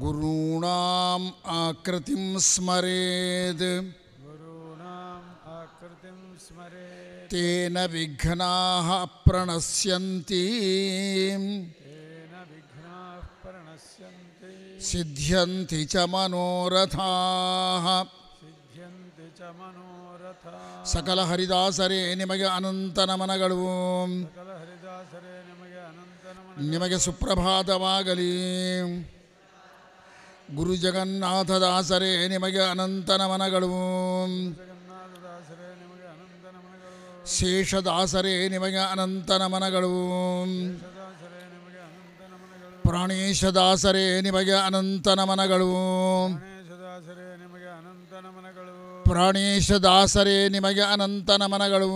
गुरूणाम् आकृतिं स्मरेद् गुरूणाम् आकृतिं स्मरेत् तेन विघ्नाः प्रणश्यन्ति तेन विघ्नाः प्रणश्यन्ति सिद्ध्यन्ति च मनोरथाः ಸಿದ್ಧಂತಿ ಚ ಮನೋರಥ ಸಕಲ ಹರಿದಾಸರೇ ನಿಮಗೆ ಅನಂತ ನಮನಗಳು ಸಕಲ ಹರಿದಾಸರೇ ನಿಮಗೆ ಅನಂತ ನಮನ ನಿಮಗೆ ಸುಪ್ರಭಾತವಾಗಲಿ ಗುರು ಜಗನ್ನಾಥದಾಸರೇ ನಿಮಗೆ ಅನಂತ ನಮನಗಳು ಶೇಷದಾಸರೇ ನಿಮಗೆ ಅನಂತ ನಮನಗಳು ಪ್ರಾಣೇಶದಾಸರೇ ನಿಮಗೆ ಅನಂತ ನಮನಗಳು ಪ್ರಾಣೇಶದಾಸರೇ ನಿಮಗೆ ಅನಂತ ನಮನಗಳು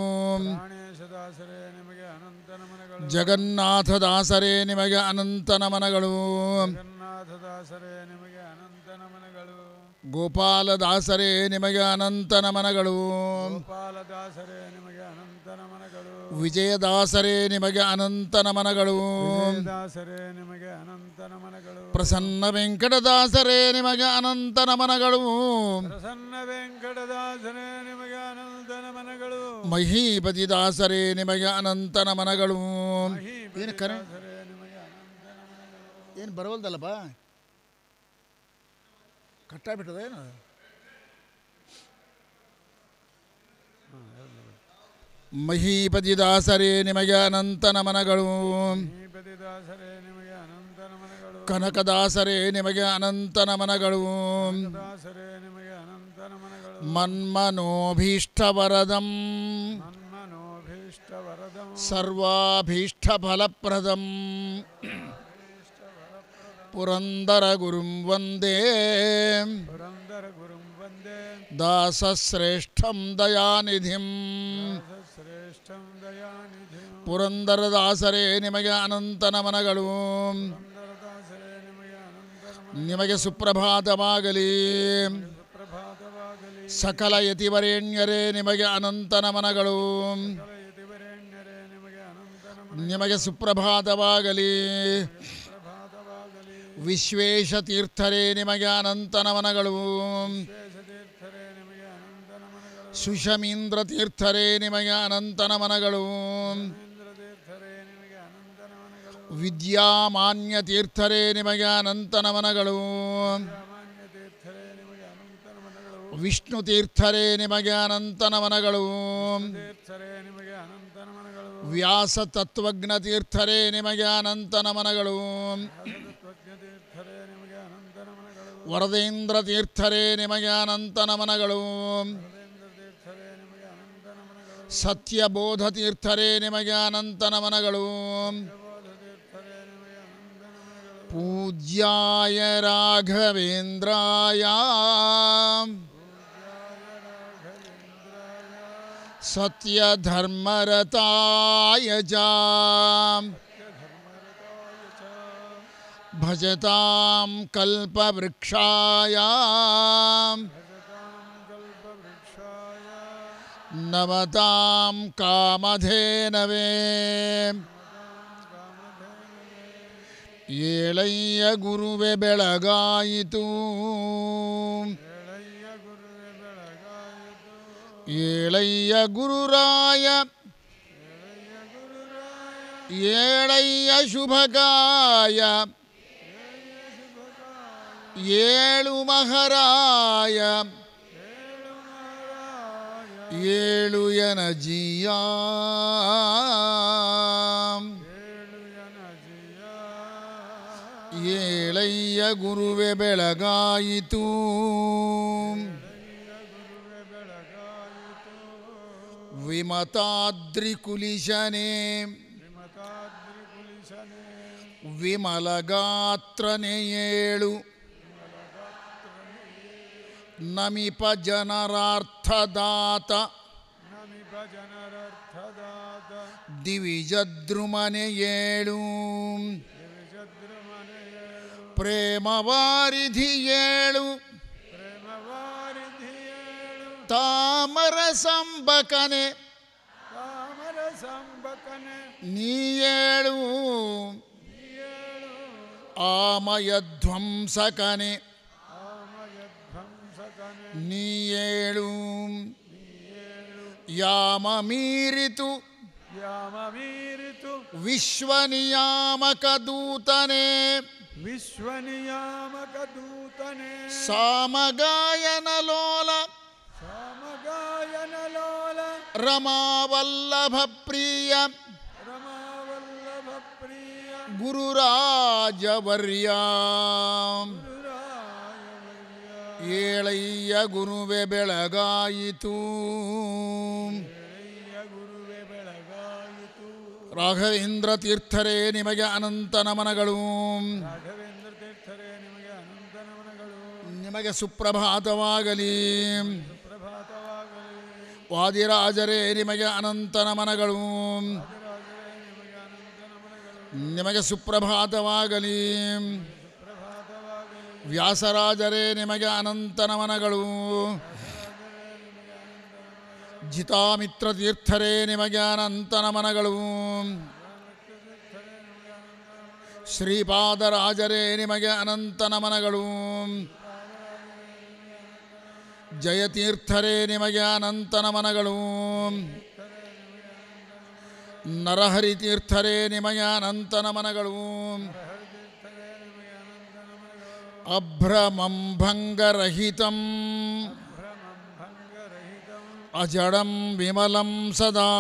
ಜಗನ್ನಾಥದಾಸರೇ ನಿಮಗೆ ಅನಂತ ನಮನಗಳು ಗೋಪಾಲದಾಸರೇ ನಿಮಗೆ ಅನಂತ ನಮನಗಳು ಗೋಪಾಲದಾಸರೇ ನಿಮಗೆ ಅನಂತ ನಮನಗಳು ವಿಜಯದಾಸರೇ ನಿಮಗೆ ಅನಂತ ನಮನಗಳು ದಾಸರೇ ನಿಮಗೆ ಅನಂತ ನಮನಗಳು ಪ್ರಸನ್ನ ವೆಂಕಟದಾಸರೇ ನಿಮಗೆ ಅನಂತ ನಮನಗಳು ಪ್ರಸನ್ನ ವೆಂಕಟದಾಸರೇ ನಿಮಗೆ ಅನಂತ ನಮನಗಳು ಮಹೀಪತಿ ದಾಸರೇ ನಿಮಗೆ ಅನಂತ ನಮನಗಳು ಏನು ಕರೆ ಏನು ಬರವಲ್ದಲ್ಲಪ್ಪ ಕಟ್ಟಾಗ್ಬಿಟ್ಟದೇನು ಮಹೀಪತಿ ದಾಸರೇ ನಿಮಗೆ ಅನಂತ ನಮನಗಳು ಕನಕದಾಸರೇ ನಿಮಗೆ ಅನಂತ ನಮನಗಳು ಸರ್ವಾಭೀಷ್ಟ ಫಲಪ್ರದಂ ಪುರಂದರ ಗುರುಂ ವಂದೇ ಪುರಂದರ ಗುರುಂ ವಂದೇ ದಾಸಶ್ರೇಷ್ಠಂ ದಯಾನಿಧಿಂ ಶ್ರೇಷ್ಠಂ ಪುರಂದರ ದಾಸರೇ ನಿಮಗೆ ಅನಂತ ನಮನಗಳು ನಿಮಗೆ ಸುಪ್ರಭಾತವಾಗಲಿ ಸಕಲ ಯತಿವರೇಣ್ಯರೇ ನಿಮಗೆ ಅನಂತ ನಮನಗಳು ನಿಮಗೆ ಸುಪ್ರಭಾತವಾಗಲಿ ವಿಶ್ವೇಶ ತೀರ್ಥರೇ ನಿಮಗೆ ಅನಂತ ನಮನಗಳು ಸುಷಮೀಂದ್ರ ತೀರ್ಥರೇ ನಿಮಗೆ ಅನಂತ ನಮನಗಳು ವಿದ್ಯಾಮಾನ್ಯ ತೀರ್ಥರೇ ನಿಮಗೆ ಅನಂತ ನಮನಗಳು ವಿಷ್ಣು ತೀರ್ಥರೇ ನಿಮಗೆ ಅನಂತ ನಮನಗಳು ವ್ಯಾಸ ತತ್ವಜ್ಞ ತೀರ್ಥರೇ ನಿಮಗೆ ಅನಂತ ನಮನಗಳು ವರದೇಂದ್ರ ತೀರ್ಥರೇ ನಿಮಗೆ ಅನಂತ ನಮನಗಳು ಸತ್ಯಬೋಧ ತೀರ್ಥರೇ ನಿಮಗೆ ಅನಂತ ನಮನಗಳು ಪೂಜ್ಯಾಯ ರಾಘವೇಂದ್ರಾಯ ಧರ್ಮರತಾಯ ಚ ഭജതാം കൽപ്പവൃക്ഷായാം നമതാം കാമധേനവേ ಏಳಯ್ಯ ಗುರುವೆ ಬೆಳಗಾಯಿತು ಏಳಯ್ಯ ಗುರುರಾಯ ಏಳಯ್ಯ ಶುಭಗಾಯ ಏಳು ಮಹರಾಯ ಏಳು ಜಿಯ ಏಳಯ್ಯ ಗುರುವೆ ಬೆಳಗಾಯಿತು ವಿಮತಾದ್ರಿ ಕುಲಿಶನೆ ವಿಮಲಗಾತ್ರನೆ ಏಳು నమిప జనరార్థదాత ದಿವಿಜದ್ರುಮನೆಯೇಳು ಪ್ರೇಮವಾರಿಧಿಯೇಳು ತಾಮರ ಸಂಬಕನೆ ನೀಯೇಳು ಆಮಯ ಧ್ವಂಸಕನೆ नियेणु याममीरितु याममीरितु विश्वनियामकदूतने विश्वनियामकदूतने सामगायनलोला सामगायनलोला रमावल्लभप्रियं रमावल्लभप्रियं गुरुराजवर्याम् ಏಳಯ್ಯ ಗುರುವೆ ಬೆಳಗಾಯಿತು ರಾಘವೇಂದ್ರ ತೀರ್ಥರೇ ನಿಮಗೆ ಅನಂತ ನಮನಗಳು ನಿಮಗೆ ಸುಪ್ರಭಾತವಾಗಲಿ ವಾದಿರಾಜರೇ ನಿಮಗೆ ಅನಂತ ನಮನಗಳು ನಿಮಗೆ ಸುಪ್ರಭಾತವಾಗಲಿ ವ್ಯಾಸರಾಜರೇ ನಿಮಗೆ ಅನಂತ ನಮನಗಳು ಜಿತಾಮಿತ್ರ ತೀರ್ಥರೇ ನಿಮಗೆ ಅನಂತ ನಮನಗಳು ಶ್ರೀಪಾದರಾಜರೇ ನಿಮಗೆ ಅನಂತ ನಮನಗಳು ಜಯತೀರ್ಥರೇ ನಿಮಗೆ ಅನಂತ ನಮನಗಳು ನರಹರಿತೀರ್ಥರೇ ನಿಮಗೆ ಅನಂತ ನಮನಗಳು अभ्रमं भङ्गरहितम् अजडं विमल सदा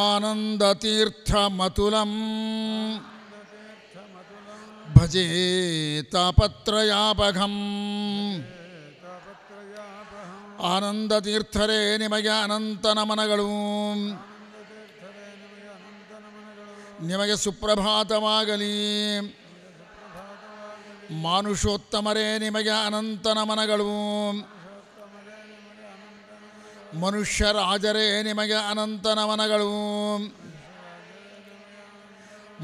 आनन्दतीर्थमतुलम् भजे तापत्रयापघम् ಆನಂದತೀರ್ಥರೇ ನಿಮಗೆ ಅನಂತ ನಮನಗಳು ನಿಮಗೆ ಸುಪ್ರಭಾತವಾಗಲಿ ಮಾನುಷೋತ್ತಮರೇ ನಿಮಗೆ ಅನಂತ ನಮನಗಳು ಮನುಷ್ಯರಾಜರೇ ನಿಮಗೆ ಅನಂತ ನಮನಗಳು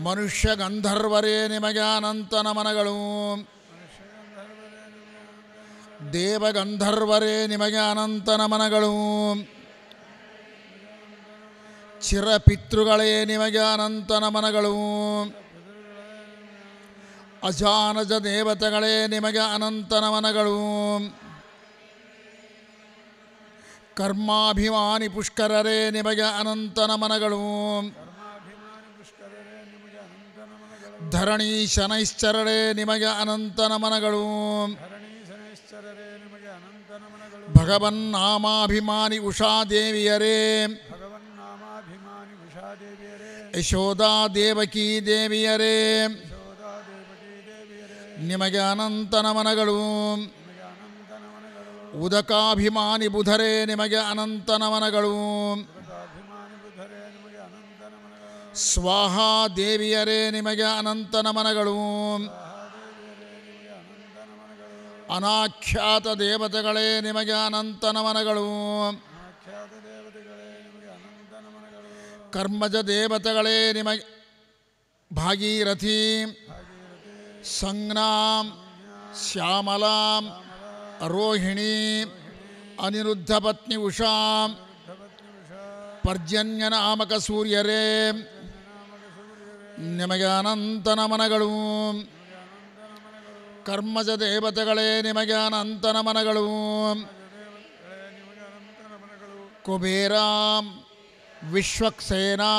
ಮನುಷ್ಯ ಗಂಧರ್ವರೇ ನಿಮಗೆ ಅನಂತ ನಮನಗಳು ದೇವಗಂಧರ್ವರೇ ನಿಮಗೆ ಅನಂತ ನಮನಗಳು ಚಿರಪಿತೃಗಳೇ ನಿಮಗೆ ಅನಂತ ನಮನಗಳು ಅಜಾನಜ ದೇವತೆಗಳೇ ನಿಮಗೆ ಅನಂತ ನಮನಗಳು ಕರ್ಮಾಭಿಮಾನಿ ಪುಷ್ಕರರೇ ನಿಮಗೆ ಅನಂತನ ನಮನಗಳು ಧರಣಿ ಶನೈಶ್ಚರರೇ ನಿಮಗೆ ಅನಂತ ನಮನಗಳು ಭಗವನ್ನಾಮಾಭಿಮಾನಿ ಉಷಾ ದೇವಿಯರೇ ಯಶೋದಾ ದೇವಕಿ ದೇವಿಯರೇ ನಿಮಗೆ ಅನಂತ ನಮನಗಳು ಉದಕಾಭಿಮಾನಿ ಬುಧರೇ ನಿಮಗೆ ಅನಂತ ನಮನಗಳು ಸ್ವಾಹಾ ದೇವಿಯರೇ ನಿಮಗೆ ಅನಂತ ನಮನಗಳು ಅನಾಖ್ಯಾತ ದೇವತೆಗಳೇ ನಿಮಗೆ ಅನಂತ ನಮನಗಳು ಕರ್ಮಜ ದೇವತೆಗಳೇ ನಿಮಗೆ ಭಾಗೀರಥೀ ಸಂಜ್ಞಾಂ ಶ್ಯಾಮಲಾಂ ರೋಹಿಣಿ ಅನಿರುದ್ಧ ಪತ್ನಿ ಉಷಾಂ ಪರ್ಜನ್ಯನಾಮಕ ಸೂರ್ಯರೇ ನಿಮಗೆ ಅನಂತ ನಮನಗಳು ಕರ್ಮಜ ದೇವತೆಗಳೇ ನಿಮಗೆ ಅನಂತ ನಮನಗಳು ಕುಬೇರಾಂ ವಿಶ್ವಕ್ಸೇನಾ,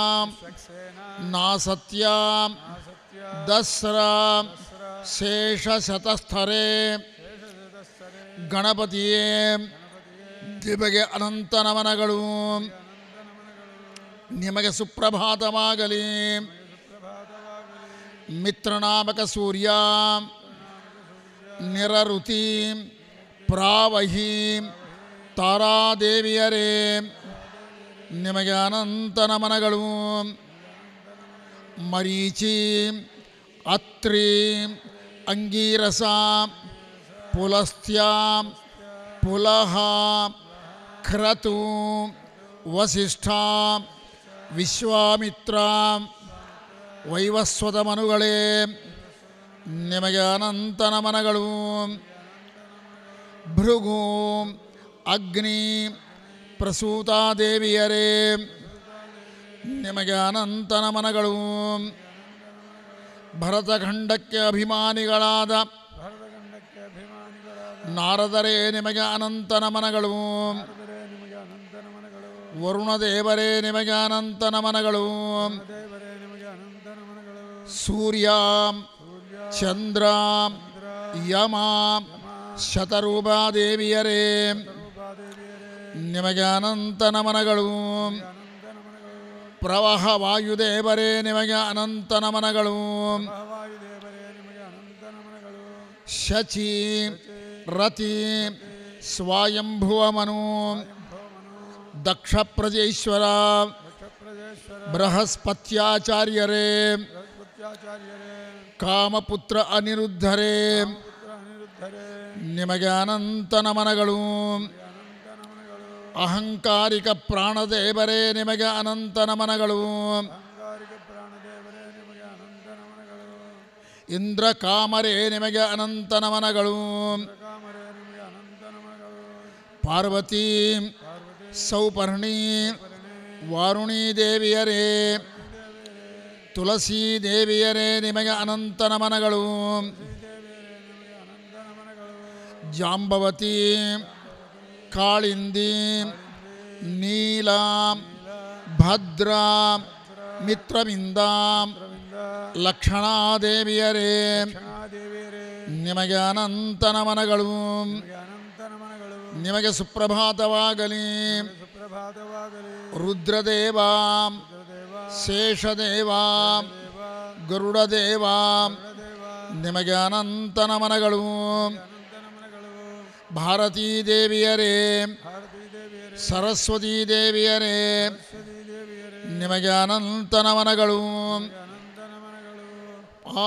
ನಾಸತ್ಯಾಂ ದಸರಾ ಶೇಷಶತಸ್ಥರೇ ಗಣಪತಿಯೇ ದಿವಗೆ ಅನಂತ ನಮನಗಳು ನಿಮಗೆ ಸುಪ್ರಭಾತವಾಗಲಿ ಮಿತ್ರನಾಮಕ ಸೂರ್ಯ ನಿರಋತಿ ಪ್ರಾವಹಿ ತಾರಾದೇವಿಯರೇ ನಿಮಗೆ ಅನಂತ ನಮನಗಳು ಮರೀಚಿ ಅತ್ರೀ ಅಂಗೀರಸಾಂ ಪುಲಸ್ತ್ಯಾಂ ಪುಲಹ ಕ್ರತು ವಸಿಷ್ಠಾಂ ವಿಶ್ವಾಮಿತ್ರಾಂ ವೈವಸ್ವದ ಮನುಗಳೇ ನಿಮಗೆ ಅನಂತ ನಮನಗಳು ಭೃಗು ಅಗ್ನಿ ಪ್ರಸೂತಾದೇವಿಯರೇ ನಿಮಗೆ ಅನಂತ ನಮನಗಳು ಭರತಖಂಡಕ್ಕೆ ಅಭಿಮಾನಿಗಳಾದ ನಾರದರೇ ನಿಮಗೆ ಅನಂತ ನಮನಗಳು ವರುಣದೇವರೇ ನಿಮಗೆ ಅನಂತ ನಮನಗಳು ಸೂರ್ಯ ಚಂದ್ರ ಯಮ ಶತರೂಪಾ ದೇವಿಯರೇ ನಿಮಗೆ ಅನಂತ ನಮನಗಳು ಪ್ರವಾಹ ವಾಯುದೇವರೇ ನಿಮಗೆ ಅನಂತ ನಮನಗಳು ಶಚಿ ರತಿ ಮನು ದಕ್ಷ ಪ್ರಜೇಶ್ವರ ಬೃಹಸ್ಪತ್ಯಾಚಾರ್ಯರೇ ಕಾಮಪುತ್ರ ಅನಿರುದ್ಧರೇ ನಿಮಗೆ ಅನಂತ ನಮನಗಳು ಅಹಂಕಾರಿಕ ಪ್ರಾಣದೇವರೇ ನಿಮಗೆ ಅನಂತ ನಮನಗಳು ಇಂದ್ರ ಕಾಮರೇ ನಿಮಗೆ ಅನಂತ ನಮನಗಳು ಪಾರ್ವತಿ ಸೌಪರ್ಣಿ ವಾರುಣಿ ದೇವಿಯರೇ ತುಳಸಿ ದೇವಿಯರೇ ನಿಮಗೆ ಅನಂತ ನಮನಗಳು ಜಾಂಬವತಿ ಕಾಳಿಂದೀಂ ನೀಲಾಂ ಭದ್ರಾಂ ಮಿತ್ರವಿಂದ ಲಕ್ಷಣಾದೇವಿಯರೇ ನಿಮಗೆ ಅನಂತ ನಮನಗಳು ನಿಮಗೆ ಸುಪ್ರಭಾತವಾಗಲಿ ರುದ್ರದೇವಾಂ ಶೇಷದೇವಾಂ ಗರುಡದೇವಾಂ ನಿಮಗೆ ಅನಂತ ನಮನಗಳು ಭಾರತೀ ದೇವಿಯರೇ ಸರಸ್ವತೀ ದೇವಿಯರೇ ನಿಮಗೆ ಅನಂತ ನಮನಗಳು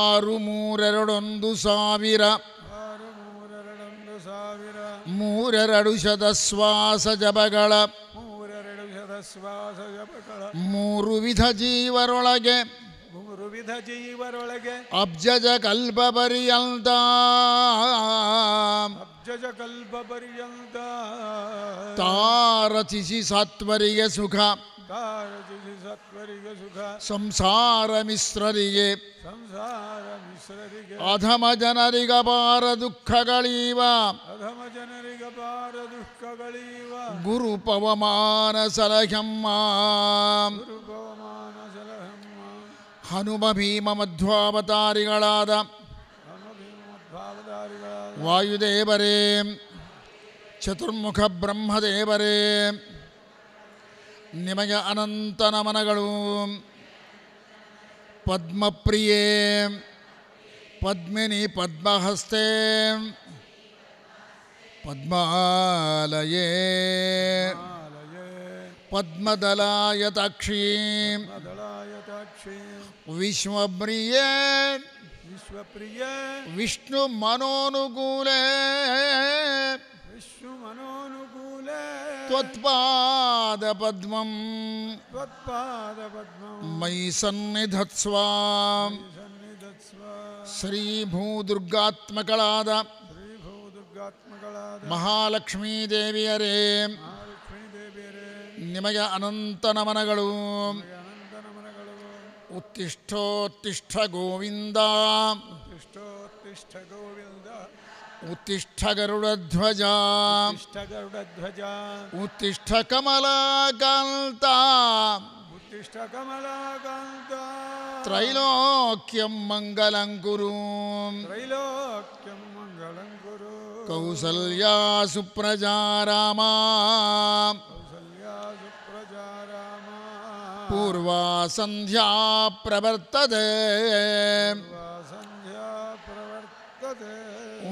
ಆರು ಮೂರೆರಡೊಂದು ಸಾವಿರ ಮೂರೆರಡು ಶತ ಶ್ವಾಸ ಜಪಗಳ ಮೂರು ವಿಧ ಜೀವರೊಳಗೆ रुविध जयिवरೊಳಗೆ ಅಬ್ಜಜ ಕಲ್ಪಪರಿಯಂತಾ ಅಬ್ಜಜ ಕಲ್ಪಪರಿಯಂತಾ ತಾರತಿ ಸತ್ವರಿಗೆ ಸುಖ ತಾರತಿ ಸತ್ವರಿಗೆ ಸುಖ ಸಂಸಾರ ಮಿಶ್ರರಿಗೆ ಸಂಸಾರ ಮಿಶ್ರರಿಗೆ ಅಧಮ ಜನರಿಗೆ ಭಾರ ದುಃಖಗಳೀವಾ ಅಧಮ ಜನರಿಗೆ ಭಾರ ದುಃಖಗಳೀವಾ ಗುರು ಪವಮಾನ ಸಲಹಮ್ಮ ಹನುಮ ಭೀಮ ಮಧ್ವಾವತಾರಿಗಳಾದ ವಾಯುದೇವರೇ ಚತುರ್ಮುಖ ಬ್ರಹ್ಮದೇವರೇ ನಿಮಗೆ ಅನಂತ ನಮನಗಳು ಪದ್ಮಪ್ರಿಯೇ ಪದ್ಮಿನಿ ಪದ್ಮಹಸ್ತೆ ಪದ್ಮಾಲಯೇ ಪದ್ಮದಲಾಯತಾಕ್ಷೀ ವಿಶ್ವಪ್ರಿಯ ವಿಶ್ವಪ್ರಿಯ ವಿಷ್ಣು ಮನೋನುಕೂಲ ವಿಷ್ಣು ಮನೋನುಕೂಲೇ ತ್ವತ್ಪಾದ ಪದ್ಮಂ ತ್ವತ್ಪಾದ ಪದ್ಮಂ ಮೈ ಸನ್ನಿಧತ್ಸ್ವ ಶ್ರೀ ಭೂದುರ್ಗಾತ್ಮಕಳಾದ ಮಹಾಲಕ್ಷ್ಮೀ ದೇವಿಯರೇ ನಿಮಗೆ ಅನಂತ ನಮನಗಳು ಉೋತ್ಠ ಗೋವಿ ಗೋವಿಂದ ಉತ್ಠ ಗರುಡಧ್ವಜ ಗರುಡಧ್ವಜ ಉತ್ಠ ಕಮಲಾಂ ತಮಲಾಂ ತ್ರೈಲೋಕ್ಯಂ ಮಂಗಳೈಲೋಕ್ಯಂ ಮಂಗಳ ಕೌಸಲು ಪ್ರಜಾ ರಾಮ पूर्वा संध्या प्रवर्तते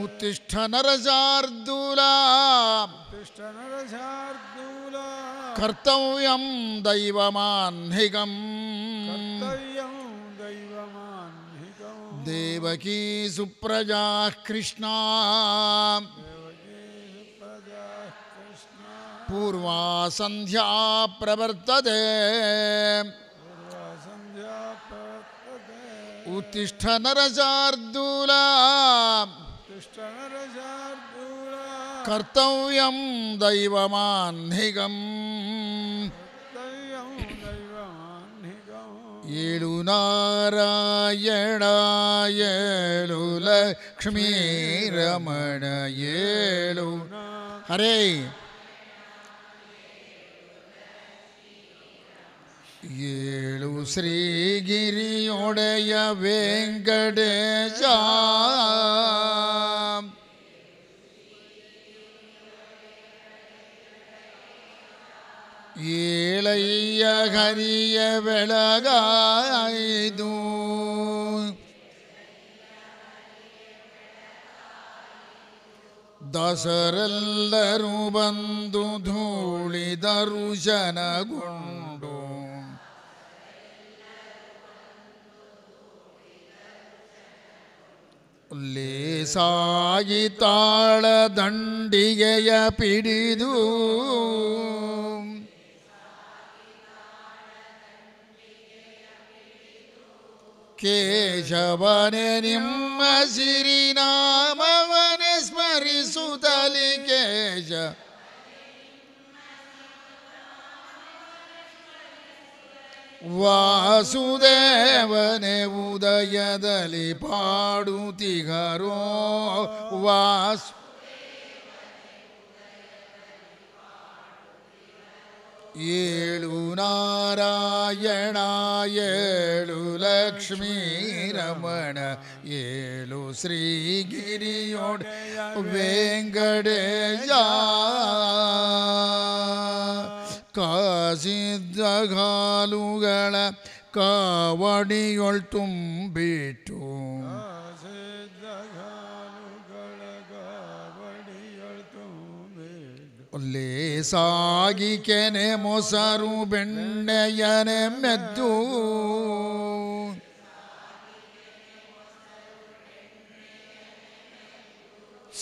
उत्तिष्ठ नरजार्दूला उत्तिष्ठ नरजार्दूला देवकी सुप्रजा कृष्णा पूर्वा संध्या प्रवर्तते उत्तिष्ठ नरजार्दूला कर्तव्यं दैवमाह्निकम् ಏಳು ನಾರಾಯಣ ಏಳು ಲಕ್ಷ್ಮೀ ರಮಣ ಏಳು हरे ಏಳು ಶ್ರೀಗಿರಿಯೊಡೆಯ ಏಳಯ್ಯ ಹರಿಯ ಬೆಳಗಾಯಿದು ದಸರೆಲ್ಲರೂ ಬಂದು ಧೂಳಿದರು ಜನಗುಣ ಲೇಸಾಗಿ ತಾಳ ದಂಡಿಗೆಯ ಪಿಡಿದು ಕೇಶವನೇ ನಿಮ್ಮ ಸಿರಿನಾಮವನೇ ಸ್ಮರಿಸುತ್ತಲಿ ಕೇಶ ವಾಸುದೇವನೆ ಉದಯದಲ್ಲಿ ಪಾಡುತ್ತಿಗರೋ ವಾಸು ಏಳು ನಾರಾಯಣ ಏಳು ಲಕ್ಷ್ಮೀ ರಮಣ ಏಳು ಶ್ರೀಗಿರಿಯೋಡ್ ವೆಂಗಡೇಶ ಕಸಿದಗಾಲುಗಳ ಕಾವಡಿಯೊಳ್ತುಂಬು ಸಿದಾಲುಗಳ ಗಡಿಯೊಳ್ತುಂಬ ಸಾಗಿ ಕೆನೆ ಮೊಸರು ಬೆಣ್ಣೆಯನೆ ಮೆದ್ದು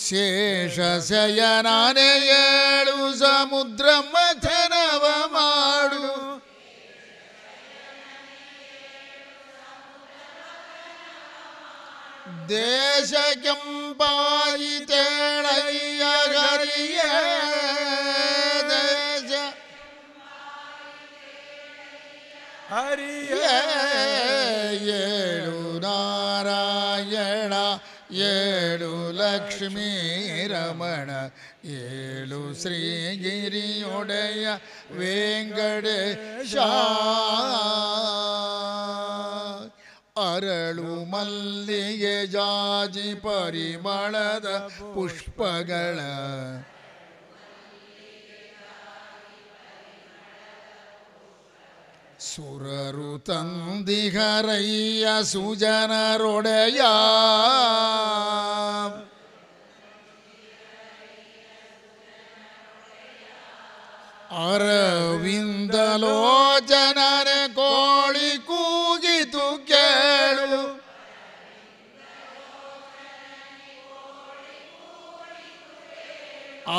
ಶೇಷ ಶನೆಯ ಸಮುದ್ರ ಮಥೆ ദേശകം പായി തേടയ്യ കറിയ ദേശ ഹരിയ ഏഴു നാരായണ ഏഴു ലക്ഷ്മി രമണ ഏഴു ശ്രീഗിരിയുടയ ശാ ಅರಳು ಮಲ್ಲಿಗೆ ಜಾಜಿ ಪರಿಮಳದ ಪುಷ್ಪಗಳ ಸುರರು ತಂದಿಹರಯ್ಯ ಸುಜನರೊಡೆಯ ಅರವಿಂದಲೋ ಜನರ ಕೂ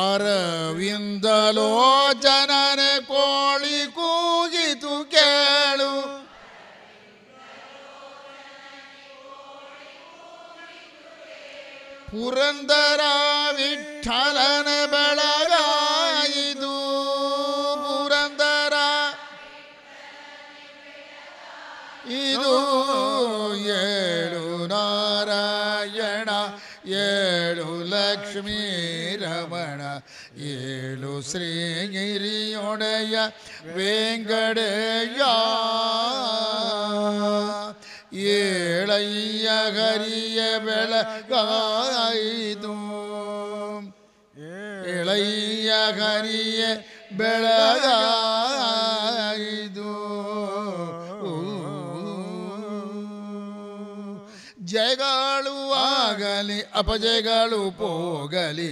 ಅರವಿಂದಲೋಚನನೆ ಕೋಳಿ ಕೂಗಿತು ಕೇಳು ಪುರಂದರ ವಿಠಲನ ಬೆಳಗಾಯಿದು ಪುರಂದರ ಇದು ಏಳು ನಾರಾಯಣ ಏಳು ಲಕ್ಷ್ಮೀ ரமண ஏழு ஸ்ரீகிரியுடைய வேங்கடேயா ஏழைய கரிய விளகாய்தும் ஏழைய கரிய ಬೆಳಗಾಯಿದು ಜಯಗಳು ಆಗಲಿ ಅಪಜಯಗಳು ಪೋಗಲಿ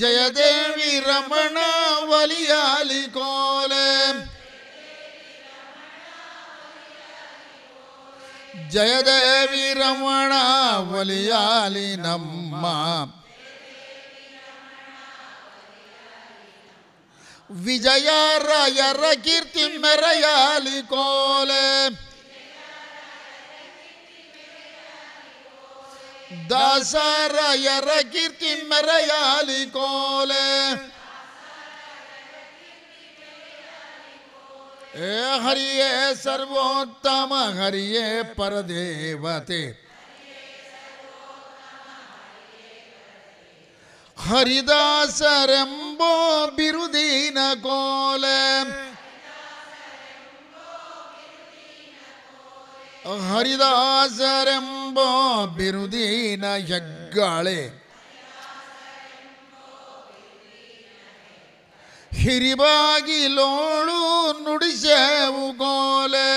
ജയദേവി രമണ വലിയാലി കോലേ ജയദേവി രമണ വലിയാലി നമ്മ വിജയ രയര കീർത്തി മെറയാലി കോലേ दशर कीर्ति मरयाली कोले ए हरिए सर्वोत्तम हरिए पर देवते हरिदास रंबो बिरुदीन कोले ಹರಿದಾಸರೆಂಬೋ ಬಿರುದಿನ ಹೆಗ್ಗಾಳೆ ಹಿರಿಬಾಗಿಲೋಳು ನುಡಿಸೇವು ಗೋಲೆ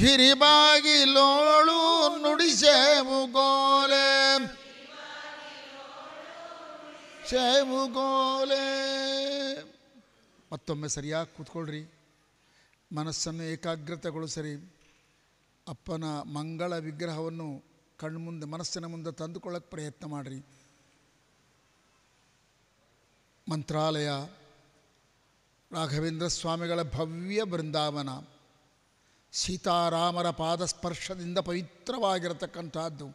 ಹಿರಿಬಾಗಿಲೋಳು ನುಡಿಸೇವು ಗೋಲೆ ಸೇವು ಗೋಲೆ ಮತ್ತೊಮ್ಮೆ ಸರಿಯಾಗಿ ಕೂತ್ಕೊಳ್ರಿ ಮನಸ್ಸನ್ನು ಏಕಾಗ್ರತೆಗೊಳಿಸರಿ ಅಪ್ಪನ ಮಂಗಳ ವಿಗ್ರಹವನ್ನು ಕಣ್ಮುಂದೆ ಮನಸ್ಸಿನ ಮುಂದೆ ತಂದುಕೊಳ್ಳೋಕ್ಕೆ ಪ್ರಯತ್ನ ಮಾಡಿರಿ ಮಂತ್ರಾಲಯ ರಾಘವೇಂದ್ರ ಸ್ವಾಮಿಗಳ ಭವ್ಯ ಬೃಂದಾವನ ಸೀತಾರಾಮರ ಪಾದಸ್ಪರ್ಶದಿಂದ ಪವಿತ್ರವಾಗಿರತಕ್ಕಂಥದ್ದು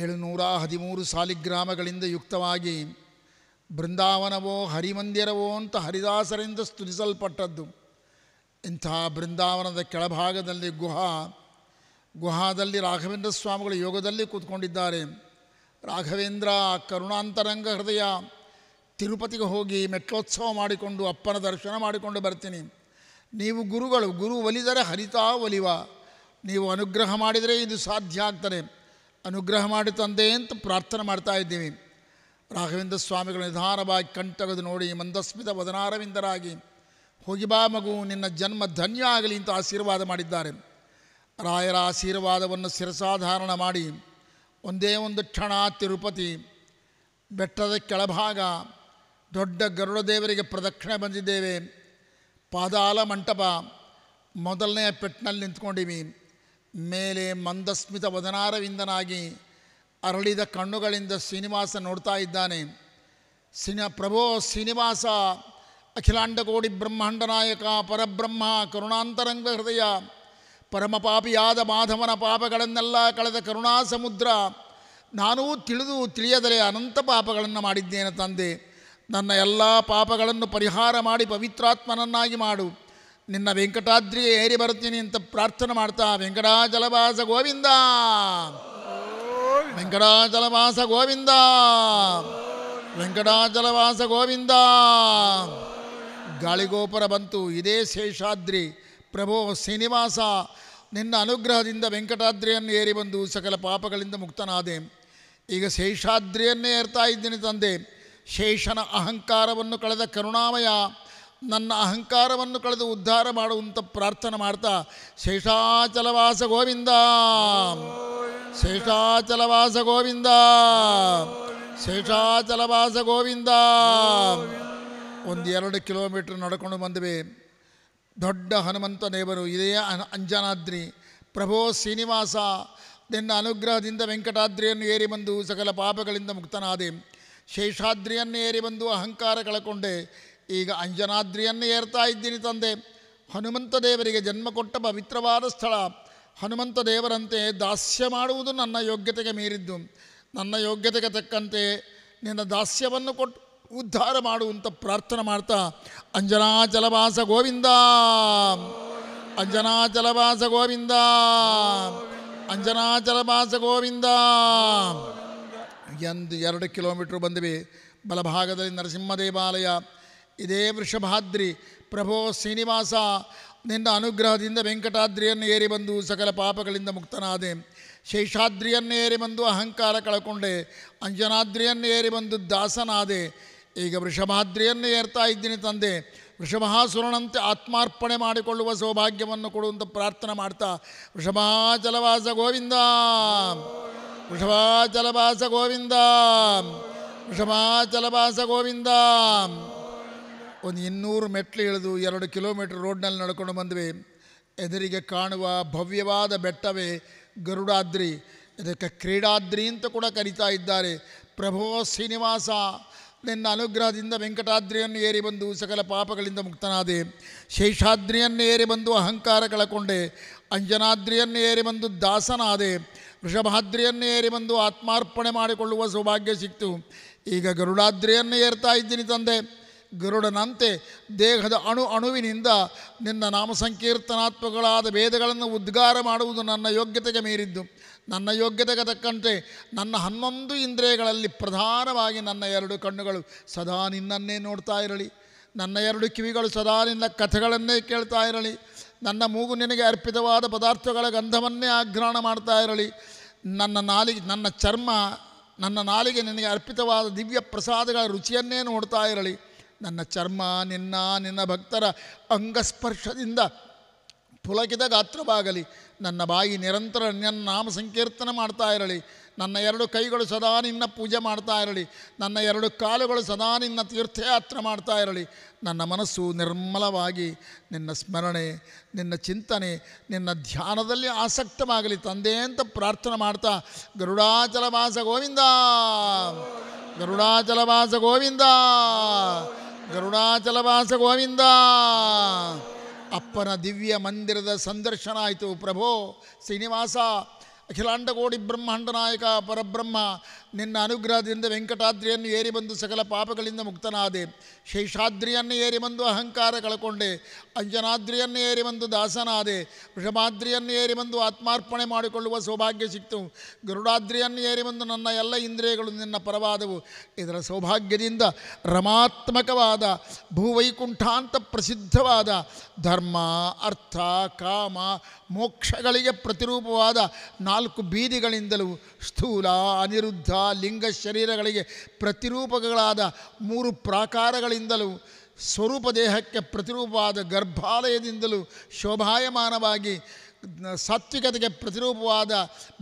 ಏಳುನೂರ ಹದಿಮೂರು ಸಾಲಿಗ್ರಾಮಗಳಿಂದ ಯುಕ್ತವಾಗಿ ಬೃಂದಾವನವೋ ಹರಿಮಂದಿರವೋ ಅಂತ ಹರಿದಾಸರಿಂದ ಸ್ತುತಿಸಲ್ಪಟ್ಟದ್ದು ಇಂಥ ಬೃಂದಾವನದ ಕೆಳಭಾಗದಲ್ಲಿ ಗುಹಾ ಗುಹಾದಲ್ಲಿ ರಾಘವೇಂದ್ರ ಸ್ವಾಮಿಗಳು ಯೋಗದಲ್ಲಿ ಕೂತ್ಕೊಂಡಿದ್ದಾರೆ ರಾಘವೇಂದ್ರ ಕರುಣಾಂತರಂಗ ಹೃದಯ ತಿರುಪತಿಗೆ ಹೋಗಿ ಮೆಟ್ಟೋತ್ಸವ ಮಾಡಿಕೊಂಡು ಅಪ್ಪನ ದರ್ಶನ ಮಾಡಿಕೊಂಡು ಬರ್ತೀನಿ ನೀವು ಗುರುಗಳು ಗುರು ಒಲಿದರೆ ಹರಿತಾ ಒಲಿವ ನೀವು ಅನುಗ್ರಹ ಮಾಡಿದರೆ ಇದು ಸಾಧ್ಯ ಆಗ್ತದೆ ಅನುಗ್ರಹ ಮಾಡಿ ತಂದೆ ಅಂತ ಪ್ರಾರ್ಥನೆ ಮಾಡ್ತಾ ಇದ್ದೀವಿ ರಾಘವೇಂದ್ರ ಸ್ವಾಮಿಗಳು ನಿಧಾನವಾಗಿ ಕಣ್ತಗದು ನೋಡಿ ಮಂದಸ್ಮಿತ ವದನಾರವಿಂದರಾಗಿ ಹೋಗಿ ಬಾ ಮಗು ನಿನ್ನ ಜನ್ಮ ಧನ್ಯ ಆಗಲಿ ಅಂತ ಆಶೀರ್ವಾದ ಮಾಡಿದ್ದಾರೆ ರಾಯರ ಆಶೀರ್ವಾದವನ್ನು ಶಿರಸಾಧಾರಣ ಮಾಡಿ ಒಂದೇ ಒಂದು ಕ್ಷಣ ತಿರುಪತಿ ಬೆಟ್ಟದ ಕೆಳಭಾಗ ದೊಡ್ಡ ಗರುಡ ದೇವರಿಗೆ ಪ್ರದಕ್ಷಿಣೆ ಬಂದಿದ್ದೇವೆ ಪಾದಾಲ ಮಂಟಪ ಮೊದಲನೆಯ ಪೆಟ್ಟಿನಲ್ಲಿ ನಿಂತ್ಕೊಂಡಿವಿ ಮೇಲೆ ಮಂದಸ್ಮಿತ ವದನಾರವಿಂದನಾಗಿ ಅರಳಿದ ಕಣ್ಣುಗಳಿಂದ ಶ್ರೀನಿವಾಸ ನೋಡ್ತಾ ಇದ್ದಾನೆ ಸಿನ ಪ್ರಭೋ ಶ್ರೀನಿವಾಸ ಅಖಿಲಾಂಡಕೋಡಿ ಬ್ರಹ್ಮಾಂಡ ನಾಯಕ ಪರಬ್ರಹ್ಮ ಕರುಣಾಂತರಂಗ ಹೃದಯ ಪರಮಪಾಪಿಯಾದ ಮಾಧವನ ಪಾಪಗಳನ್ನೆಲ್ಲ ಕಳೆದ ಕರುಣಾ ಸಮುದ್ರ ನಾನೂ ತಿಳಿದು ತಿಳಿಯದರೆ ಅನಂತ ಪಾಪಗಳನ್ನು ಮಾಡಿದ್ದೇನೆ ತಂದೆ ನನ್ನ ಎಲ್ಲ ಪಾಪಗಳನ್ನು ಪರಿಹಾರ ಮಾಡಿ ಪವಿತ್ರಾತ್ಮನನ್ನಾಗಿ ಮಾಡು ನಿನ್ನ ವೆಂಕಟಾದ್ರಿಗೆ ಏರಿ ಬರುತ್ತೀನಿ ಅಂತ ಪ್ರಾರ್ಥನೆ ಮಾಡ್ತಾ ವೆಂಕಟಾಚಲವಾಸ ಗೋವಿಂದ ವೆಂಕಟಾಚಲವಾಸ ಗೋವಿಂದ ವೆಂಕಟಾಚಲವಾಸ ಗೋವಿಂದ ಗಾಳಿಗೋಪುರ ಬಂತು ಇದೇ ಶೇಷಾದ್ರಿ ಪ್ರಭೋ ಶ್ರೀನಿವಾಸ ನಿನ್ನ ಅನುಗ್ರಹದಿಂದ ವೆಂಕಟಾದ್ರಿಯನ್ನು ಏರಿ ಬಂದು ಸಕಲ ಪಾಪಗಳಿಂದ ಮುಕ್ತನಾದೆ ಈಗ ಶೇಷಾದ್ರಿಯನ್ನೇ ಏರ್ತಾ ಇದ್ದೀನಿ ತಂದೆ ಶೇಷನ ಅಹಂಕಾರವನ್ನು ಕಳೆದ ಕರುಣಾಮಯ ನನ್ನ ಅಹಂಕಾರವನ್ನು ಕಳೆದು ಉದ್ಧಾರ ಮಾಡುವಂಥ ಪ್ರಾರ್ಥನೆ ಮಾಡ್ತಾ ಶೇಷಾಚಲವಾಸ ಗೋವಿಂದ ಶೇಷಾಚಲವಾಸ ಗೋವಿಂದ ಶೇಷಾಚಲವಾಸ ಗೋವಿಂದ ಒಂದು ಎರಡು ಕಿಲೋಮೀಟ್ರ್ ನಡ್ಕೊಂಡು ಬಂದ್ವಿ ದೊಡ್ಡ ಹನುಮಂತ ದೇವರು ಇದೇ ಅಂಜನಾದ್ರಿ ಪ್ರಭೋ ಶ್ರೀನಿವಾಸ ನಿನ್ನ ಅನುಗ್ರಹದಿಂದ ವೆಂಕಟಾದ್ರಿಯನ್ನು ಏರಿ ಬಂದು ಸಕಲ ಪಾಪಗಳಿಂದ ಮುಕ್ತನಾದೆ ಶೇಷಾದ್ರಿಯನ್ನು ಏರಿ ಬಂದು ಅಹಂಕಾರ ಕಳಕೊಂಡೆ ಈಗ ಅಂಜನಾದ್ರಿಯನ್ನು ಏರ್ತಾ ಇದ್ದೀನಿ ತಂದೆ ಹನುಮಂತ ದೇವರಿಗೆ ಜನ್ಮ ಕೊಟ್ಟ ಪವಿತ್ರವಾದ ಸ್ಥಳ ಹನುಮಂತ ದೇವರಂತೆ ದಾಸ್ಯ ಮಾಡುವುದು ನನ್ನ ಯೋಗ್ಯತೆಗೆ ಮೀರಿದ್ದು ನನ್ನ ಯೋಗ್ಯತೆಗೆ ತಕ್ಕಂತೆ ನಿನ್ನ ದಾಸ್ಯವನ್ನು ಕೊಟ್ಟು ಉದ್ಧಾರ ಮಾಡುವಂತ ಪ್ರಾರ್ಥನೆ ಮಾಡ್ತಾ ಅಂಜನಾಚಲವಾಸ ಗೋವಿಂದ ಅಂಜನಾಚಲವಾಸ ಗೋವಿಂದ ಅಂಜನಾಚಲವಾಸ ಗೋವಿಂದ ಎಂದು ಎರಡು ಕಿಲೋಮೀಟ್ರ್ ಬಂದಿವೆ ಬಲಭಾಗದಲ್ಲಿ ನರಸಿಂಹ ದೇವಾಲಯ ಇದೇ ವೃಷಭಾದ್ರಿ ಪ್ರಭೋ ಶ್ರೀನಿವಾಸ ನಿನ್ನ ಅನುಗ್ರಹದಿಂದ ಏರಿ ಬಂದು ಸಕಲ ಪಾಪಗಳಿಂದ ಮುಕ್ತನಾದೆ ಏರಿ ಬಂದು ಅಹಂಕಾರ ಕಳಕೊಂಡೆ ಏರಿ ಬಂದು ದಾಸನಾದೆ ಈಗ ವೃಷಮಾದ್ರಿಯನ್ನು ಏರ್ತಾ ಇದ್ದೀನಿ ತಂದೆ ವೃಷಭಾಸುರನಂತೆ ಆತ್ಮಾರ್ಪಣೆ ಮಾಡಿಕೊಳ್ಳುವ ಸೌಭಾಗ್ಯವನ್ನು ಕೊಡುವಂತ ಪ್ರಾರ್ಥನೆ ಮಾಡ್ತಾ ವೃಷಭಾಚಲವಾಸ ಗೋವಿಂದ ವೃಷಭಾಚಲವಾಸ ಗೋವಿಂದ ವೃಷಭಾಚಲವಾಸ ಗೋವಿಂದ ಒಂದು ಇನ್ನೂರು ಮೆಟ್ಲು ಇಳಿದು ಎರಡು ಕಿಲೋಮೀಟ್ರ್ ರೋಡ್ನಲ್ಲಿ ನಡ್ಕೊಂಡು ಬಂದ್ವಿ ಎದುರಿಗೆ ಕಾಣುವ ಭವ್ಯವಾದ ಬೆಟ್ಟವೇ ಗರುಡಾದ್ರಿ ಇದಕ್ಕೆ ಕ್ರೀಡಾದ್ರಿ ಅಂತ ಕೂಡ ಕರೀತಾ ಇದ್ದಾರೆ ಪ್ರಭೋ ಶ್ರೀನಿವಾಸ ನಿನ್ನ ಅನುಗ್ರಹದಿಂದ ವೆಂಕಟಾದ್ರಿಯನ್ನು ಏರಿ ಬಂದು ಸಕಲ ಪಾಪಗಳಿಂದ ಮುಕ್ತನಾದೆ ಶೇಷಾದ್ರಿಯನ್ನು ಏರಿ ಬಂದು ಅಹಂಕಾರ ಕಳಕೊಂಡೆ ಅಂಜನಾದ್ರಿಯನ್ನು ಏರಿ ಬಂದು ದಾಸನಾದೆ ವೃಷಭಾದ್ರಿಯನ್ನು ಏರಿ ಬಂದು ಆತ್ಮಾರ್ಪಣೆ ಮಾಡಿಕೊಳ್ಳುವ ಸೌಭಾಗ್ಯ ಸಿಕ್ತು ಈಗ ಗರುಡಾದ್ರಿಯನ್ನು ಏರ್ತಾ ಇದ್ದೀನಿ ತಂದೆ ಗರುಡನಂತೆ ದೇಹದ ಅಣು ಅಣುವಿನಿಂದ ನಿನ್ನ ನಾಮ ಸಂಕೀರ್ತನಾತ್ಮಕಗಳಾದ ವೇದಗಳನ್ನು ಉದ್ಗಾರ ಮಾಡುವುದು ನನ್ನ ಯೋಗ್ಯತೆಗೆ ಮೀರಿದ್ದು ನನ್ನ ಯೋಗ್ಯತೆಗೆ ತಕ್ಕಂತೆ ನನ್ನ ಹನ್ನೊಂದು ಇಂದ್ರಿಯಗಳಲ್ಲಿ ಪ್ರಧಾನವಾಗಿ ನನ್ನ ಎರಡು ಕಣ್ಣುಗಳು ಸದಾ ನಿನ್ನನ್ನೇ ನೋಡ್ತಾ ಇರಲಿ ನನ್ನ ಎರಡು ಕಿವಿಗಳು ಸದಾ ನಿನ್ನ ಕಥೆಗಳನ್ನೇ ಕೇಳ್ತಾ ಇರಲಿ ನನ್ನ ಮೂಗು ನಿನಗೆ ಅರ್ಪಿತವಾದ ಪದಾರ್ಥಗಳ ಗಂಧವನ್ನೇ ಆಘ್ರಾಣ ಮಾಡ್ತಾ ಇರಲಿ ನನ್ನ ನಾಲಿಗೆ ನನ್ನ ಚರ್ಮ ನನ್ನ ನಾಲಿಗೆ ನಿನಗೆ ಅರ್ಪಿತವಾದ ದಿವ್ಯ ಪ್ರಸಾದಗಳ ರುಚಿಯನ್ನೇ ನೋಡ್ತಾ ಇರಲಿ ನನ್ನ ಚರ್ಮ ನಿನ್ನ ನಿನ್ನ ಭಕ್ತರ ಅಂಗಸ್ಪರ್ಶದಿಂದ ಪುಲಕಿದ ಗಾತ್ರವಾಗಲಿ ನನ್ನ ಬಾಯಿ ನಿರಂತರ ನನ್ನ ನಾಮ ಸಂಕೀರ್ತನೆ ಮಾಡ್ತಾ ಇರಲಿ ನನ್ನ ಎರಡು ಕೈಗಳು ಸದಾ ನಿನ್ನ ಪೂಜೆ ಮಾಡ್ತಾ ಇರಲಿ ನನ್ನ ಎರಡು ಕಾಲುಗಳು ಸದಾ ನಿನ್ನ ತೀರ್ಥಯಾತ್ರೆ ಮಾಡ್ತಾ ಇರಲಿ ನನ್ನ ಮನಸ್ಸು ನಿರ್ಮಲವಾಗಿ ನಿನ್ನ ಸ್ಮರಣೆ ನಿನ್ನ ಚಿಂತನೆ ನಿನ್ನ ಧ್ಯಾನದಲ್ಲಿ ಆಸಕ್ತವಾಗಲಿ ತಂದೆ ಅಂತ ಪ್ರಾರ್ಥನೆ ಮಾಡ್ತಾ ಗರುಡಾಚಲವಾಸ ಗೋವಿಂದ ಗರುಡಾಚಲವಾಸ ಗೋವಿಂದ ಗರುಡಾಚಲವಾಸ ಗೋವಿಂದ ಅಪ್ಪನ ದಿವ್ಯ ಮಂದಿರದ ಸಂದರ್ಶನ ಆಯಿತು ಪ್ರಭೋ ಶ್ರೀನಿವಾಸ ಅಖಿಲಾಂಡಕೋಡಿ ಬ್ರಹ್ಮಾಂಡ ನಾಯಕ ಪರಬ್ರಹ್ಮ ನಿನ್ನ ಅನುಗ್ರಹದಿಂದ ವೆಂಕಟಾದ್ರಿಯನ್ನು ಏರಿ ಬಂದು ಸಕಲ ಪಾಪಗಳಿಂದ ಮುಕ್ತನಾದೆ ಶೇಷಾದ್ರಿಯನ್ನು ಏರಿ ಬಂದು ಅಹಂಕಾರ ಕಳ್ಕೊಂಡೆ ಅಂಜನಾದ್ರಿಯನ್ನು ಏರಿ ಬಂದು ದಾಸನಾದೆ ವೃಷಭಾದ್ರಿಯನ್ನು ಏರಿ ಬಂದು ಆತ್ಮಾರ್ಪಣೆ ಮಾಡಿಕೊಳ್ಳುವ ಸೌಭಾಗ್ಯ ಸಿಕ್ತು ಗರುಡಾದ್ರಿಯನ್ನು ಏರಿ ಬಂದು ನನ್ನ ಎಲ್ಲ ಇಂದ್ರಿಯಗಳು ನಿನ್ನ ಪರವಾದವು ಇದರ ಸೌಭಾಗ್ಯದಿಂದ ರಮಾತ್ಮಕವಾದ ಭೂವೈಕುಂಠಾಂತ ಪ್ರಸಿದ್ಧವಾದ ಧರ್ಮ ಅರ್ಥ ಕಾಮ ಮೋಕ್ಷಗಳಿಗೆ ಪ್ರತಿರೂಪವಾದ ನಾಲ್ಕು ಬೀದಿಗಳಿಂದಲೂ ಸ್ಥೂಲ ಅನಿರುದ್ಧ ಲಿಂಗ ಶರೀರಗಳಿಗೆ ಪ್ರತಿರೂಪಗಳಾದ ಮೂರು ಪ್ರಾಕಾರಗಳಿಂದಲೂ ಸ್ವರೂಪ ದೇಹಕ್ಕೆ ಪ್ರತಿರೂಪವಾದ ಗರ್ಭಾಲಯದಿಂದಲೂ ಶೋಭಾಯಮಾನವಾಗಿ ಸಾತ್ವಿಕತೆಗೆ ಪ್ರತಿರೂಪವಾದ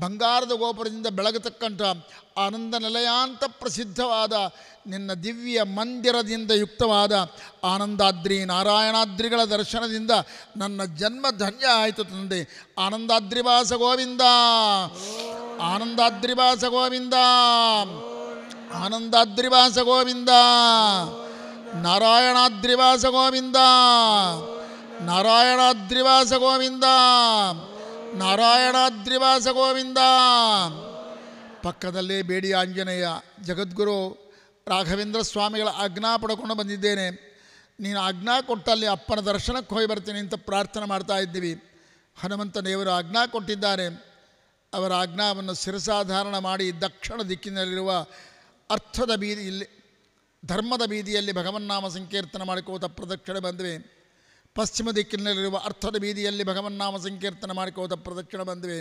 ಬಂಗಾರದ ಗೋಪುರದಿಂದ ಬೆಳಗತಕ್ಕಂಥ ಆನಂದ ನಿಲಯಾಂತ ಪ್ರಸಿದ್ಧವಾದ ನಿನ್ನ ದಿವ್ಯ ಮಂದಿರದಿಂದ ಯುಕ್ತವಾದ ಆನಂದಾದ್ರಿ ನಾರಾಯಣಾದ್ರಿಗಳ ದರ್ಶನದಿಂದ ನನ್ನ ಜನ್ಮ ಧನ್ಯ ಆಯಿತು ತಂದೆ ಆನಂದಾದ್ರಿವಾಸ ಗೋವಿಂದ ಆನಂದಾದ್ರಿವಾಸ ಗೋವಿಂದ ಆನಂದಾದ್ರಿವಾಸ ಗೋವಿಂದ ನಾರಾಯಣಾದ್ರಿವಾಸ ಗೋವಿಂದ ನಾರಾಯಣಾದ್ರಿವಾಸ ಗೋವಿಂದ ನಾರಾಯಣಾದ್ರಿವಾಸ ಗೋವಿಂದ ಪಕ್ಕದಲ್ಲೇ ಬೇಡಿ ಆಂಜನೇಯ ಜಗದ್ಗುರು ರಾಘವೇಂದ್ರ ಸ್ವಾಮಿಗಳ ಆಜ್ಞಾ ಪಡ್ಕೊಂಡು ಬಂದಿದ್ದೇನೆ ನೀನು ಆಜ್ಞಾ ಕೊಟ್ಟಲ್ಲಿ ಅಪ್ಪನ ದರ್ಶನಕ್ಕೆ ಹೋಗಿ ಬರ್ತೀನಿ ಅಂತ ಪ್ರಾರ್ಥನೆ ಮಾಡ್ತಾ ಇದ್ದೀವಿ ಹನುಮಂತ ದೇವರು ಆಜ್ಞಾ ಕೊಟ್ಟಿದ್ದಾರೆ ಅವರ ಆಜ್ಞಾವನ್ನು ಶಿರಸಾಧಾರಣ ಮಾಡಿ ದಕ್ಷಿಣ ದಿಕ್ಕಿನಲ್ಲಿರುವ ಅರ್ಥದ ಬೀದಿಯಲ್ಲಿ ಧರ್ಮದ ಬೀದಿಯಲ್ಲಿ ಭಗವನ್ನಾಮ ಸಂಕೀರ್ತನ ಮಾಡಿಕೋತ ಪ್ರದಕ್ಷಿಣೆ ಬಂದ್ವಿ ಪಶ್ಚಿಮ ದಿಕ್ಕಿನಲ್ಲಿರುವ ಅರ್ಥದ ಬೀದಿಯಲ್ಲಿ ಭಗವನ್ನಾಮ ಸಂಕೀರ್ತನ ಮಾಡಿಕೋತ ಪ್ರದಕ್ಷಿಣೆ ಬಂದ್ವಿ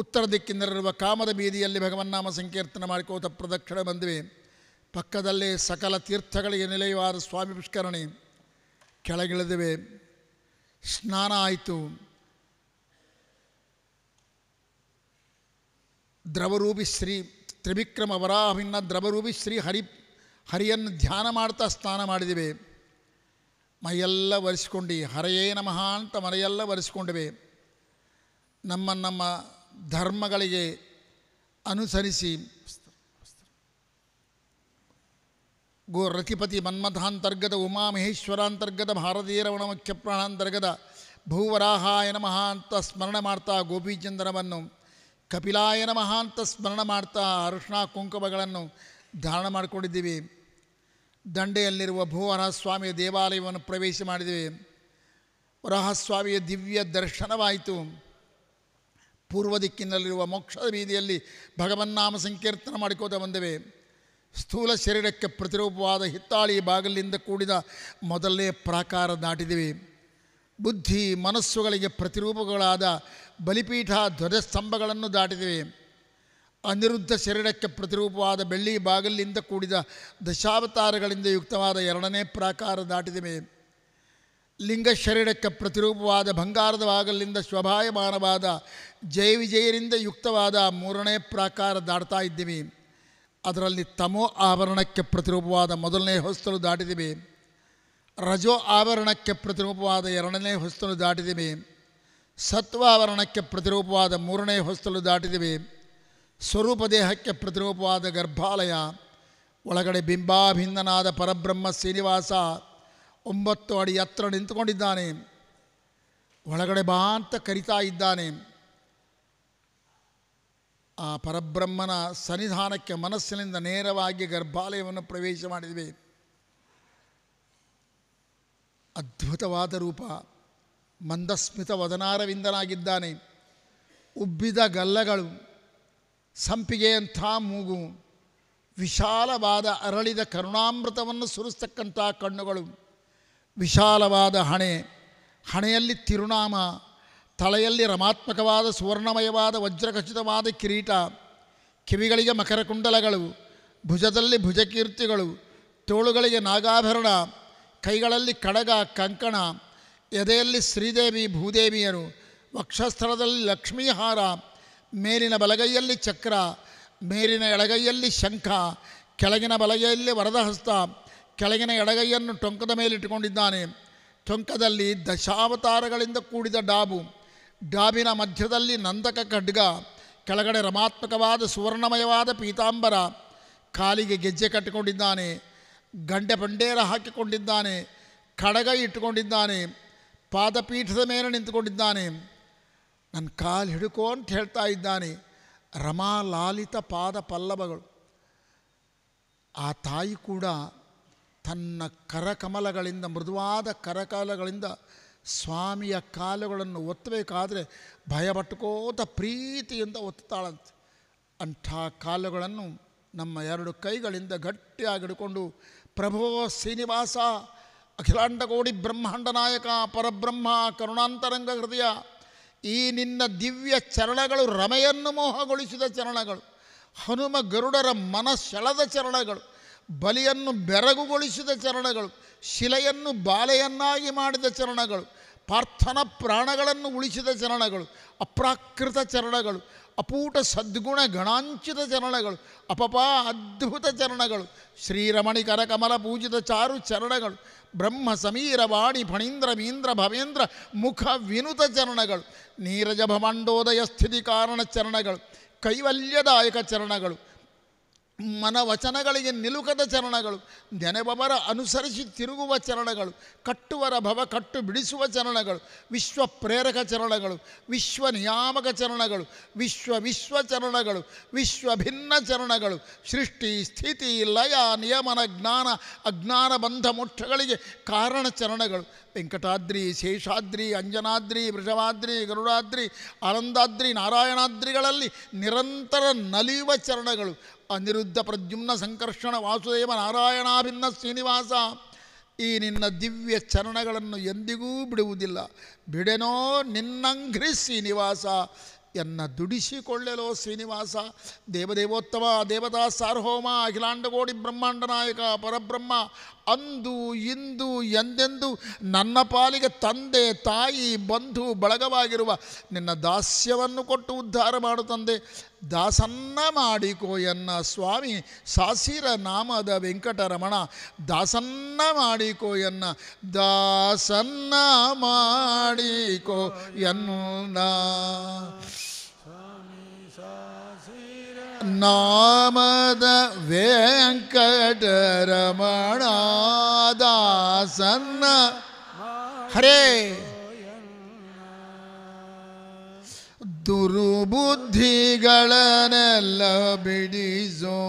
ಉತ್ತರ ದಿಕ್ಕಿನಲ್ಲಿರುವ ಕಾಮದ ಬೀದಿಯಲ್ಲಿ ಭಗವನ್ನಾಮ ಸಂಕೀರ್ತನ ಮಾಡಿಕೋತ ಪ್ರದಕ್ಷಿಣೆ ಬಂದ್ವಿ ಪಕ್ಕದಲ್ಲೇ ಸಕಲ ತೀರ್ಥಗಳಿಗೆ ನಿಲಯವಾದ ಸ್ವಾಮಿ ಪುಷ್ಕರಣಿ ಕೆಳಗಿಳಿದಿವೆ ಸ್ನಾನ ಆಯಿತು ದ್ರವರೂಪಿ ಶ್ರೀ ತ್ರಿವಿಕ್ರಮ ವರಾಹಿನ್ನ ದ್ರವರೂಪಿ ಶ್ರೀ ಹರಿ ಹರಿಯನ್ನು ಧ್ಯಾನ ಮಾಡ್ತಾ ಸ್ನಾನ ಮಾಡಿದಿವೆ ಮೈಯೆಲ್ಲ ಒರೆಸ್ಕೊಂಡು ಹರೆಯೇ ನಮಃ ಅಂತ ಮನೆಯೆಲ್ಲ ಒರೆಸ್ಕೊಂಡಿವೆ ನಮ್ಮ ನಮ್ಮ ಧರ್ಮಗಳಿಗೆ ಅನುಸರಿಸಿ ಗೋ ರತಿಪತಿ ಮನ್ಮಥಾಂತರ್ಗತ ಉಮಾಮಹೇಶ್ವರಾಂತರ್ಗತ ಭಾರತೀಯ ರವಣ ಮುಖ್ಯ ಪ್ರಾಣಾಂತರ್ಗತ ಭೂವರಾಹಾಯ ನಮಃ ಅಂತ ಸ್ಮರಣೆ ಮಾಡ್ತಾ ಗೋಪೀಚಂದ್ರವನ್ನು ಕಪಿಲಾಯನ ಮಹಾಂತ ಸ್ಮರಣ ಮಾಡ್ತಾ ಅರುಷಣ ಕುಂಕುಮಗಳನ್ನು ಧಾರಣ ಮಾಡಿಕೊಂಡಿದ್ದೀವಿ ದಂಡೆಯಲ್ಲಿರುವ ಭೂವರಸ್ವಾಮಿಯ ದೇವಾಲಯವನ್ನು ಪ್ರವೇಶ ಮಾಡಿದ್ದೀವಿ ವರಹಸ್ವಾಮಿಯ ದಿವ್ಯ ದರ್ಶನವಾಯಿತು ಪೂರ್ವ ದಿಕ್ಕಿನಲ್ಲಿರುವ ಮೋಕ್ಷದ ಬೀದಿಯಲ್ಲಿ ಭಗವನ್ನಾಮ ಸಂಕೀರ್ತನ ಮಾಡಿಕೋತ ಬಂದಿವೆ ಸ್ಥೂಲ ಶರೀರಕ್ಕೆ ಪ್ರತಿರೂಪವಾದ ಹಿತ್ತಾಳಿ ಬಾಗಿಲಿಂದ ಕೂಡಿದ ಮೊದಲನೇ ಪ್ರಾಕಾರ ದಾಟಿದ್ದೀವಿ ಬುದ್ಧಿ ಮನಸ್ಸುಗಳಿಗೆ ಪ್ರತಿರೂಪಗಳಾದ ಬಲಿಪೀಠ ಧ್ವಜಸ್ತಂಭಗಳನ್ನು ದಾಟಿದಿವೆ ಅನಿರುದ್ಧ ಶರೀರಕ್ಕೆ ಪ್ರತಿರೂಪವಾದ ಬೆಳ್ಳಿ ಬಾಗಲಿನಿಂದ ಕೂಡಿದ ದಶಾವತಾರಗಳಿಂದ ಯುಕ್ತವಾದ ಎರಡನೇ ಪ್ರಾಕಾರ ದಾಟಿದಿವೆ ಲಿಂಗ ಶರೀರಕ್ಕೆ ಪ್ರತಿರೂಪವಾದ ಬಂಗಾರದ ಬಾಗಲಿನಿಂದ ಸ್ವಭಾಯಮಾನವಾದ ಜಯ ವಿಜಯರಿಂದ ಯುಕ್ತವಾದ ಮೂರನೇ ಪ್ರಾಕಾರ ದಾಟ್ತಾ ಇದ್ದೀವಿ ಅದರಲ್ಲಿ ತಮೋ ಆಭರಣಕ್ಕೆ ಪ್ರತಿರೂಪವಾದ ಮೊದಲನೇ ಹೊಸ್ತಲು ದಾಟಿದಿವೆ ರಜೋ ಆವರಣಕ್ಕೆ ಪ್ರತಿರೂಪವಾದ ಎರಡನೇ ಹೊಸ್ತಲು ದಾಟಿದಿವೆ ಸತ್ವ ಆವರಣಕ್ಕೆ ಪ್ರತಿರೂಪವಾದ ಮೂರನೇ ಹೊಸ್ತಲು ದಾಟಿದಿವೆ ಸ್ವರೂಪ ದೇಹಕ್ಕೆ ಪ್ರತಿರೂಪವಾದ ಗರ್ಭಾಲಯ ಒಳಗಡೆ ಬಿಂಬಾಭಿಂದನಾದ ಪರಬ್ರಹ್ಮ ಶ್ರೀನಿವಾಸ ಒಂಬತ್ತು ಅಡಿ ಹತ್ರ ನಿಂತುಕೊಂಡಿದ್ದಾನೆ ಒಳಗಡೆ ಭಾಂತ ಕರಿತಾ ಇದ್ದಾನೆ ಆ ಪರಬ್ರಹ್ಮನ ಸನ್ನಿಧಾನಕ್ಕೆ ಮನಸ್ಸಿನಿಂದ ನೇರವಾಗಿ ಗರ್ಭಾಲಯವನ್ನು ಪ್ರವೇಶ ಮಾಡಿದ್ವಿ ಅದ್ಭುತವಾದ ರೂಪ ಮಂದಸ್ಮಿತ ವದನಾರವಿಂದನಾಗಿದ್ದಾನೆ ಉಬ್ಬಿದ ಗಲ್ಲಗಳು ಸಂಪಿಗೆಯಂಥ ಮೂಗು ವಿಶಾಲವಾದ ಅರಳಿದ ಕರುಣಾಮೃತವನ್ನು ಸುರಿಸ್ತಕ್ಕಂಥ ಕಣ್ಣುಗಳು ವಿಶಾಲವಾದ ಹಣೆ ಹಣೆಯಲ್ಲಿ ತಿರುನಾಮ ತಲೆಯಲ್ಲಿ ರಮಾತ್ಮಕವಾದ ಸುವರ್ಣಮಯವಾದ ವಜ್ರಖಚಿತವಾದ ಕಿರೀಟ ಕಿವಿಗಳಿಗೆ ಮಕರಕುಂಡಲಗಳು ಭುಜದಲ್ಲಿ ಭುಜಕೀರ್ತಿಗಳು ತೋಳುಗಳಿಗೆ ನಾಗಾಭರಣ ಕೈಗಳಲ್ಲಿ ಕಡಗ ಕಂಕಣ ಎದೆಯಲ್ಲಿ ಶ್ರೀದೇವಿ ಭೂದೇವಿಯರು ವಕ್ಷಸ್ಥಳದಲ್ಲಿ ಲಕ್ಷ್ಮೀಹಾರ ಮೇಲಿನ ಬಲಗೈಯಲ್ಲಿ ಚಕ್ರ ಮೇಲಿನ ಎಡಗೈಯಲ್ಲಿ ಶಂಖ ಕೆಳಗಿನ ಬಲಗೈಯಲ್ಲಿ ವರದಹಸ್ತ ಕೆಳಗಿನ ಎಡಗೈಯನ್ನು ಟೊಂಕದ ಮೇಲಿಟ್ಟುಕೊಂಡಿದ್ದಾನೆ ಟೊಂಕದಲ್ಲಿ ದಶಾವತಾರಗಳಿಂದ ಕೂಡಿದ ಡಾಬು ಡಾಬಿನ ಮಧ್ಯದಲ್ಲಿ ನಂದಕ ಖಡ್ಗ ಕೆಳಗಡೆ ರಮಾತ್ಮಕವಾದ ಸುವರ್ಣಮಯವಾದ ಪೀತಾಂಬರ ಕಾಲಿಗೆ ಗೆಜ್ಜೆ ಕಟ್ಟಿಕೊಂಡಿದ್ದಾನೆ ಗಂಡೆ ಬಂಡೇರ ಹಾಕಿಕೊಂಡಿದ್ದಾನೆ ಖಡಗ ಇಟ್ಟುಕೊಂಡಿದ್ದಾನೆ ಪಾದಪೀಠದ ಮೇಲೆ ನಿಂತುಕೊಂಡಿದ್ದಾನೆ ನನ್ನ ಕಾಲು ಹಿಡುಕೋ ಅಂತ ಹೇಳ್ತಾ ಇದ್ದಾನೆ ರಮಾ ಪಾದ ಪಲ್ಲವಗಳು ಆ ತಾಯಿ ಕೂಡ ತನ್ನ ಕರಕಮಲಗಳಿಂದ ಮೃದುವಾದ ಕರಕಮಲಗಳಿಂದ ಸ್ವಾಮಿಯ ಕಾಲುಗಳನ್ನು ಒತ್ತಬೇಕಾದರೆ ಭಯಪಟ್ಟುಕೋತ ಪ್ರೀತಿಯಿಂದ ಒತ್ತಾಳಂತೆ ಅಂಥ ಕಾಲುಗಳನ್ನು ನಮ್ಮ ಎರಡು ಕೈಗಳಿಂದ ಗಟ್ಟಿಯಾಗಿ ಹಿಡ್ಕೊಂಡು ಪ್ರಭೋ ಶ್ರೀನಿವಾಸ ಅಖಿಲಾಂಡಕೋಡಿ ಬ್ರಹ್ಮಾಂಡ ನಾಯಕ ಪರಬ್ರಹ್ಮ ಕರುಣಾಂತರಂಗ ಹೃದಯ ಈ ನಿನ್ನ ದಿವ್ಯ ಚರಣಗಳು ರಮೆಯನ್ನು ಮೋಹಗೊಳಿಸಿದ ಚರಣಗಳು ಹನುಮ ಗರುಡರ ಮನಸೆಳೆದ ಚರಣಗಳು ಬಲಿಯನ್ನು ಬೆರಗುಗೊಳಿಸಿದ ಚರಣಗಳು ಶಿಲೆಯನ್ನು ಬಾಲೆಯನ್ನಾಗಿ ಮಾಡಿದ ಚರಣಗಳು ಪಾರ್ಥನ ಪ್ರಾಣಗಳನ್ನು ಉಳಿಸಿದ ಚರಣಗಳು ಅಪ್ರಾಕೃತ ಚರಣಗಳು ಅಪೂಟ ಸದ್ಗುಣ ಗಣಾಂಚಿತ ಚರಣಗಳು ಅಪಪಾ ಅದ್ಭುತ ಚರಣಗಳು ಶ್ರೀರಮಣಿಕರ ಕಮಲ ಪೂಜಿತ ಚಾರು ಚರಣಗಳು ಬ್ರಹ್ಮ ಸಮೀರ ವಾಣಿ ಫಣೀಂದ್ರ ಮೀಂದ್ರ ಭವೇಂದ್ರ ಮುಖ ವಿನುತ ಚರಣಗಳು ನೀರಜ ಭಮಂಡೋದಯ ಸ್ಥಿತಿ ಕಾರಣ ಚರಣಗಳು ಕೈವಲ್ಯದಾಯಕ ಚರಣಗಳು ಮನವಚನಗಳಿಗೆ ನಿಲುಕದ ಚರಣಗಳು ನೆನೆಬವರ ಅನುಸರಿಸಿ ತಿರುಗುವ ಚರಣಗಳು ಕಟ್ಟುವರ ಭವ ಕಟ್ಟು ಬಿಡಿಸುವ ಚರಣಗಳು ವಿಶ್ವ ಪ್ರೇರಕ ಚರಣಗಳು ವಿಶ್ವ ನಿಯಾಮಕ ಚರಣಗಳು ವಿಶ್ವ ವಿಶ್ವ ಚರಣಗಳು ವಿಶ್ವ ಭಿನ್ನ ಚರಣಗಳು ಸೃಷ್ಟಿ ಸ್ಥಿತಿ ಲಯ ನಿಯಮನ ಜ್ಞಾನ ಅಜ್ಞಾನ ಬಂಧ ಮುಠಗಳಿಗೆ ಕಾರಣ ಚರಣಗಳು ವೆಂಕಟಾದ್ರಿ ಶೇಷಾದ್ರಿ ಅಂಜನಾದ್ರಿ ವೃಷಭಾದ್ರಿ ಗರುಡಾದ್ರಿ ಆನಂದಾದ್ರಿ ನಾರಾಯಣಾದ್ರಿಗಳಲ್ಲಿ ನಿರಂತರ ನಲಿಯುವ ಚರಣಗಳು ಅನಿರುದ್ಧ ಪ್ರದ್ಯುಮ್ನ ಸಂಕರ್ಷಣ ವಾಸುದೇವ ನಾರಾಯಣಾಭಿನ್ನ ಶ್ರೀನಿವಾಸ ಈ ನಿನ್ನ ದಿವ್ಯ ಚರಣಗಳನ್ನು ಎಂದಿಗೂ ಬಿಡುವುದಿಲ್ಲ ಬಿಡೆನೋ ನಿನ್ನಂಘ್ರಿ ಶ್ರೀನಿವಾಸ ಎನ್ನ ದುಡಿಸಿಕೊಳ್ಳಲೋ ಶ್ರೀನಿವಾಸ ದೇವದೇವೋತ್ತಮ ದೇವತಾ ಸಾರ್ವಭೌಮ ಅಖಿಲಾಂಡಗೋಡಿ ಬ್ರಹ್ಮಾಂಡ ನಾಯಕ ಪರಬ್ರಹ್ಮ ಅಂದು ಇಂದು ಎಂದೆಂದು ನನ್ನ ಪಾಲಿಗೆ ತಂದೆ ತಾಯಿ ಬಂಧು ಬಳಗವಾಗಿರುವ ನಿನ್ನ ದಾಸ್ಯವನ್ನು ಕೊಟ್ಟು ಉದ್ಧಾರ ಮಾಡು ತಂದೆ ದಾಸನ್ನ ಮಾಡಿಕೋ ಎನ್ನ ಸ್ವಾಮಿ ಸಾಸಿರ ನಾಮದ ವೆಂಕಟರಮಣ ದಾಸನ್ನ ಮಾಡಿಕೋ ಎನ್ನ ದಾಸನ್ನ ಮಾಡಿಕೋ ಎನ್ನ நாமத வேங்கடரமணாதாசன்ன ஹரே ದುರುಬುದ್ಧಿಗಳನ್ನೆಲ್ಲ ಬಿಡಿಸೋ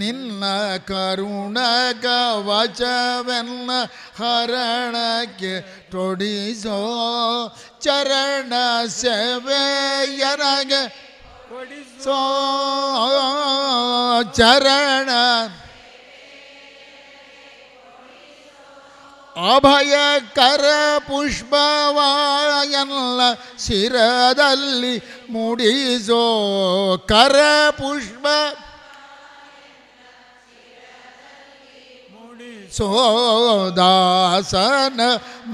ನಿನ್ನ ಕರುಣ ಕವಚವೆನ್ನ ಹರಣಕ್ಕೆ ತೊಡಿಸೋ ಚರಣ ಸೇವೆಯನಗೆ ಸೋ ಚರಣ ಅಭಯಕರ ಪುಷ್ಪವಾಯಲ್ಲ ಶಿರದಲ್ಲಿ ಮುಡಿಸೋ ಕರ ಪುಷ್ಪ ಸೋದಾಸನ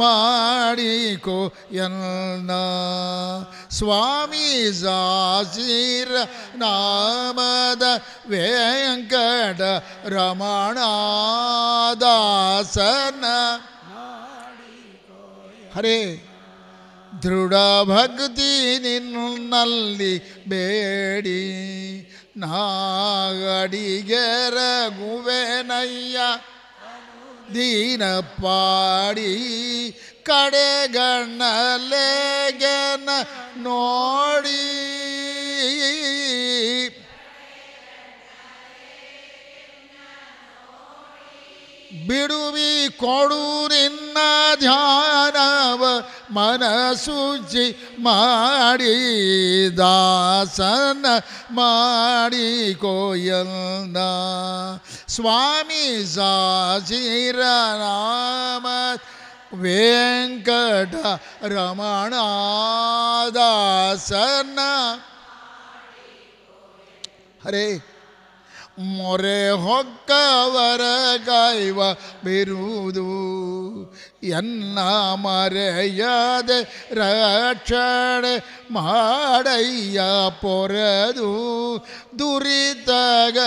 ಮಾಡಿಕೋ ಎನ್ನ ಸ್ವಾಮಿ ಜಾಸೀರ ನಾಮದ ವ್ಯಂಕಟ ರಮಣ ಹರೇ ದೃಢ ಭಕ್ತಿ ನಿನ್ನಲ್ಲಿ ಬೇಡಿ ನಾಗಡಿಗೆರ ಗುವೆನಯ್ಯ ದೀನ ಪಾಡಿ ಕಡೆಗಣ್ಣಲೆಗನ ನೋಡಿ ಬಿಡುವಿ ಕೊಡು ನಿನ್ನ ಧ್ಯಾನವ ಮನಸುಜಿ ಮಾಡಿ ದಾಸನ ಮಾಡಿ ಕೋಯಲ್ನ ಸ್ವಾಮಿ ಸಾಸಿರನಾಮ ವೆಂಕಟ ರಮಣ ದಾಸನ ಹರೇ ಮೊರೆ ಹೊಕ್ಕವರ ಬಿರುವುದು ಎನ್ನ ಮರೆಯಾದೆ ರಕ್ಷಣೆ ಮಾಡಯ್ಯ ಪೊರೆದು ದುರಿತಗಳಲ್ಲವ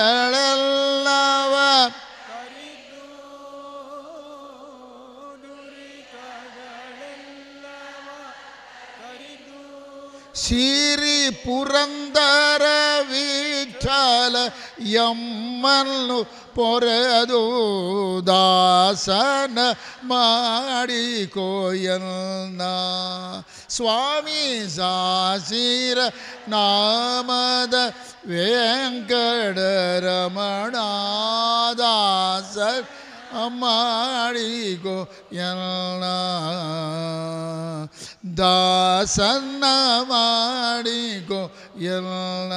சீரி புரந்தர வீற்றால எம்மன்னு பொರದು ದಾಸನ ಮಾಡಿಕೋಯನ್ನ ಸ್ವಾಮಿ ಸಾಸೀರ ನಾಮದ ವೆಂಕಟರಮಣ ದಾಸ ಮಾಡಿಗೋ ಎಲ್ಲ ದಾಸನ್ನ ಮಾಡಿಗೋ ಎಲ್ಲ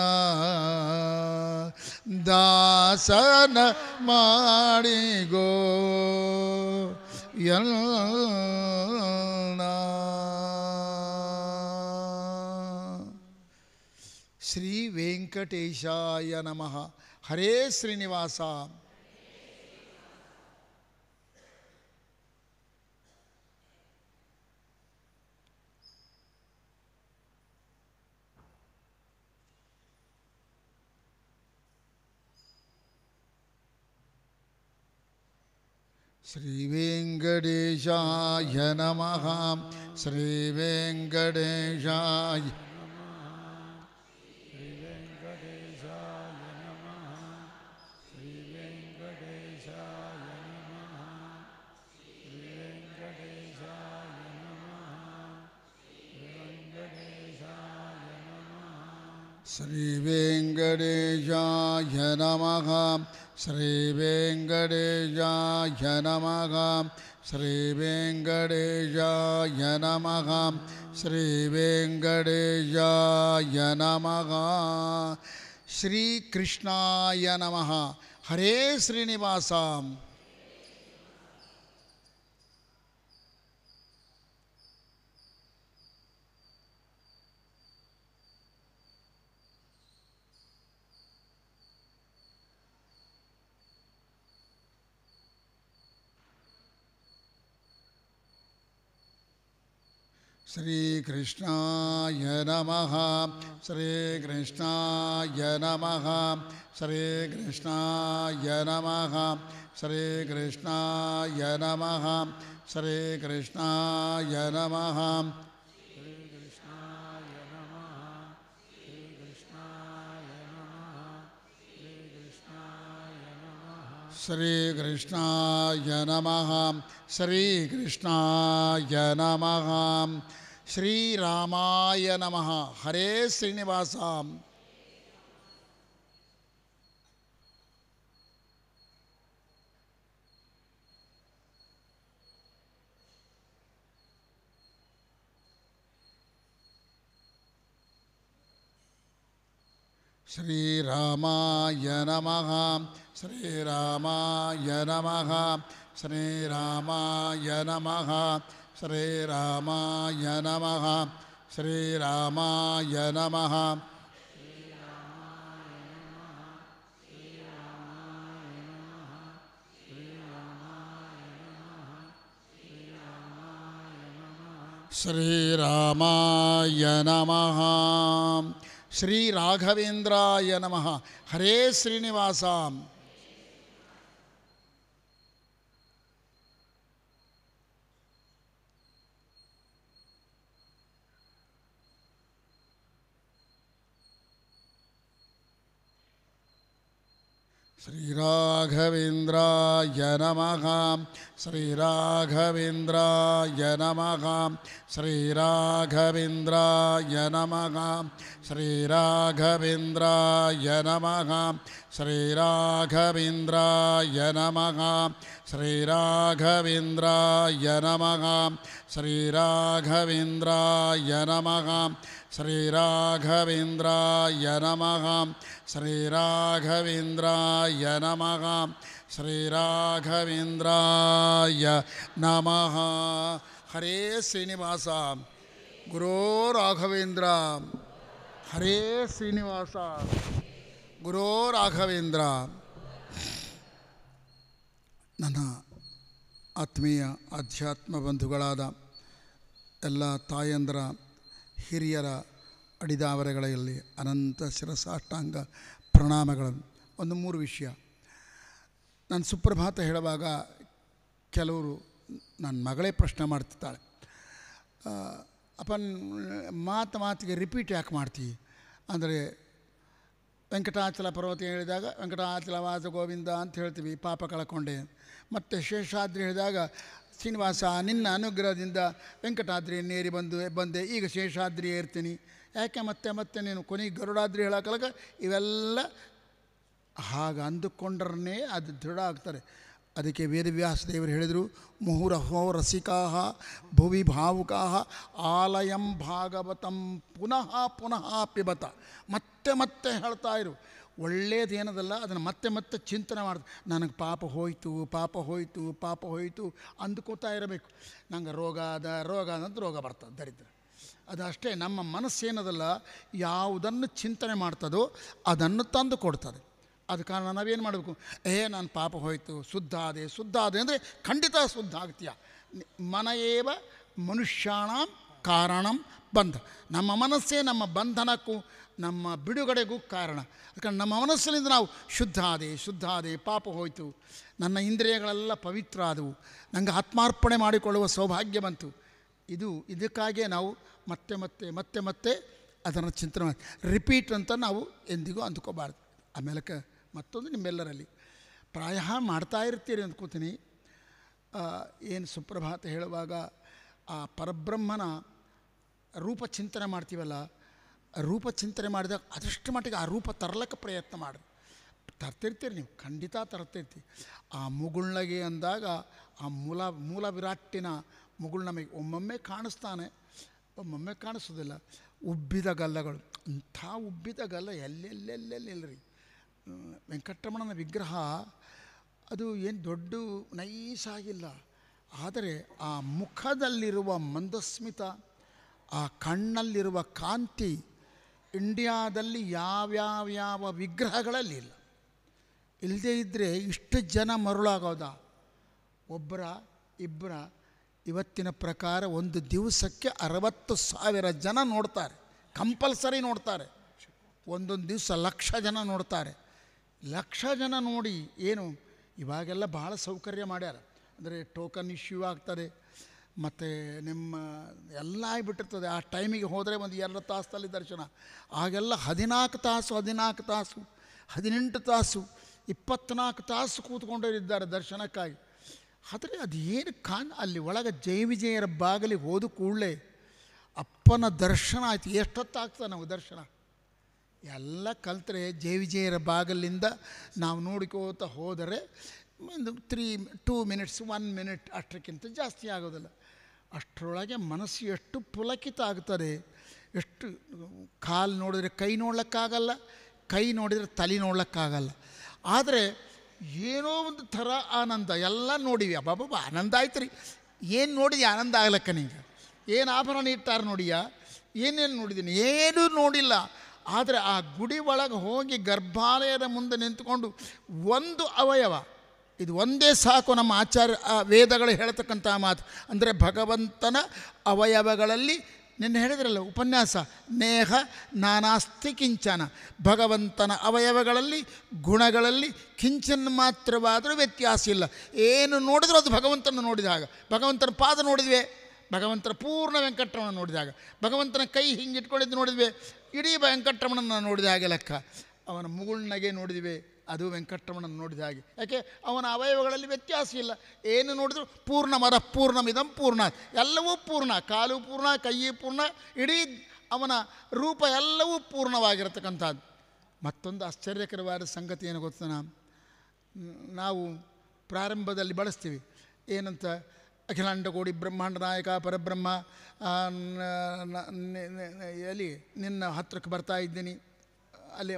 ದಾಸನ ಮಾಡಿಗೋ ಎಲ್ಲ श्री वेंकटेशाय नमः हरे श्रीनिवासा श्रीवेङ्कटेशाय नमः श्री श्रीवेङ्कटेशाय नमः श्री श्री नम श्रीवेङ्कटेशाय नम श्री नमः नम श्री श्रीकृष्णाय नम हरे श्रीनिवासा श्री कृष्णाय नमः कृष्णाय नमः कृष्णाय नमः कृष्णाय नमः कृष्णाय नमः कृष्णाय नमः कृष्णाय नमः श्रीरामाय नमः हरे श्रीनिवासाम् श्रीरामाय नमः श्रीरामाय नमः श्रीरामाय नमः श्रीरामाय नमः श्रीरामाय नमः श्रीरामाय नमः श्रीराघवेन्द्राय नमः हरे श्रीनिवासाम् ஸ்ரீராகவேந்திராய நமகாம் ஸ்ரீராகவேந்திராய நமகாம் ஸ்ரீராகவேந்திராய நமகாம் ஸ்ரீராகவேந்திராய நமகாம் ஸ்ரீராகவேந்திராய நமகாம் ஸ்ரீராகவேந்திராய நமகாம் ஸ்ரீராகவேந்திராய நமகாம் ஸ்ரீராகவேந்திராய நமகாம் ಶ್ರೀರಾಘವೇಂದ್ರಾಯ ನಮಃ ಶ್ರೀರಾಘವೇಂದ್ರಾಯ ನಮಃ ಹರೇ ಶ್ರೀನಿವಾಸ ಗುರೋ ರಾಘವೇಂದ್ರ ಹರೇ ಶ್ರೀನಿವಾಸ ಗುರೋ ರಾಘವೇಂದ್ರ ನನ್ನ ಆತ್ಮೀಯ ಆಧ್ಯಾತ್ಮ ಬಂಧುಗಳಾದ ಎಲ್ಲ ತಾಯಂದ್ರ ಹಿರಿಯರ ಅಡಿದಾವರೆಗಳಲ್ಲಿ ಅನಂತ ಶಿರಸಾಷ್ಟಾಂಗ ಪ್ರಣಾಮಗಳನ್ನು ಒಂದು ಮೂರು ವಿಷಯ ನಾನು ಸುಪ್ರಭಾತ ಹೇಳುವಾಗ ಕೆಲವರು ನನ್ನ ಮಗಳೇ ಪ್ರಶ್ನೆ ಮಾಡ್ತಿದ್ದಾಳೆ ಅಪನ್ ಮಾತು ಮಾತಿಗೆ ರಿಪೀಟ್ ಯಾಕೆ ಮಾಡ್ತೀವಿ ಅಂದರೆ ವೆಂಕಟಾಚಲ ಪರ್ವತ ಹೇಳಿದಾಗ ವೆಂಕಟಾಚಲ ವಾಸ ಗೋವಿಂದ ಅಂತ ಹೇಳ್ತೀವಿ ಪಾಪ ಕಳ್ಕೊಂಡೆ ಮತ್ತು ಶೇಷಾದ್ರಿ ಹೇಳಿದಾಗ ಶ್ರೀನಿವಾಸ ನಿನ್ನ ಅನುಗ್ರಹದಿಂದ ವೆಂಕಟಾದ್ರಿಯನ್ನೇರಿ ಬಂದು ಬಂದೆ ಈಗ ಶೇಷಾದ್ರಿ ಏರ್ತೀನಿ ಯಾಕೆ ಮತ್ತೆ ಮತ್ತೆ ನೀನು ಕೊನೆಗೆ ಗರುಡಾದ್ರಿ ಹೇಳೋಕ್ಕಲಕ ಇವೆಲ್ಲ ಹಾಗೆ ಅಂದುಕೊಂಡ್ರನ್ನೇ ಅದು ದೃಢ ಆಗ್ತಾರೆ ಅದಕ್ಕೆ ವೇದವ್ಯಾಸ ದೇವರು ಹೇಳಿದರು ಮುಹುರಹೋ ರಸಿಕಾ ಭುವಿ ಭಾವುಕಾ ಆಲಯಂ ಭಾಗವತಂ ಪುನಃ ಪುನಃ ಪಿಬತ ಮತ್ತೆ ಮತ್ತೆ ಹೇಳ್ತಾ ಇರು ಒಳ್ಳೇದೇನದಲ್ಲ ಅದನ್ನು ಮತ್ತೆ ಮತ್ತೆ ಚಿಂತನೆ ಮಾಡಿದೆ ನನಗೆ ಪಾಪ ಹೋಯಿತು ಪಾಪ ಹೋಯಿತು ಪಾಪ ಹೋಯಿತು ಅಂದ್ಕೋತಾ ಇರಬೇಕು ನಂಗೆ ರೋಗ ಅದ ರೋಗ ಅನ್ನೋದು ರೋಗ ಬರ್ತದೆ ದರಿದ್ರ ಅದಷ್ಟೇ ನಮ್ಮ ಮನಸ್ಸೇನದಲ್ಲ ಯಾವುದನ್ನು ಚಿಂತನೆ ಮಾಡ್ತದೋ ಅದನ್ನು ತಂದು ಕೊಡ್ತದೆ ಅದ ಕಾರಣ ನಾವೇನು ಮಾಡಬೇಕು ಏ ನಾನು ಪಾಪ ಹೋಯಿತು ಶುದ್ಧ ಆದೆ ಶುದ್ಧ ಆದೆ ಅಂದರೆ ಖಂಡಿತ ಶುದ್ಧ ಆಗ್ತೀಯ ಮನೆಯೇವ ಮನುಷ್ಯಾಣ ಕಾರಣಂ ಬಂಧ ನಮ್ಮ ಮನಸ್ಸೇ ನಮ್ಮ ಬಂಧನಕ್ಕೂ ನಮ್ಮ ಬಿಡುಗಡೆಗೂ ಕಾರಣ ಯಾಕಂದ್ರೆ ನಮ್ಮ ಮನಸ್ಸಿನಿಂದ ನಾವು ಶುದ್ಧ ಆದೆ ಶುದ್ಧ ಆದೆ ಪಾಪ ಹೋಯಿತು ನನ್ನ ಇಂದ್ರಿಯಗಳೆಲ್ಲ ಪವಿತ್ರ ಆದವು ನನಗೆ ಆತ್ಮಾರ್ಪಣೆ ಮಾಡಿಕೊಳ್ಳುವ ಸೌಭಾಗ್ಯ ಬಂತು ಇದು ಇದಕ್ಕಾಗಿಯೇ ನಾವು ಮತ್ತೆ ಮತ್ತೆ ಮತ್ತೆ ಮತ್ತೆ ಅದನ್ನು ಚಿಂತನೆ ಮಾಡಿ ರಿಪೀಟ್ ಅಂತ ನಾವು ಎಂದಿಗೂ ಅಂದ್ಕೋಬಾರ್ದು ಆಮೇಲೆ ಮತ್ತೊಂದು ನಿಮ್ಮೆಲ್ಲರಲ್ಲಿ ಪ್ರಾಯ ಮಾಡ್ತಾ ಇರ್ತೀರಿ ಅಂದ್ಕೋತೀನಿ ಏನು ಸುಪ್ರಭಾತ ಹೇಳುವಾಗ ಆ ಪರಬ್ರಹ್ಮನ ರೂಪ ಚಿಂತನೆ ಮಾಡ್ತೀವಲ್ಲ ರೂಪ ಚಿಂತನೆ ಮಾಡಿದಾಗ ಅದಷ್ಟು ಮಟ್ಟಿಗೆ ಆ ರೂಪ ತರಲಕ್ಕೆ ಪ್ರಯತ್ನ ಮಾಡಿ ತರ್ತಿರ್ತೀರಿ ನೀವು ಖಂಡಿತ ತರ್ತಿರ್ತೀರಿ ಆ ಮುಗುಳ್ನಗೆ ಅಂದಾಗ ಆ ಮೂಲ ಮೂಲ ವಿರಾಟ್ಟಿನ ಮುಗುಳ್ ನಮಗೆ ಒಮ್ಮೊಮ್ಮೆ ಕಾಣಿಸ್ತಾನೆ ಒಮ್ಮೊಮ್ಮೆ ಕಾಣಿಸೋದಿಲ್ಲ ಉಬ್ಬಿದ ಗಲ್ಲಗಳು ಅಂಥ ಉಬ್ಬಿದ ಗಲ್ಲ ಎಲ್ಲೆಲ್ಲೆಲ್ಲೆಲ್ಲಿಲ್ಲರಿ ವೆಂಕಟರಮಣನ ವಿಗ್ರಹ ಅದು ಏನು ದೊಡ್ಡ ನೈಸಾಗಿಲ್ಲ ಆದರೆ ಆ ಮುಖದಲ್ಲಿರುವ ಮಂದಸ್ಮಿತ ಆ ಕಣ್ಣಲ್ಲಿರುವ ಕಾಂತಿ ಇಂಡಿಯಾದಲ್ಲಿ ಯಾವ್ಯಾವ್ಯಾವ ವಿಗ್ರಹಗಳಲ್ಲಿ ಇಲ್ಲ ಇಲ್ಲದೇ ಇದ್ದರೆ ಇಷ್ಟು ಜನ ಮರುಳಾಗೋದ ಒಬ್ಬರ ಇಬ್ಬರ ಇವತ್ತಿನ ಪ್ರಕಾರ ಒಂದು ದಿವಸಕ್ಕೆ ಅರವತ್ತು ಸಾವಿರ ಜನ ನೋಡ್ತಾರೆ ಕಂಪಲ್ಸರಿ ನೋಡ್ತಾರೆ ಒಂದೊಂದು ದಿವಸ ಲಕ್ಷ ಜನ ನೋಡ್ತಾರೆ ಲಕ್ಷ ಜನ ನೋಡಿ ಏನು ಇವಾಗೆಲ್ಲ ಭಾಳ ಸೌಕರ್ಯ ಮಾಡ್ಯಾರ ಅಂದರೆ ಟೋಕನ್ ಇಶ್ಯೂ ಆಗ್ತದೆ ಮತ್ತು ನಿಮ್ಮ ಎಲ್ಲ ಆಗಿಬಿಟ್ಟಿರ್ತದೆ ಆ ಟೈಮಿಗೆ ಹೋದರೆ ಒಂದು ಎರಡು ತಾಸಲ್ಲಿ ದರ್ಶನ ಆಗೆಲ್ಲ ಹದಿನಾಲ್ಕು ತಾಸು ಹದಿನಾಲ್ಕು ತಾಸು ಹದಿನೆಂಟು ತಾಸು ಇಪ್ಪತ್ನಾಲ್ಕು ತಾಸು ಕೂತ್ಕೊಂಡಿದ್ದಾರೆ ದರ್ಶನಕ್ಕಾಗಿ ಆದರೆ ಅದೇನು ಕಾನ್ ಅಲ್ಲಿ ಒಳಗೆ ಜಯ ವಿಜಯರ ಬಾಗಿಲಿಗೆ ಹೋದ ಕೂಡಲೇ ಅಪ್ಪನ ದರ್ಶನ ಆಯಿತು ಎಷ್ಟೊತ್ತಾಗ್ತದೆ ನಾವು ದರ್ಶನ ಎಲ್ಲ ಕಲ್ತರೆ ಜಯ ವಿಜಯರ ಬಾಗಿಲಿಂದ ನಾವು ನೋಡ್ಕೋತ ಹೋದರೆ ಒಂದು three two minutes one minute ಅಷ್ಟಕ್ಕಿಂತ ಜಾಸ್ತಿ ಆಗೋದಿಲ್ಲ ಅಷ್ಟರೊಳಗೆ ಮನಸ್ಸು ಎಷ್ಟು ಪುಲಕಿತ ಆಗ್ತದೆ ಎಷ್ಟು ಕಾಲು ನೋಡಿದರೆ ಕೈ ನೋಡ್ಲಿಕ್ಕಾಗಲ್ಲ ಕೈ ನೋಡಿದರೆ ತಲೆ ನೋಡ್ಲಿಕ್ಕಾಗಲ್ಲ ಆದರೆ ಏನೋ ಒಂದು ಥರ ಆನಂದ ಎಲ್ಲ ನೋಡಿವಿ ಅಬ್ಬಬ್ಬ ಆನಂದ ಆಯ್ತು ರೀ ಏನು ನೋಡಿದ ಆನಂದ ಆಗ್ಲಕ್ಕ ನಿಂಗೆ ಏನು ಆಭರಣ ಇಟ್ಟಾರ ನೋಡಿಯ ಏನೇನು ನೋಡಿದ್ದೀನಿ ಏನೂ ನೋಡಿಲ್ಲ ಆದರೆ ಆ ಗುಡಿ ಒಳಗೆ ಹೋಗಿ ಗರ್ಭಾಲಯದ ಮುಂದೆ ನಿಂತ್ಕೊಂಡು ಒಂದು ಅವಯವ ಇದು ಒಂದೇ ಸಾಕು ನಮ್ಮ ಆಚಾರ್ಯ ವೇದಗಳು ಹೇಳ್ತಕ್ಕಂಥ ಮಾತು ಅಂದರೆ ಭಗವಂತನ ಅವಯವಗಳಲ್ಲಿ ನಿನ್ನೆ ಹೇಳಿದ್ರಲ್ಲ ಉಪನ್ಯಾಸ ನೇಹ ನಾನಾಸ್ತಿ ಕಿಂಚನ ಭಗವಂತನ ಅವಯವಗಳಲ್ಲಿ ಗುಣಗಳಲ್ಲಿ ಕಿಂಚನ್ ಮಾತ್ರವಾದರೂ ವ್ಯತ್ಯಾಸ ಇಲ್ಲ ಏನು ನೋಡಿದ್ರೂ ಅದು ಭಗವಂತನ ನೋಡಿದಾಗ ಭಗವಂತನ ಪಾದ ನೋಡಿದ್ವಿ ಭಗವಂತನ ಪೂರ್ಣ ವೆಂಕಟರಮಣ ನೋಡಿದಾಗ ಭಗವಂತನ ಕೈ ಹಿಂಗಿಟ್ಕೊಂಡಿದ್ದು ನೋಡಿದ್ವಿ ಇಡೀ ವೆಂಕಟರಮಣನ ನೋಡಿದ ಹಾಗೆ ಲೆಕ್ಕ ಅವನ ಮುಗುಳ್ನಗೆ ನೋಡಿದ್ವಿ ಅದು ವೆಂಕಟರಮಣನ ನೋಡಿದ ಹಾಗೆ ಯಾಕೆ ಅವನ ಅವಯವಗಳಲ್ಲಿ ವ್ಯತ್ಯಾಸ ಇಲ್ಲ ಏನು ನೋಡಿದ್ರು ಪೂರ್ಣ ಮರ ಪೂರ್ಣಮಿದಂ ಪೂರ್ಣ ಎಲ್ಲವೂ ಪೂರ್ಣ ಕಾಲು ಪೂರ್ಣ ಕೈಯಿ ಪೂರ್ಣ ಇಡೀ ಅವನ ರೂಪ ಎಲ್ಲವೂ ಪೂರ್ಣವಾಗಿರತಕ್ಕಂಥದ್ದು ಮತ್ತೊಂದು ಆಶ್ಚರ್ಯಕರವಾದ ಸಂಗತಿ ಏನು ಗೊತ್ತ ನಾವು ಪ್ರಾರಂಭದಲ್ಲಿ ಬಳಸ್ತೀವಿ ಏನಂತ ಕೋಡಿ ಬ್ರಹ್ಮಾಂಡ ನಾಯಕ ಪರಬ್ರಹ್ಮ ಎಲ್ಲಿ ನಿನ್ನ ಹತ್ರಕ್ಕೆ ಬರ್ತಾ ಇದ್ದೀನಿ ಅಲ್ಲಿ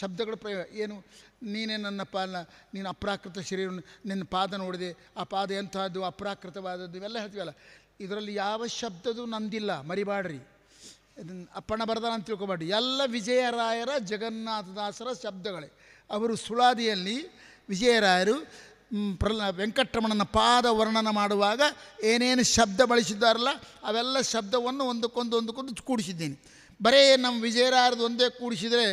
ಶಬ್ದಗಳು ಪ್ರಯೋಗ ಏನು ನೀನೇ ನನ್ನ ಪಾಲ ನೀನು ಅಪ್ರಾಕೃತ ಶರೀರ ನಿನ್ನ ಪಾದ ನೋಡಿದೆ ಆ ಪಾದ ಎಂಥದ್ದು ಅಪ್ರಾಕೃತವಾದದ್ದು ಇವೆಲ್ಲ ಹೇಳ್ತೀವಲ್ಲ ಇದರಲ್ಲಿ ಯಾವ ಶಬ್ದದೂ ನಂದಿಲ್ಲ ಮರಿಬಾಡ್ರಿ ಇದನ್ನು ಅಪ್ಪಣ ಬರದಾನ ಅಂತ ತಿಳ್ಕೊಬಾಡ್ರಿ ಎಲ್ಲ ವಿಜಯರಾಯರ ಜಗನ್ನಾಥದಾಸರ ಶಬ್ದಗಳೇ ಅವರು ಸುಳಾದಿಯಲ್ಲಿ ವಿಜಯರಾಯರು ಪ್ರ ವೆಂಕಟರಮಣನ ಪಾದ ವರ್ಣನ ಮಾಡುವಾಗ ಏನೇನು ಶಬ್ದ ಬಳಸಿದ್ದಾರಲ್ಲ ಅವೆಲ್ಲ ಶಬ್ದವನ್ನು ಒಂದಕ್ಕೊಂದು ಒಂದಕ್ಕೊಂದು ಕೂಡಿಸಿದ್ದೀನಿ ಬರೇ ನಮ್ಮ ವಿಜಯರಾಯರದ್ದು ಒಂದೇ ಕೂಡಿಸಿದರೆ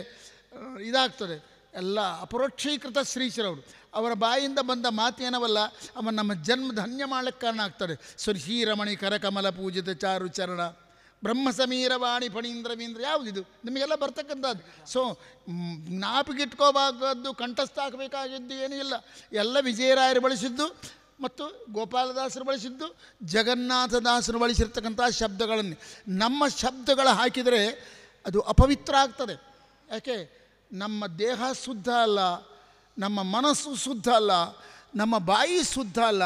ಇದಾಗ್ತದೆ ಎಲ್ಲ ಅಪರೋಕ್ಷೀಕೃತ ಶ್ರೀಶರವರು ಅವರ ಬಾಯಿಂದ ಬಂದ ಮಾತೇನವಲ್ಲ ಅವ ನಮ್ಮ ಜನ್ಮ ಧನ್ಯ ಮಾಡಕ್ಕೆ ಕಾರಣ ಆಗ್ತಾರೆ ಸುರ್ಹೀರಮಣಿ ಕರಕಮಲ ಪೂಜಿತ ಚಾರು ಚರಣ ಬ್ರಹ್ಮ ಸಮೀರ ವಾಣಿ ಯಾವುದು ಯಾವುದಿದು ನಿಮಗೆಲ್ಲ ಬರ್ತಕ್ಕಂಥದ್ದು ಸೊ ಜ್ಞಾಪಕಿಟ್ಕೋಬಾಗದ್ದು ಕಂಠಸ್ಥ ಹಾಕಬೇಕಾಗಿದ್ದು ಏನೂ ಇಲ್ಲ ಎಲ್ಲ ವಿಜಯರಾಯರು ಬಳಸಿದ್ದು ಮತ್ತು ಗೋಪಾಲದಾಸರು ಬಳಸಿದ್ದು ಜಗನ್ನಾಥದಾಸರು ಬಳಸಿರ್ತಕ್ಕಂಥ ಶಬ್ದಗಳನ್ನೇ ನಮ್ಮ ಶಬ್ದಗಳು ಹಾಕಿದರೆ ಅದು ಅಪವಿತ್ರ ಆಗ್ತದೆ ಯಾಕೆ ನಮ್ಮ ದೇಹ ಶುದ್ಧ ಅಲ್ಲ ನಮ್ಮ ಮನಸ್ಸು ಶುದ್ಧ ಅಲ್ಲ ನಮ್ಮ ಬಾಯಿ ಶುದ್ಧ ಅಲ್ಲ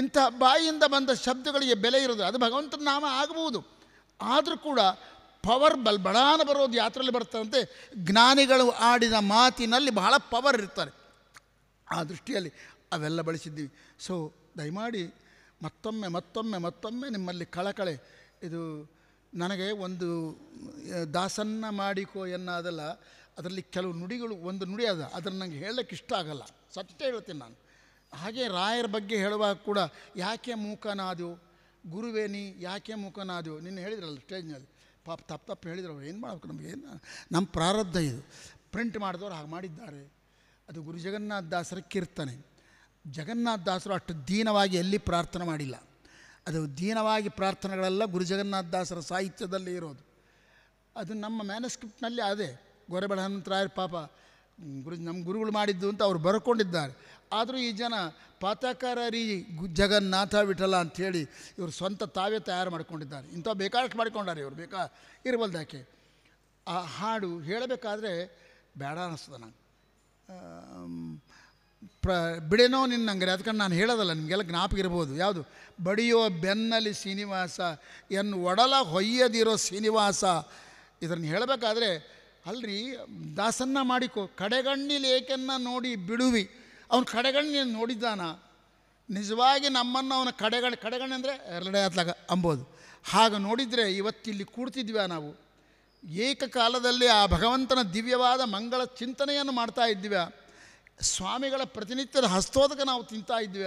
ಇಂಥ ಬಾಯಿಯಿಂದ ಬಂದ ಶಬ್ದಗಳಿಗೆ ಬೆಲೆ ಇರೋದು ಅದು ಭಗವಂತನ ನಾಮ ಆಗಬಹುದು ಆದರೂ ಕೂಡ ಪವರ್ ಬಲ್ ಬಡಾನ ಬರೋದು ಯಾತ್ರೆಯಲ್ಲಿ ಬರ್ತದಂತೆ ಜ್ಞಾನಿಗಳು ಆಡಿದ ಮಾತಿನಲ್ಲಿ ಬಹಳ ಪವರ್ ಇರ್ತಾರೆ ಆ ದೃಷ್ಟಿಯಲ್ಲಿ ಅವೆಲ್ಲ ಬಳಸಿದ್ವಿ ಸೊ ದಯಮಾಡಿ ಮತ್ತೊಮ್ಮೆ ಮತ್ತೊಮ್ಮೆ ಮತ್ತೊಮ್ಮೆ ನಿಮ್ಮಲ್ಲಿ ಕಳಕಳೆ ಇದು ನನಗೆ ಒಂದು ದಾಸನ್ನ ಮಾಡಿಕೋ ಎನ್ನಾದಲ್ಲ ಅದರಲ್ಲಿ ಕೆಲವು ನುಡಿಗಳು ಒಂದು ನುಡಿ ಅದ ಅದನ್ನು ನನಗೆ ಹೇಳೋಕ್ಕೆ ಇಷ್ಟ ಆಗಲ್ಲ ಸತ್ಯ ಹೇಳ್ತೀನಿ ನಾನು ಹಾಗೆ ರಾಯರ ಬಗ್ಗೆ ಹೇಳುವಾಗ ಕೂಡ ಯಾಕೆ ಮೂಕನಾದವು ಗುರುವೇನಿ ಯಾಕೆ ಮೂಕನಾದವು ನಿನ್ನೆ ಹೇಳಿದ್ರಲ್ಲ ಸ್ಟೇಜ್ನಲ್ಲಿ ಪಾಪ ತಪ್ಪು ತಪ್ಪು ಹೇಳಿದ್ರು ಅವ್ರು ಏನು ಮಾಡಬೇಕು ನಮಗೆ ಏನು ನಮ್ಮ ಪ್ರಾರಬ್ಧ ಇದು ಪ್ರಿಂಟ್ ಮಾಡಿದವರು ಹಾಗೆ ಮಾಡಿದ್ದಾರೆ ಅದು ಗುರು ಜಗನ್ನಾಥ ದಾಸರ ಕೀರ್ತನೆ ಜಗನ್ನಾಥದಾಸರು ಅಷ್ಟು ದೀನವಾಗಿ ಎಲ್ಲಿ ಪ್ರಾರ್ಥನೆ ಮಾಡಿಲ್ಲ ಅದು ದೀನವಾಗಿ ಪ್ರಾರ್ಥನೆಗಳೆಲ್ಲ ಗುರು ಜಗನ್ನಾಥ ಸಾಹಿತ್ಯದಲ್ಲಿ ಇರೋದು ಅದು ನಮ್ಮ ಮ್ಯಾನಸ್ಕ್ರಿಪ್ಟ್ನಲ್ಲಿ ಅದೇ ಗೊರೆಬಳ ಹನುಮಂತರಾಯರ ಪಾಪ ಗುರು ನಮ್ಮ ಗುರುಗಳು ಮಾಡಿದ್ದು ಅಂತ ಅವರು ಬರ್ಕೊಂಡಿದ್ದಾರೆ ಆದರೂ ಈ ಜನ ಪಾತಕಾರರಿ ಜಗನ್ನಾಥ ವಿಠಲ ಅಂಥೇಳಿ ಇವರು ಸ್ವಂತ ತಾವೇ ತಯಾರು ಮಾಡ್ಕೊಂಡಿದ್ದಾರೆ ಇಂಥ ಬೇಕಾಷ್ಟು ಮಾಡ್ಕೊಂಡಾರೆ ಇವರು ಬೇಕಾ ಇರಬಲ್ದಾಕೆ ಆ ಹಾಡು ಹೇಳಬೇಕಾದ್ರೆ ಬೇಡ ಅನ್ನಿಸ್ತದೆ ನಂಗೆ ಪ್ರ ಬಿಡೇನೋ ನಿನ್ನ ಅಂಗಡಿ ಅದಕ್ಕೆ ನಾನು ಹೇಳೋದಲ್ಲ ನಿಮಗೆಲ್ಲ ಜ್ಞಾಪಕ ಇರ್ಬೋದು ಯಾವುದು ಬಡಿಯೋ ಬೆನ್ನಲ್ಲಿ ಶ್ರೀನಿವಾಸ ಎನ್ನು ಒಡಲ ಹೊಯ್ಯದಿರೋ ಶ್ರೀನಿವಾಸ ಇದನ್ನು ಹೇಳಬೇಕಾದ್ರೆ ಅಲ್ರಿ ದಾಸನ್ನ ಮಾಡಿಕೊ ಕಡೆಗಣ್ಣಿಲಿ ಏಕೆನ್ನ ನೋಡಿ ಬಿಡುವಿ ಅವನು ಕಡೆಗಣ್ಣಿನ ನೋಡಿದ್ದಾನ ನಿಜವಾಗಿ ನಮ್ಮನ್ನು ಅವನ ಕಡೆಗಣ್ಣ ಕಡೆಗಣ್ಣೆ ಅಂದರೆ ಎರಡೆ ಆತ್ಲಾಗ ಅಂಬೋದು ಹಾಗೆ ನೋಡಿದರೆ ಇವತ್ತಿಲ್ಲಿ ಕೂಡ್ತಿದ್ವಿ ನಾವು ಏಕಕಾಲದಲ್ಲಿ ಆ ಭಗವಂತನ ದಿವ್ಯವಾದ ಮಂಗಳ ಚಿಂತನೆಯನ್ನು ಮಾಡ್ತಾ ಇದ್ದೀವ ಸ್ವಾಮಿಗಳ ಪ್ರತಿನಿತ್ಯದ ಹಸ್ತೋದಕ ನಾವು ತಿಂತಾ ಇದ್ವಿ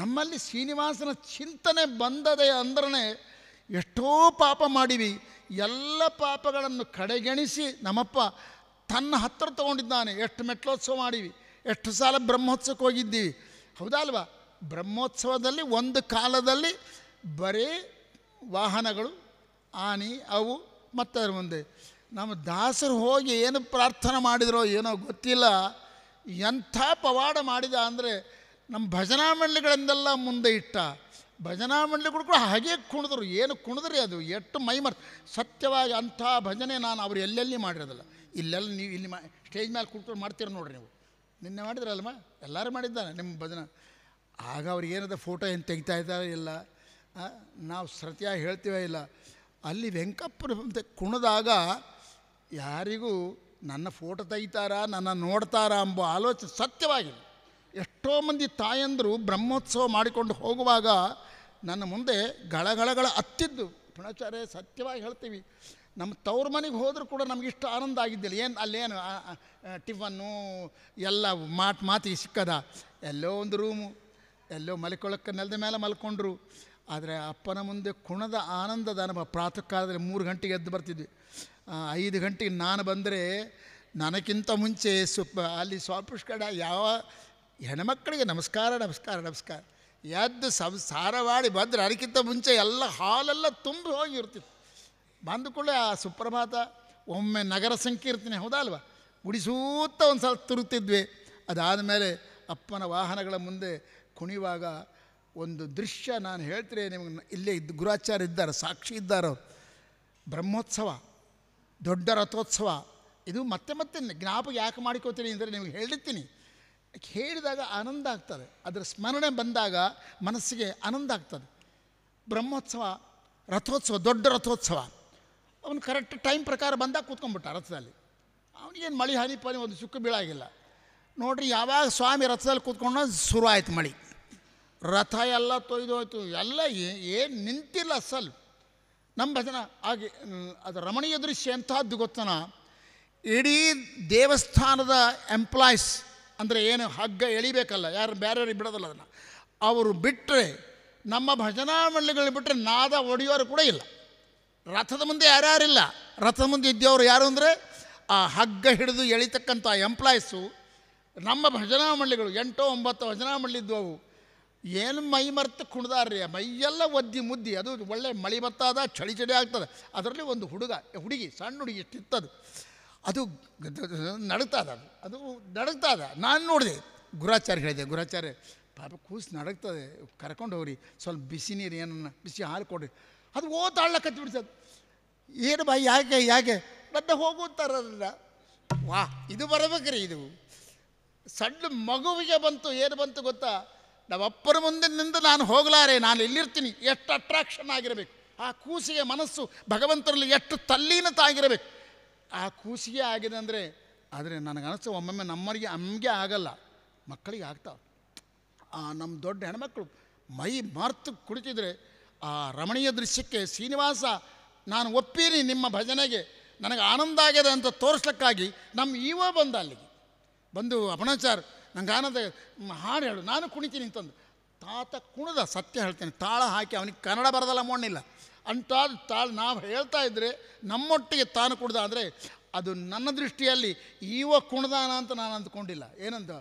ನಮ್ಮಲ್ಲಿ ಶ್ರೀನಿವಾಸನ ಚಿಂತನೆ ಬಂದದೆ ಅಂದ್ರೆ ಎಷ್ಟೋ ಪಾಪ ಮಾಡಿವಿ ಎಲ್ಲ ಪಾಪಗಳನ್ನು ಕಡೆಗಣಿಸಿ ನಮ್ಮಪ್ಪ ತನ್ನ ಹತ್ತಿರ ತಗೊಂಡಿದ್ದಾನೆ ಎಷ್ಟು ಮೆಟ್ಲೋತ್ಸವ ಮಾಡಿವಿ ಎಷ್ಟು ಸಾಲ ಬ್ರಹ್ಮೋತ್ಸವಕ್ಕೆ ಹೋಗಿದ್ದೀವಿ ಹೌದಾಲ್ವಾ ಬ್ರಹ್ಮೋತ್ಸವದಲ್ಲಿ ಒಂದು ಕಾಲದಲ್ಲಿ ಬರೀ ವಾಹನಗಳು ಆನೆ ಅವು ಮತ್ತದ್ರ ಮುಂದೆ ನಮ್ಮ ದಾಸರು ಹೋಗಿ ಏನು ಪ್ರಾರ್ಥನೆ ಮಾಡಿದರೋ ಏನೋ ಗೊತ್ತಿಲ್ಲ ಎಂಥ ಪವಾಡ ಮಾಡಿದ ಅಂದರೆ ನಮ್ಮ ಭಜನಾ ಮಂಡಳಿಗಳನ್ನೆಲ್ಲ ಮುಂದೆ ಇಟ್ಟ ಭಜನಾ ಮಂಡಳಿಗಳು ಕೂಡ ಹಾಗೆ ಕುಣಿದ್ರು ಏನು ಕುಣಿದ್ರಿ ಅದು ಎಷ್ಟು ಮೈಮರ್ ಸತ್ಯವಾಗಿ ಅಂಥ ಭಜನೆ ನಾನು ಅವರು ಎಲ್ಲೆಲ್ಲಿ ಮಾಡಿರೋದಲ್ಲ ಇಲ್ಲೆಲ್ಲ ನೀವು ಇಲ್ಲಿ ಮಾ ಸ್ಟೇಜ್ ಮೇಲೆ ಕುತ್ಕೊಂಡು ಮಾಡ್ತೀರ ನೋಡಿರಿ ನೀವು ನಿನ್ನೆ ಮಾಡಿದ್ರಲ್ಲಮ್ಮ ಎಲ್ಲರೂ ಮಾಡಿದ್ದಾನೆ ನಿಮ್ಮ ಭಜನೆ ಆಗ ಅವ್ರಿಗೆ ಏನಾದ ಫೋಟೋ ಏನು ತೆಗಿತಾ ಇದ್ದಾರೆ ಇಲ್ಲ ನಾವು ಸತ್ಯ ಹೇಳ್ತೀವ ಇಲ್ಲ ಅಲ್ಲಿ ವೆಂಕಪ್ಪನ ಕುಣಿದಾಗ ಯಾರಿಗೂ ನನ್ನ ಫೋಟೋ ತೆಗಿತಾರ ನನ್ನ ನೋಡ್ತಾರಾ ಎಂಬ ಆಲೋಚನೆ ಸತ್ಯವಾಗಿದೆ ಎಷ್ಟೋ ಮಂದಿ ತಾಯಂದರು ಬ್ರಹ್ಮೋತ್ಸವ ಮಾಡಿಕೊಂಡು ಹೋಗುವಾಗ ನನ್ನ ಮುಂದೆ ಗಳಗಳಗಳ ಹತ್ತಿದ್ದು ಪುಣಾಚಾರ್ಯ ಸತ್ಯವಾಗಿ ಹೇಳ್ತೀವಿ ನಮ್ಮ ತವ್ರ ಮನೆಗೆ ಹೋದರೂ ಕೂಡ ನಮಗಿಷ್ಟು ಆನಂದ ಆಗಿದ್ದಿಲ್ಲ ಏನು ಅಲ್ಲೇನು ಟಿಫನ್ನು ಎಲ್ಲ ಮಾತು ಮಾತಿಗೆ ಸಿಕ್ಕದ ಎಲ್ಲೋ ಒಂದು ರೂಮು ಎಲ್ಲೋ ಮಲ್ಕೊಳ್ಳೋಕ್ಕೆ ನೆಲದ ಮೇಲೆ ಮಲ್ಕೊಂಡ್ರು ಆದರೆ ಅಪ್ಪನ ಮುಂದೆ ಕುಣದ ಆನಂದದ ಅನುಭವ ಪ್ರಾತಃ ಕಾಲದಲ್ಲಿ ಮೂರು ಗಂಟೆಗೆ ಎದ್ದು ಬರ್ತಿದ್ವಿ ಐದು ಗಂಟೆಗೆ ನಾನು ಬಂದರೆ ನನಗಿಂತ ಮುಂಚೆ ಸುಪ್ ಅಲ್ಲಿ ಸ್ವಾಪುಷ್ಕಡ ಯಾವ ಹೆಣ್ಮಕ್ಕಳಿಗೆ ನಮಸ್ಕಾರ ನಮಸ್ಕಾರ ನಮಸ್ಕಾರ ಎದ್ದು ಸಂಸಾರ ಮಾಡಿ ಬಂದರೆ ಅದಕ್ಕಿಂತ ಮುಂಚೆ ಎಲ್ಲ ಹಾಲೆಲ್ಲ ತುಂಬಿ ಹೋಗಿರ್ತಿತ್ತು ಬಂದ ಕೂಡಲೇ ಆ ಸುಪ್ರಭಾತ ಒಮ್ಮೆ ನಗರ ಸಂಕೀರ್ತನೆ ಹೌದಾ ಅಲ್ವಾ ಗುಡಿಸೂತ ಒಂದು ಸಲ ಅದಾದ ಅದಾದಮೇಲೆ ಅಪ್ಪನ ವಾಹನಗಳ ಮುಂದೆ ಕುಣಿಯುವಾಗ ಒಂದು ದೃಶ್ಯ ನಾನು ಹೇಳ್ತೀನಿ ನಿಮಗೆ ಇಲ್ಲೇ ಇದ್ದು ಗುರಾಚಾರ್ಯ ಇದ್ದಾರೆ ಸಾಕ್ಷಿ ಇದ್ದಾರೋ ಬ್ರಹ್ಮೋತ್ಸವ ದೊಡ್ಡ ರಥೋತ್ಸವ ಇದು ಮತ್ತೆ ಮತ್ತೆ ಜ್ಞಾಪಕ ಯಾಕೆ ಮಾಡಿಕೊಳ್ತೀನಿ ಅಂದರೆ ನಿಮಗೆ ಹೇಳಿರ್ತೀನಿ ಹೇಳಿದಾಗ ಆನಂದ ಆಗ್ತದೆ ಅದರ ಸ್ಮರಣೆ ಬಂದಾಗ ಮನಸ್ಸಿಗೆ ಆನಂದ ಆಗ್ತದೆ ಬ್ರಹ್ಮೋತ್ಸವ ರಥೋತ್ಸವ ದೊಡ್ಡ ರಥೋತ್ಸವ ಅವನು ಕರೆಕ್ಟ್ ಟೈಮ್ ಪ್ರಕಾರ ಬಂದಾಗ ಕೂತ್ಕೊಂಡ್ಬಿಟ್ಟ ರಥದಲ್ಲಿ ಅವನಿಗೇನು ಮಳೆ ಹಾನಿ ಪಾನಿ ಒಂದು ಚುಕ್ಕು ಬೀಳಾಗಿಲ್ಲ ನೋಡಿರಿ ಯಾವಾಗ ಸ್ವಾಮಿ ರಥದಲ್ಲಿ ಕೂತ್ಕೊಂಡು ಶುರು ಆಯ್ತು ಮಳೆ ರಥ ಎಲ್ಲ ತೊಯ್ದು ಹೋಯ್ತು ಎಲ್ಲ ಏನು ನಿಂತಿಲ್ಲ ಸ್ವಲ್ಪ ನಮ್ಮ ಭಜನ ಹಾಗೆ ಅದು ರಮಣೀಯ ದೃಶ್ಯ ಎಂಥದ್ದು ಗೊತ್ತನ ಇಡೀ ದೇವಸ್ಥಾನದ ಎಂಪ್ಲಾಯ್ಸ್ ಅಂದರೆ ಏನು ಹಗ್ಗ ಎಳಿಬೇಕಲ್ಲ ಯಾರು ಬೇರೆಯವ್ರಿಗೆ ಬಿಡೋದಲ್ಲ ಅದನ್ನು ಅವರು ಬಿಟ್ಟರೆ ನಮ್ಮ ಭಜನಾ ಮಂಡಳಿಗಳು ಬಿಟ್ಟರೆ ನಾದ ಒಡೆಯೋರು ಕೂಡ ಇಲ್ಲ ರಥದ ಮುಂದೆ ಯಾರ್ಯಾರಿಲ್ಲ ರಥದ ಮುಂದೆ ಇದ್ದವರು ಯಾರು ಅಂದರೆ ಆ ಹಗ್ಗ ಹಿಡಿದು ಎಳಿತಕ್ಕಂಥ ಎಂಪ್ಲಾಯ್ಸು ನಮ್ಮ ಭಜನಾ ಮಂಡಳಿಗಳು ಎಂಟೋ ಒಂಬತ್ತು ಭಜನಾ ಮಂಡಳಿ ಇದ್ದವು ಏನು ಮೈ ಮರ್ತು ಕುಣ್ದಾರ್ರಿ ಮೈಯೆಲ್ಲ ಒದ್ದಿ ಮುದ್ದಿ ಅದು ಒಳ್ಳೆ ಮಳೆ ಬತ್ತಾದ ಚಳಿ ಚಳಿ ಆಗ್ತದೆ ಅದರಲ್ಲಿ ಒಂದು ಹುಡುಗ ಹುಡುಗಿ ಸಣ್ಣ ಹುಡುಗಿ ಇಷ್ಟಿತ್ತದು ಅದು ನಡಗ್ತದ ಅದು ಅದು ನಡಗ್ತದ ನಾನು ನೋಡಿದೆ ಗುರಾಚಾರ್ಯ ಹೇಳಿದೆ ಗುರಾಚಾರ್ಯ ಪಾಪ ಕೂಸು ನಡಗ್ತದೆ ಕರ್ಕೊಂಡು ಹೋಗ್ರಿ ಸ್ವಲ್ಪ ಬಿಸಿ ನೀರು ಏನನ್ನ ಬಿಸಿ ಹಾಲು ಕೊಡ್ರಿ ಅದು ಓದಾಡ್ಲಕತ್ತಿ ಬಿಡ್ಸದು ಏನು ಬಾಯಿ ಯಾಕೆ ಯಾಕೆ ನನ್ನ ಹೋಗುತ್ತಾರಲ್ಲ ವಾ ಇದು ಬರಬೇಕ್ರಿ ಇದು ಸಣ್ಣ ಮಗುವಿಗೆ ಬಂತು ಏನು ಬಂತು ಗೊತ್ತಾ ನಮ್ಮಪ್ಪರ ಮುಂದೆ ನಿಂದ ನಾನು ಹೋಗಲಾರೆ ನಾನು ಎಲ್ಲಿರ್ತೀನಿ ಎಷ್ಟು ಅಟ್ರಾಕ್ಷನ್ ಆಗಿರಬೇಕು ಆ ಕೂಸಿಗೆ ಮನಸ್ಸು ಭಗವಂತರಲ್ಲಿ ಎಷ್ಟು ಆಗಿರಬೇಕು ಆ ಕೂಸಿಗೆ ಆಗಿದೆ ಅಂದರೆ ಆದರೆ ನನಗನಿಸ್ತು ಒಮ್ಮೊಮ್ಮೆ ನಮ್ಮರಿಗೆ ನಮಗೆ ಆಗಲ್ಲ ಮಕ್ಕಳಿಗೆ ಆಗ್ತಾವ ಆ ನಮ್ಮ ದೊಡ್ಡ ಹೆಣ್ಮಕ್ಳು ಮೈ ಮಾರ್ತು ಕುಡಿತಿದ್ರೆ ಆ ರಮಣೀಯ ದೃಶ್ಯಕ್ಕೆ ಶ್ರೀನಿವಾಸ ನಾನು ಒಪ್ಪೀನಿ ನಿಮ್ಮ ಭಜನೆಗೆ ನನಗೆ ಆನಂದ ಆಗಿದೆ ಅಂತ ತೋರಿಸ್ಲಿಕ್ಕಾಗಿ ನಮ್ಮ ಈವ ಬಂದ ಅಲ್ಲಿಗೆ ಬಂದು ಅಪಣಾಚಾರ್ ನಂಗೆ ಆನಂದ ಹಾಡು ಹೇಳು ನಾನು ಕುಣಿತೀನಿ ಅಂತಂದು ತಾತ ಕುಣಿದ ಸತ್ಯ ಹೇಳ್ತೇನೆ ತಾಳ ಹಾಕಿ ಅವನಿಗೆ ಕನ್ನಡ ಬರದಲ್ಲ ಮೋಣ್ಣಿಲ್ಲ ಅಂತ ತಾಳ ನಾವು ಹೇಳ್ತಾ ಇದ್ದರೆ ನಮ್ಮೊಟ್ಟಿಗೆ ತಾನು ಕುಣಿದ ಅಂದರೆ ಅದು ನನ್ನ ದೃಷ್ಟಿಯಲ್ಲಿ ಈವ ಕುಣದಾನ ಅಂತ ನಾನು ಅಂದ್ಕೊಂಡಿಲ್ಲ ಏನಂತ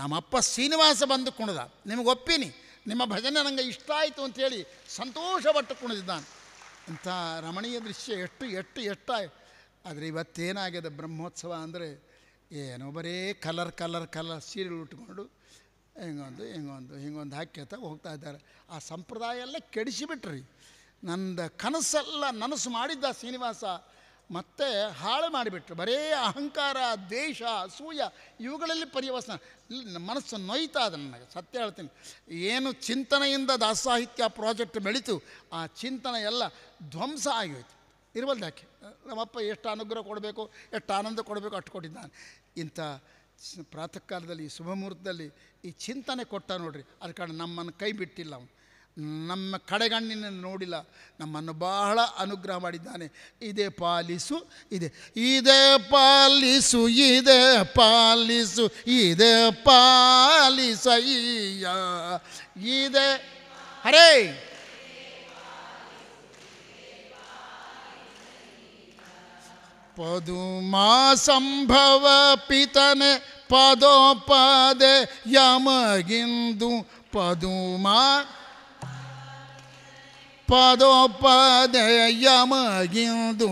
ನಮ್ಮಪ್ಪ ಶ್ರೀನಿವಾಸ ಬಂದು ಕುಣದ ನಿಮಗೆ ಒಪ್ಪಿನಿ ನಿಮ್ಮ ಭಜನೆ ನನಗೆ ಇಷ್ಟ ಆಯಿತು ಅಂಥೇಳಿ ಸಂತೋಷಪಟ್ಟು ಕುಣಿದಿದ್ದಾನೆ ಅಂಥ ರಮಣೀಯ ದೃಶ್ಯ ಎಷ್ಟು ಎಷ್ಟು ಎಷ್ಟಾಯ್ತು ಆದರೆ ಇವತ್ತೇನಾಗಿದೆ ಬ್ರಹ್ಮೋತ್ಸವ ಅಂದರೆ ಏನೋ ಬರೀ ಕಲರ್ ಕಲರ್ ಕಲರ್ ಸೀರೆಗಳು ಉಟ್ಕೊಂಡು ಹಿಂಗೊಂದು ಹಿಂಗೊಂದು ಹಿಂಗೊಂದು ಹಾಕ್ಯತ ಹೋಗ್ತಾ ಇದ್ದಾರೆ ಆ ಸಂಪ್ರದಾಯ ಎಲ್ಲ ಕೆಡಿಸಿಬಿಟ್ರಿ ನಂದು ಕನಸೆಲ್ಲ ನನಸು ಮಾಡಿದ್ದ ಶ್ರೀನಿವಾಸ ಮತ್ತೆ ಹಾಳು ಮಾಡಿಬಿಟ್ರು ಬರೇ ಅಹಂಕಾರ ದ್ವೇಷ ಅಸೂಯ ಇವುಗಳಲ್ಲಿ ಪರ್ಯವಸನ ಮನಸ್ಸು ನೊಯ್ತಾ ಅದು ನನಗೆ ಸತ್ಯ ಹೇಳ್ತೀನಿ ಏನು ಚಿಂತನೆಯಿಂದ ದಾಸಾಹಿತ್ಯ ಪ್ರಾಜೆಕ್ಟ್ ಬೆಳೀತು ಆ ಚಿಂತನೆ ಎಲ್ಲ ಧ್ವಂಸ ಆಗಿ ಹೋಯ್ತು ನಮ್ಮಪ್ಪ ಎಷ್ಟು ಅನುಗ್ರಹ ಕೊಡಬೇಕು ಎಷ್ಟು ಆನಂದ ಕೊಡಬೇಕು ಅಷ್ಟು ಕೊಟ್ಟಿದ್ದಾನೆ ಇಂಥ ಪ್ರಾತಃ ಕಾಲದಲ್ಲಿ ಈ ಶುಭ ಮುಹೂರ್ತದಲ್ಲಿ ಈ ಚಿಂತನೆ ಕೊಟ್ಟ ನೋಡ್ರಿ ಅದ್ರ ಕಾರಣ ನಮ್ಮನ್ನು ಕೈ ಬಿಟ್ಟಿಲ್ಲ ಅವನು ನಮ್ಮ ಕಡೆಗಣ್ಣಿನ ನೋಡಿಲ್ಲ ನಮ್ಮನ್ನು ಬಹಳ ಅನುಗ್ರಹ ಮಾಡಿದ್ದಾನೆ ಇದೇ ಪಾಲಿಸು ಇದೆ ಇದೆ ಪಾಲಿಸು ಇದೆ ಪಾಲಿಸು ಇದೇ ಪಾಲಿಸಯ್ಯ ಇದೆ ಹರೇ ಪದುಮಾ ಸಂಭವ ಪಿತನೆ ಪದೋಪದೆ ಯಮಗಿಂದು ಪದುಮಾ ಪದೋಪದೆ ಯಮಗಿಂದು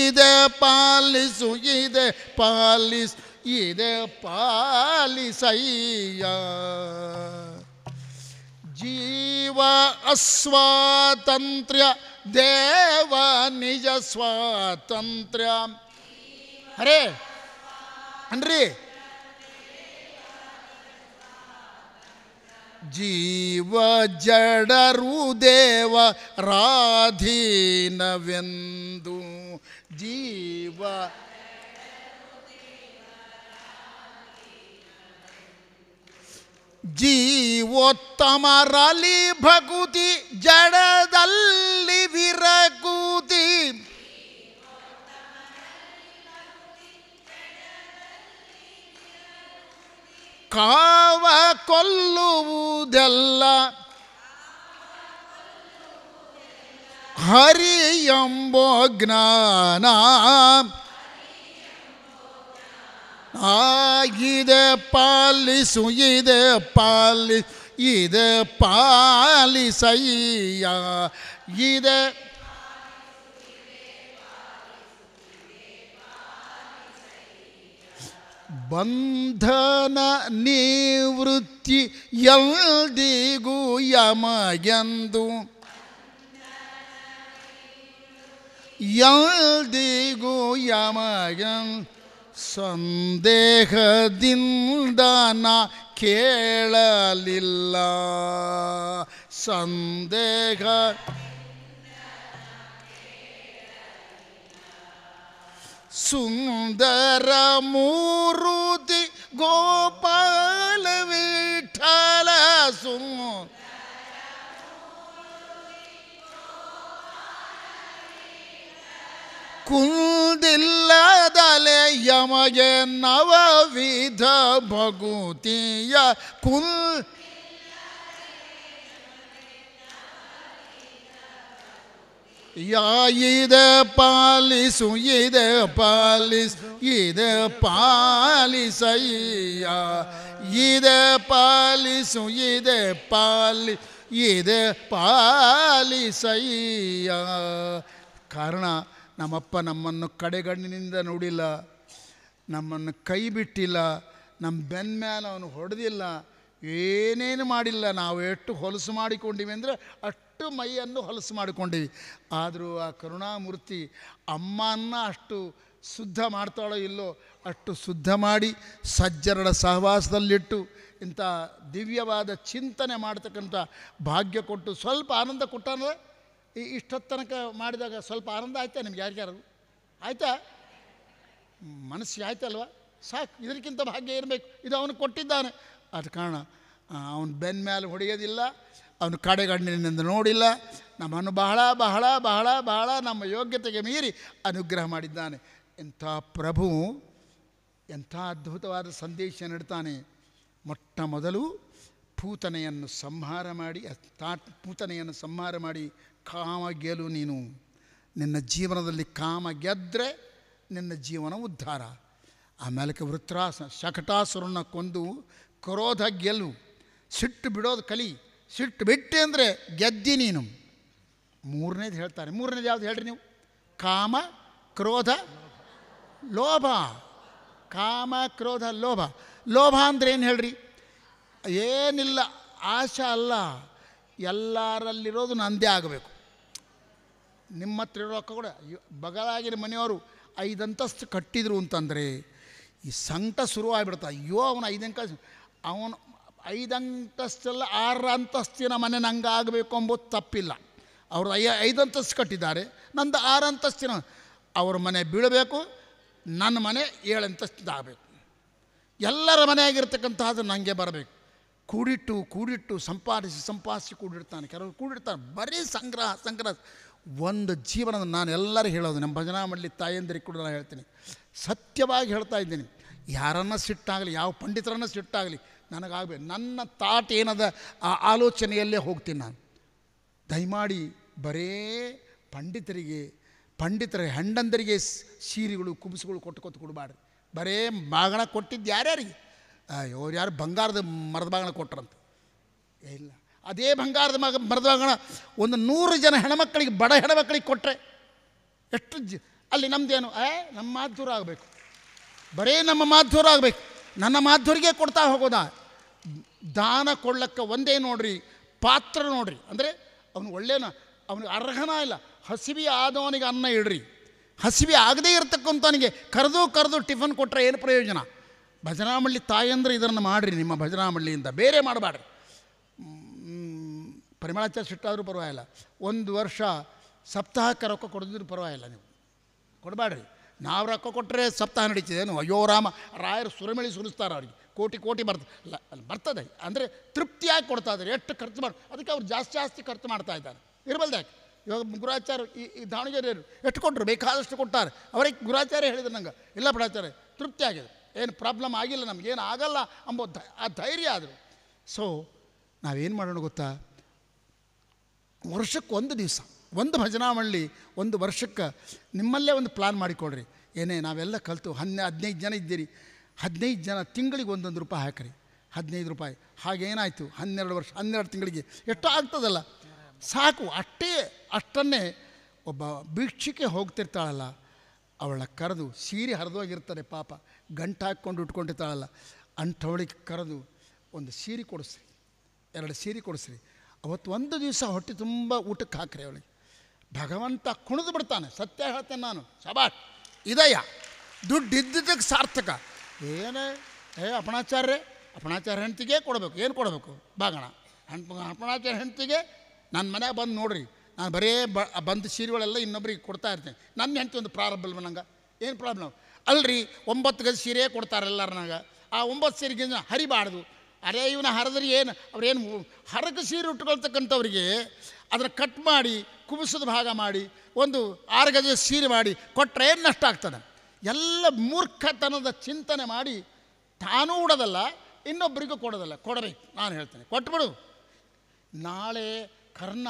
ಇದೆ ಪಾಲಿಸು ಇದೆ ಪಾಲಿಸು ಇದೆ ಪಾಲಿಸಯ್ಯ ಜೀವ ಅಸ್ವಾತಂತ್ರ್ಯ ದೇವ ನಿಜ ಸ್ವಾತಂತ್ರ್ಯ ಅರೇ ಅನ್ರಿ ಜೀವ ಜಡರು ದೇವ ರಾಧೀನವೆಂದು ಜೀವ ಜೀವೋತ್ತಮರಲಿ ಭಗುತಿ ಜಡದಲ್ಲಿ ವಿರಗುತಿ ಕಾವ ಕೊಲ್ಲುವುದೆಲ್ಲ ಹರಿ ಎಂಬ ಜ್ಞಾನ ஆகித பாலி சுயித பாலி இத பாலி சையா இத ಬಂಧನ ನಿವೃತ್ತಿ ಎಲ್ದಿಗೂ ಯಮಯಂದು ಎಲ್ದಿಗೂ ಯಮಯಂದು ಸಂದೇಹದಿಂದ ನಾ ಕೇಳಲಿಲ್ಲ ಸಂದೇಹ ಸುಂದರ ಮೂರುತಿ ಗೋಪಾಲ ವಿಠಲ ಸುಂದರ ಕುಂದಿಲ್ಲದಲೆಯಮಗೆ ನವವಿಧ ಭಗುತಿಯ ಕುಲ್ ಯಾಯಿದ ಪಾಲಿಸು ಇದ ಪಾಲಿಸು ಇದ ಪಾಲಿಸಯ್ಯ ಇದ ಪಾಲಿಸು ಇದ ಪಾಲಿ ಇದ ಪಾಲಿಸಯ್ಯ ಕಾರಣ ನಮ್ಮಪ್ಪ ನಮ್ಮನ್ನು ಕಡೆಗಣ್ಣಿನಿಂದ ನೋಡಿಲ್ಲ ನಮ್ಮನ್ನು ಕೈ ಬಿಟ್ಟಿಲ್ಲ ನಮ್ಮ ಬೆನ್ನ ಮೇಲೆ ಅವನು ಹೊಡೆದಿಲ್ಲ ಏನೇನು ಮಾಡಿಲ್ಲ ನಾವು ಎಷ್ಟು ಹೊಲಸು ಮಾಡಿಕೊಂಡಿವಿ ಅಂದರೆ ಅಷ್ಟು ಮೈಯನ್ನು ಹೊಲಸು ಮಾಡಿಕೊಂಡಿವಿ ಆದರೂ ಆ ಕರುಣಾಮೂರ್ತಿ ಅಮ್ಮನ್ನ ಅಷ್ಟು ಶುದ್ಧ ಮಾಡ್ತಾಳೋ ಇಲ್ಲೋ ಅಷ್ಟು ಶುದ್ಧ ಮಾಡಿ ಸಜ್ಜರಡ ಸಹವಾಸದಲ್ಲಿಟ್ಟು ಇಂಥ ದಿವ್ಯವಾದ ಚಿಂತನೆ ಮಾಡ್ತಕ್ಕಂಥ ಭಾಗ್ಯ ಕೊಟ್ಟು ಸ್ವಲ್ಪ ಆನಂದ ಕೊಟ್ಟಾನ ಈ ಇಷ್ಟೊತ್ತು ತನಕ ಮಾಡಿದಾಗ ಸ್ವಲ್ಪ ಆನಂದ ಆಯ್ತಾ ನಿಮ್ಗೆ ಯಾರಿಗಾರು ಆಯಿತಾ ಮನಸ್ಸು ಆಯ್ತಲ್ವ ಸಾಕು ಇದಕ್ಕಿಂತ ಭಾಗ್ಯ ಇರಬೇಕು ಇದು ಅವನು ಕೊಟ್ಟಿದ್ದಾನೆ ಅದು ಕಾರಣ ಅವನು ಬೆನ್ ಮೇಲೆ ಹೊಡೆಯೋದಿಲ್ಲ ಅವನು ಕಡೆಗಣ್ಣಿನಿಂದ ನೋಡಿಲ್ಲ ನಮ್ಮನ್ನು ಬಹಳ ಬಹಳ ಬಹಳ ಬಹಳ ನಮ್ಮ ಯೋಗ್ಯತೆಗೆ ಮೀರಿ ಅನುಗ್ರಹ ಮಾಡಿದ್ದಾನೆ ಎಂಥ ಪ್ರಭು ಎಂಥ ಅದ್ಭುತವಾದ ಸಂದೇಶ ನೀಡ್ತಾನೆ ಮೊಟ್ಟ ಮೊದಲು ಪೂತನೆಯನ್ನು ಸಂಹಾರ ಮಾಡಿ ತಾಟ್ ಪೂತನೆಯನ್ನು ಸಂಹಾರ ಮಾಡಿ ಕಾಮ ಗೆಲು ನೀನು ನಿನ್ನ ಜೀವನದಲ್ಲಿ ಕಾಮ ಗೆದ್ದರೆ ನಿನ್ನ ಜೀವನ ಉದ್ಧಾರ ಆಮೇಲೆ ವೃತ್ರಾಸ ಶಕಟಾಸುರನ್ನ ಕೊಂದು ಕ್ರೋಧ ಗೆಲು ಸಿಟ್ಟು ಬಿಡೋದು ಕಲಿ ಸಿಟ್ಟು ಬಿಟ್ಟೆ ಅಂದರೆ ಗೆದ್ದಿ ನೀನು ಮೂರನೇದು ಹೇಳ್ತಾರೆ ಮೂರನೇದು ಯಾವುದು ಹೇಳ್ರಿ ನೀವು ಕಾಮ ಕ್ರೋಧ ಲೋಭ ಕಾಮ ಕ್ರೋಧ ಲೋಭ ಲೋಭ ಅಂದರೆ ಏನು ಹೇಳ್ರಿ ಏನಿಲ್ಲ ಆಶಾ ಅಲ್ಲ ಎಲ್ಲರಲ್ಲಿರೋದು ನಂದೇ ಆಗಬೇಕು ನಿಮ್ಮ ಹತ್ರ ಇರೋ ರೊಕ್ಕ ಕೂಡ ಬಗಲಾಗಿನ ಮನೆಯವರು ಐದಂತಸ್ತು ಕಟ್ಟಿದರು ಕಟ್ಟಿದ್ರು ಅಂತಂದರೆ ಈ ಸಂಕಟ ಶುರುವಾಗಿಬಿಡ್ತ ಅಯ್ಯೋ ಅವನು ಐದು ಅವನು ಐದು ಅಂತಸ್ತಲ್ಲ ಆರು ಅಂತಸ್ತಿನ ಮನೆ ನಂಗೆ ಆಗಬೇಕು ಅಂಬೋದು ತಪ್ಪಿಲ್ಲ ಅವರು ಐ ಐದು ಅಂತಸ್ತು ಕಟ್ಟಿದ್ದಾರೆ ನಂದು ಆರು ಅಂತಸ್ತಿನ ಅವ್ರ ಮನೆ ಬೀಳಬೇಕು ನನ್ನ ಮನೆ ಏಳು ಎಲ್ಲರ ಮನೆಯಾಗಿರ್ತಕ್ಕಂತಹದ್ದು ನನಗೆ ಬರಬೇಕು ಕೂಡಿಟ್ಟು ಕೂಡಿಟ್ಟು ಸಂಪಾದಿಸಿ ಸಂಪಾದಿಸಿ ಕೂಡಿಡ್ತಾನೆ ಕೆಲವರು ಕೂಡಿಡ್ತಾನೆ ಬರೀ ಸಂಗ್ರಹ ಸಂಗ್ರಹ ಒಂದು ಜೀವನದ ನಾನು ಎಲ್ಲರೂ ಹೇಳೋದು ನಮ್ಮ ಭಜನಾ ಮಾಡಲಿ ತಾಯಂದರಿಗೆ ಕೂಡ ನಾನು ಹೇಳ್ತೀನಿ ಸತ್ಯವಾಗಿ ಹೇಳ್ತಾ ಇದ್ದೀನಿ ಯಾರನ್ನು ಸಿಟ್ಟಾಗಲಿ ಯಾವ ಪಂಡಿತರನ್ನು ಸಿಟ್ಟಾಗಲಿ ನನಗಾಗಬೇಕು ನನ್ನ ತಾಟ್ ಏನದ ಆ ಆಲೋಚನೆಯಲ್ಲೇ ಹೋಗ್ತೀನಿ ನಾನು ದಯಮಾಡಿ ಬರೇ ಪಂಡಿತರಿಗೆ ಪಂಡಿತರ ಹೆಂಡಂದರಿಗೆ ಸೀರೆಗಳು ಕುಬ್ಸುಗಳು ಕೊಟ್ಟು ಕೊತ್ತು ಕೊಡಬಾರ್ದು ಬರೇ ಮಾಗಣ ಕೊಟ್ಟಿದ್ದು ಯಾರ್ಯಾರಿಗೆ ಅವ್ರು ಯಾರು ಬಂಗಾರದ ಮರದ ಬಾಗಣ ಕೊಟ್ರಂತ ಇಲ್ಲ ಅದೇ ಬಂಗಾರದ ಮಗ ಮರದ ಬಾಗಣ ಒಂದು ನೂರು ಜನ ಹೆಣ್ಮಕ್ಳಿಗೆ ಬಡ ಹೆಣ್ಮಕ್ಳಿಗೆ ಕೊಟ್ಟರೆ ಎಷ್ಟು ಜ ಅಲ್ಲಿ ನಮ್ಮದೇನು ಏ ನಮ್ಮ ಮಾಧ್ಯೂರ ಆಗಬೇಕು ಬರೀ ನಮ್ಮ ಮಾಧ್ಯೂರ ಆಗಬೇಕು ನನ್ನ ಮಾಧ್ಯೂರಿಗೆ ಕೊಡ್ತಾ ಹೋಗೋದಾ ದಾನ ಕೊಡ್ಲಕ್ಕೆ ಒಂದೇ ನೋಡ್ರಿ ಪಾತ್ರ ನೋಡ್ರಿ ಅಂದರೆ ಅವನು ಒಳ್ಳೇನ ಅವನಿಗೆ ಅರ್ಹನ ಇಲ್ಲ ಹಸಿವಿ ಆದವನಿಗೆ ಅನ್ನ ಇಡ್ರಿ ಹಸಿವಿ ಆಗದೇ ಇರತಕ್ಕಂಥವನಿಗೆ ಕರೆದು ಕರೆದು ಟಿಫನ್ ಕೊಟ್ಟರೆ ಏನು ಪ್ರಯೋಜನ ಭಜನಾಮಳ್ಳಿ ತಾಯಂದ್ರೆ ಇದನ್ನು ಮಾಡಿರಿ ನಿಮ್ಮ ಭಜನಾಮಳ್ಳಿಯಿಂದ ಬೇರೆ ಮಾಡಬಾರ್ರಿ ಪರಿಮಳಾಚಾರ ಸಿಟ್ಟಾದರೂ ಪರವಾಗಿಲ್ಲ ಒಂದು ವರ್ಷ ಸಪ್ತಾಹಕ್ಕೆ ರೊಕ್ಕ ಕೊಡೋದಿದ್ರು ಪರವಾಗಿಲ್ಲ ನೀವು ಕೊಡಬೇಡ್ರಿ ನಾವು ರೊಕ್ಕ ಕೊಟ್ಟರೆ ಸಪ್ತಾಹ ಏನು ಅಯ್ಯೋ ರಾಮ ರಾಯರು ಸುರಮಿಳಿ ಸುರಿಸ್ತಾರೆ ಅವ್ರಿಗೆ ಕೋಟಿ ಕೋಟಿ ಬರ್ತದೆ ಅಲ್ಲಿ ಬರ್ತದೆ ಅಂದರೆ ತೃಪ್ತಿಯಾಗಿ ಕೊಡ್ತಾ ಇದ್ದಾರೆ ಎಷ್ಟು ಖರ್ಚು ಮಾಡಿ ಅದಕ್ಕೆ ಅವ್ರು ಜಾಸ್ತಿ ಜಾಸ್ತಿ ಖರ್ಚು ಮಾಡ್ತಾ ಇದ್ದಾರೆ ಯಾಕೆ ಇವಾಗ ಗುರಾಚಾರ್ಯ ಈ ಈ ಎಷ್ಟು ಕೊಟ್ಟರು ಬೇಕಾದಷ್ಟು ಕೊಟ್ಟಾರೆ ಅವ್ರಿಗೆ ಗುರಾಚಾರ್ಯ ಹೇಳಿದ್ರು ನಂಗೆ ಇಲ್ಲ ಬಡಾಚಾರ್ಯ ತೃಪ್ತಿ ಆಗಿದೆ ಏನು ಪ್ರಾಬ್ಲಮ್ ಆಗಿಲ್ಲ ನಮಗೇನು ಆಗಲ್ಲ ಅಂಬೋ ಆ ಧೈರ್ಯ ಆದರು ಸೊ ನಾವೇನು ಮಾಡೋಣ ಗೊತ್ತಾ ವರ್ಷಕ್ಕೆ ಒಂದು ದಿವಸ ಒಂದು ಭಜನಾ ಒಂದು ವರ್ಷಕ್ಕೆ ನಿಮ್ಮಲ್ಲೇ ಒಂದು ಪ್ಲ್ಯಾನ್ ಮಾಡಿಕೊಡ್ರಿ ಏನೇ ನಾವೆಲ್ಲ ಕಲಿತು ಹನ್ನೆ ಹದಿನೈದು ಜನ ಇದ್ದೀರಿ ಹದಿನೈದು ಜನ ತಿಂಗಳಿಗೆ ಒಂದೊಂದು ರೂಪಾಯಿ ಹಾಕಿರಿ ಹದಿನೈದು ರೂಪಾಯಿ ಹಾಗೇನಾಯಿತು ಹನ್ನೆರಡು ವರ್ಷ ಹನ್ನೆರಡು ತಿಂಗಳಿಗೆ ಎಷ್ಟು ಆಗ್ತದಲ್ಲ ಸಾಕು ಅಷ್ಟೇ ಅಷ್ಟನ್ನೇ ಒಬ್ಬ ಭಿಕ್ಷಿಕೆ ಹೋಗ್ತಿರ್ತಾಳಲ್ಲ ಅವಳ ಕರೆದು ಸೀರೆ ಹರಿದೋಗಿರ್ತಾರೆ ಪಾಪ ಗಂಟು ಹಾಕ್ಕೊಂಡು ಉಟ್ಕೊಂಡಿರ್ತಾಳಲ್ಲ ಅಂಥವಳಿಗೆ ಕರೆದು ಒಂದು ಸೀರೆ ಕೊಡಿಸ್ರಿ ಎರಡು ಸೀರೆ ಕೊಡಿಸ್ರಿ ಅವತ್ತು ಒಂದು ದಿವಸ ಹೊಟ್ಟೆ ತುಂಬ ಊಟಕ್ಕೆ ಹಾಕ್ರಿ ಅವಳಿಗೆ ಭಗವಂತ ಕುಣಿದು ಬಿಡ್ತಾನೆ ಸತ್ಯ ಹೇಳ್ತೇನೆ ನಾನು ಶಬಾಟ್ ಇದಯ್ಯ ದುಡ್ಡು ಇದ್ದಿದ್ದಕ್ಕೆ ಸಾರ್ಥಕ ಏನೇ ಏ ಅಪಣಾಚಾರ್ಯ ಅಪಣಾಚಾರ ಹೆಂಡ್ತಿಗೆ ಕೊಡಬೇಕು ಏನು ಕೊಡಬೇಕು ಬಾಗಣ ಅಣ್ ಅಪಣಾಚಾರ ಹೆಂಡ್ತಿಗೆ ನನ್ನ ಮನೆಗೆ ಬಂದು ನೋಡ್ರಿ ನಾನು ಬರೇ ಬ ಬಂದ ಸೀರೆಗಳೆಲ್ಲ ಇನ್ನೊಬ್ರಿಗೆ ಕೊಡ್ತಾ ಇರ್ತೇನೆ ನನ್ನ ಹೆಂಡತಿ ಒಂದು ಪ್ರಾರಂಭ ನಂಗೆ ಏನು ಪ್ರಾಬ್ಲಮ್ ಅಲ್ರಿ ಒಂಬತ್ತು ಗಜ ಸೀರೆ ಕೊಡ್ತಾರೆ ಎಲ್ಲರೂ ಆ ಒಂಬತ್ತು ಸೀರೆಗೆ ಹರಿಬಾರ್ದು ಅರೆ ಇವನ ಹರಿದ್ರೆ ಏನು ಅವ್ರೇನು ಹರಕ ಸೀರೆ ಉಟ್ಕೊಳ್ತಕ್ಕಂಥವ್ರಿಗೆ ಅದನ್ನು ಕಟ್ ಮಾಡಿ ಕುಬಿಸದ ಭಾಗ ಮಾಡಿ ಒಂದು ಆರು ಗಜ ಸೀರೆ ಮಾಡಿ ಕೊಟ್ಟರೆ ಏನು ನಷ್ಟ ಆಗ್ತದೆ ಎಲ್ಲ ಮೂರ್ಖತನದ ಚಿಂತನೆ ಮಾಡಿ ತಾನೂ ಉಡೋದಲ್ಲ ಇನ್ನೊಬ್ಬರಿಗೂ ಕೊಡೋದಲ್ಲ ಕೊಡಬೇಕು ನಾನು ಹೇಳ್ತೇನೆ ಕೊಟ್ಬಿಡು ನಾಳೆ ಕರ್ಣ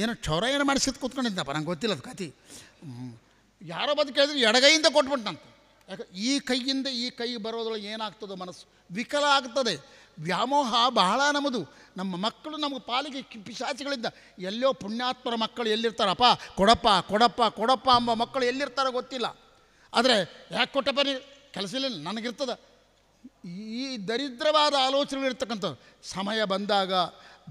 ಏನೋ ಕ್ಷೌರ ಏನು ಮಾಡಿಸಿದ್ ಕೂತ್ಕೊಂಡಿದ್ದಪ್ಪ ನಂಗೆ ಗೊತ್ತಿಲ್ಲ ಅದು ಕತಿ ಯಾರೋ ಬದು ಕೇಳಿದ್ರೆ ಎಡಗೈಯಿಂದ ಕೊಟ್ಬಿಟ್ಟು ನಂತು ಯಾಕೆ ಈ ಕೈಯಿಂದ ಈ ಕೈ ಬರೋದ್ರೊಳಗೆ ಏನಾಗ್ತದೋ ಮನಸ್ಸು ವಿಕಲ ಆಗ್ತದೆ ವ್ಯಾಮೋಹ ಬಹಳ ನಮ್ಮದು ನಮ್ಮ ಮಕ್ಕಳು ನಮ್ಮ ಪಾಲಿಗೆ ಪಿಶಾಚಿಗಳಿಂದ ಎಲ್ಲೋ ಪುಣ್ಯಾತ್ಮರ ಮಕ್ಕಳು ಎಲ್ಲಿರ್ತಾರಪ್ಪ ಕೊಡಪ್ಪ ಕೊಡಪ್ಪ ಕೊಡಪ್ಪ ಅಂಬ ಮಕ್ಕಳು ಎಲ್ಲಿರ್ತಾರೋ ಗೊತ್ತಿಲ್ಲ ಆದರೆ ಯಾಕೆ ಕೊಟ್ಟಪ್ಪ ನೀ ಕೆಲಸ ಇಲ್ಲ ನನಗಿರ್ತದೆ ಈ ದರಿದ್ರವಾದ ಆಲೋಚನೆಗಳಿರ್ತಕ್ಕಂಥ ಸಮಯ ಬಂದಾಗ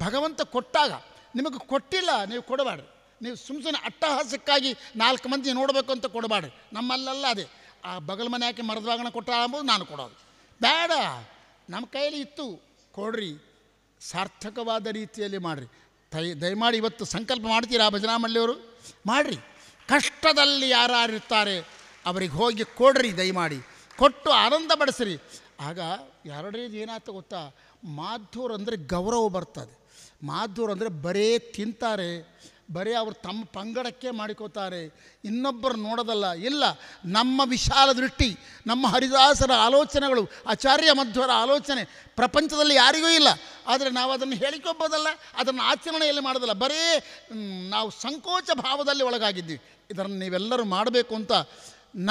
ಭಗವಂತ ಕೊಟ್ಟಾಗ ನಿಮಗೆ ಕೊಟ್ಟಿಲ್ಲ ನೀವು ಕೊಡಬಾರ್ದು ನೀವು ಸುಮ್ಮ ಸುಮ್ಮನೆ ಅಟ್ಟಹಾಸಕ್ಕಾಗಿ ನಾಲ್ಕು ಮಂದಿ ನೋಡಬೇಕು ಅಂತ ಕೊಡಬಾರ್ದು ನಮ್ಮಲ್ಲೆಲ್ಲ ಅದೇ ಆ ಬಗಲ್ ಮನೆ ಹಾಕಿ ಮರದ ಕೊಟ್ಟ ಅಂಬೋದು ನಾನು ಕೊಡೋದು ಬೇಡ ನಮ್ಮ ಕೈಯಲ್ಲಿ ಇತ್ತು ಕೊಡ್ರಿ ಸಾರ್ಥಕವಾದ ರೀತಿಯಲ್ಲಿ ಮಾಡಿರಿ ದಯ ದಯಮಾಡಿ ಇವತ್ತು ಸಂಕಲ್ಪ ಮಾಡ್ತೀರಾ ಭಜನಾ ಮಾಡಿರಿ ಕಷ್ಟದಲ್ಲಿ ಇರ್ತಾರೆ ಅವರಿಗೆ ಹೋಗಿ ಕೊಡ್ರಿ ದಯಮಾಡಿ ಕೊಟ್ಟು ಆನಂದ ಪಡಿಸ್ರಿ ಆಗ ಎರಡನೇದು ಏನಾಯ್ತು ಗೊತ್ತಾ ಮಾಧೂರ್ ಅಂದರೆ ಗೌರವ ಬರ್ತದೆ ಮಾಧುರು ಅಂದರೆ ಬರೇ ತಿಂತಾರೆ ಬರೀ ಅವರು ತಮ್ಮ ಪಂಗಡಕ್ಕೆ ಮಾಡಿಕೋತಾರೆ ಇನ್ನೊಬ್ಬರು ನೋಡೋದಲ್ಲ ಇಲ್ಲ ನಮ್ಮ ವಿಶಾಲ ದೃಷ್ಟಿ ನಮ್ಮ ಹರಿದಾಸರ ಆಲೋಚನೆಗಳು ಆಚಾರ್ಯ ಮಧ್ವರ ಆಲೋಚನೆ ಪ್ರಪಂಚದಲ್ಲಿ ಯಾರಿಗೂ ಇಲ್ಲ ಆದರೆ ನಾವು ಅದನ್ನು ಹೇಳಿಕೊಬೋದಲ್ಲ ಅದನ್ನು ಆಚರಣೆಯಲ್ಲಿ ಮಾಡೋದಲ್ಲ ಬರೀ ನಾವು ಸಂಕೋಚ ಭಾವದಲ್ಲಿ ಒಳಗಾಗಿದ್ದೀವಿ ಇದನ್ನು ನೀವೆಲ್ಲರೂ ಮಾಡಬೇಕು ಅಂತ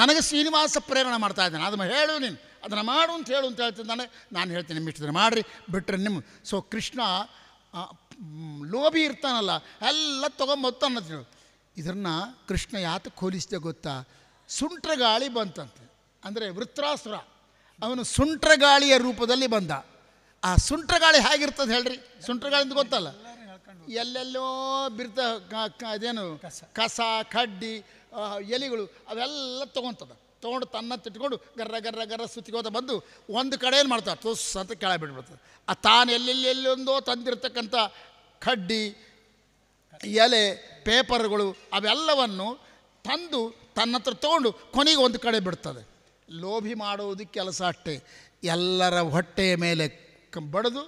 ನನಗೆ ಶ್ರೀನಿವಾಸ ಪ್ರೇರಣೆ ಮಾಡ್ತಾ ಇದ್ದಾನೆ ಅದನ್ನು ಹೇಳು ನೀನು ಅದನ್ನು ಮಾಡು ಅಂತ ಹೇಳು ಅಂತ ಹೇಳ್ತಿದ್ದಾನೆ ನಾನು ಹೇಳ್ತೀನಿ ಇಷ್ಟ ಮಾಡಿರಿ ಬಿಟ್ಟರೆ ನಿಮ್ಮ ಸೊ ಕೃಷ್ಣ ಲೋಭಿ ಇರ್ತಾನಲ್ಲ ಎಲ್ಲ ತೊಗೊಂಬತ್ತ ಅನ್ನೋದು ಇದನ್ನು ಕೃಷ್ಣ ಯಾತ ಕೋಲಿಸಿದೆ ಗೊತ್ತಾ ಸುಂಟ್ರಗಾಳಿ ಬಂತಂತೆ ಅಂದರೆ ವೃತ್ರಾಸುರ ಅವನು ಸುಂಟ್ರಗಾಳಿಯ ರೂಪದಲ್ಲಿ ಬಂದ ಆ ಗಾಳಿ ಹೇಗಿರ್ತದೆ ಹೇಳ್ರಿ ಸುಂಟ್ರಗಾಳಿ ಅಂತ ಗೊತ್ತಲ್ಲ ಎಲ್ಲೆಲ್ಲೋ ಬಿರ್ತ ಅದೇನು ಕಸ ಕಡ್ಡಿ ಎಲಿಗಳು ಅವೆಲ್ಲ ತೊಗೊತದ ತೊಗೊಂಡು ತನ್ನ ತಿಟ್ಕೊಂಡು ಗರ್ರ ಗರ್ರ ಗರ್ರ ಸುತ್ತಿಗೋತ ಬಂದು ಒಂದು ಕಡೆ ಏನು ಮಾಡ್ತಾರೆ ತುಸ್ ಅಂತ ಕೆಳಗೆ ಬಿಟ್ಬಿಡ್ತದೆ ಆ ತಾನು ಎಲ್ಲೆಲ್ಲೆಲ್ಲೊಂದೋ ತಂದಿರತಕ್ಕಂಥ ಕಡ್ಡಿ ಎಲೆ ಪೇಪರ್ಗಳು ಅವೆಲ್ಲವನ್ನು ತಂದು ತನ್ನ ಹತ್ರ ತೊಗೊಂಡು ಕೊನೆಗೆ ಒಂದು ಕಡೆ ಬಿಡ್ತದೆ ಲೋಭಿ ಮಾಡುವುದು ಕೆಲಸ ಅಷ್ಟೇ ಎಲ್ಲರ ಹೊಟ್ಟೆಯ ಮೇಲೆ ಬಡಿದು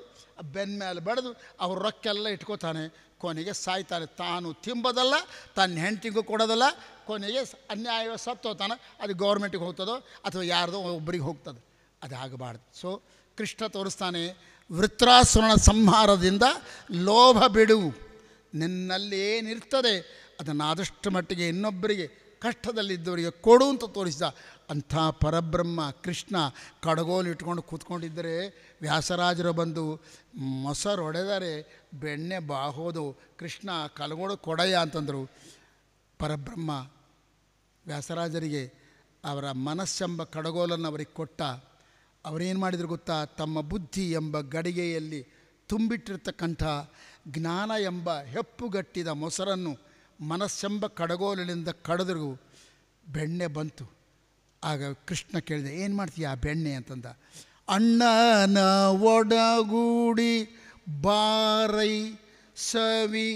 ಬೆನ್ನ ಮೇಲೆ ಬಡಿದು ಅವ್ರ ರೊಕ್ಕೆಲ್ಲ ಇಟ್ಕೋತಾನೆ ಕೊನೆಗೆ ಸಾಯ್ತಾನೆ ತಾನು ತಿಂಬೋದಲ್ಲ ತನ್ನ ಹೆಂಡತಿಗೂ ಕೊಡೋದಲ್ಲ ಕೊನೆಗೆ ಅನ್ಯಾಯ ಸತ್ತೋತಾನೆ ಅದು ಗೌರ್ಮೆಂಟಿಗೆ ಹೋಗ್ತದೋ ಅಥವಾ ಯಾರ್ದೋ ಒಬ್ಬರಿಗೆ ಹೋಗ್ತದೆ ಅದು ಆಗಬಾರ್ದು ಸೊ ಕೃಷ್ಣ ತೋರಿಸ್ತಾನೆ ವೃತ್ರಾಸುರನ ಸಂಹಾರದಿಂದ ಲೋಭ ಬಿಡು ನಿನ್ನಲ್ಲಿ ಏನಿರ್ತದೆ ಅದನ್ನು ಆದಷ್ಟು ಮಟ್ಟಿಗೆ ಇನ್ನೊಬ್ಬರಿಗೆ ಕಷ್ಟದಲ್ಲಿದ್ದವರಿಗೆ ಕೊಡು ಅಂತ ತೋರಿಸಿದ ಅಂಥ ಪರಬ್ರಹ್ಮ ಕೃಷ್ಣ ಕಡಗೋಲು ಇಟ್ಕೊಂಡು ಕೂತ್ಕೊಂಡಿದ್ದರೆ ವ್ಯಾಸರಾಜರು ಬಂದು ಮೊಸರು ಮೊಸರೊಡೆದರೆ ಬೆಣ್ಣೆ ಬಾಹೋದು ಕೃಷ್ಣ ಕಲಗೋಡು ಕೊಡಯ್ಯ ಅಂತಂದರು ಪರಬ್ರಹ್ಮ ವ್ಯಾಸರಾಜರಿಗೆ ಅವರ ಮನಸ್ಸೆಂಬ ಕಡಗೋಲನ್ನು ಅವರಿಗೆ ಕೊಟ್ಟ ಅವರೇನು ಮಾಡಿದ್ರು ಗೊತ್ತಾ ತಮ್ಮ ಬುದ್ಧಿ ಎಂಬ ಗಡಿಗೆಯಲ್ಲಿ ತುಂಬಿಟ್ಟಿರ್ತಕ್ಕಂಥ ಜ್ಞಾನ ಎಂಬ ಹೆಪ್ಪುಗಟ್ಟಿದ ಮೊಸರನ್ನು ಮನಸ್ಸೆಂಬ ಕಡಗೋಲಿನಿಂದ ಕಡದ್ರು ಬೆಣ್ಣೆ ಬಂತು ಆಗ ಕೃಷ್ಣ ಕೇಳಿದೆ ಏನು ಮಾಡ್ತೀಯ ಆ ಬೆಣ್ಣೆ ಅಂತಂದ ಅಣ್ಣನ ಒಡಗೂಡಿ ಬಾರೈ ಸವಿ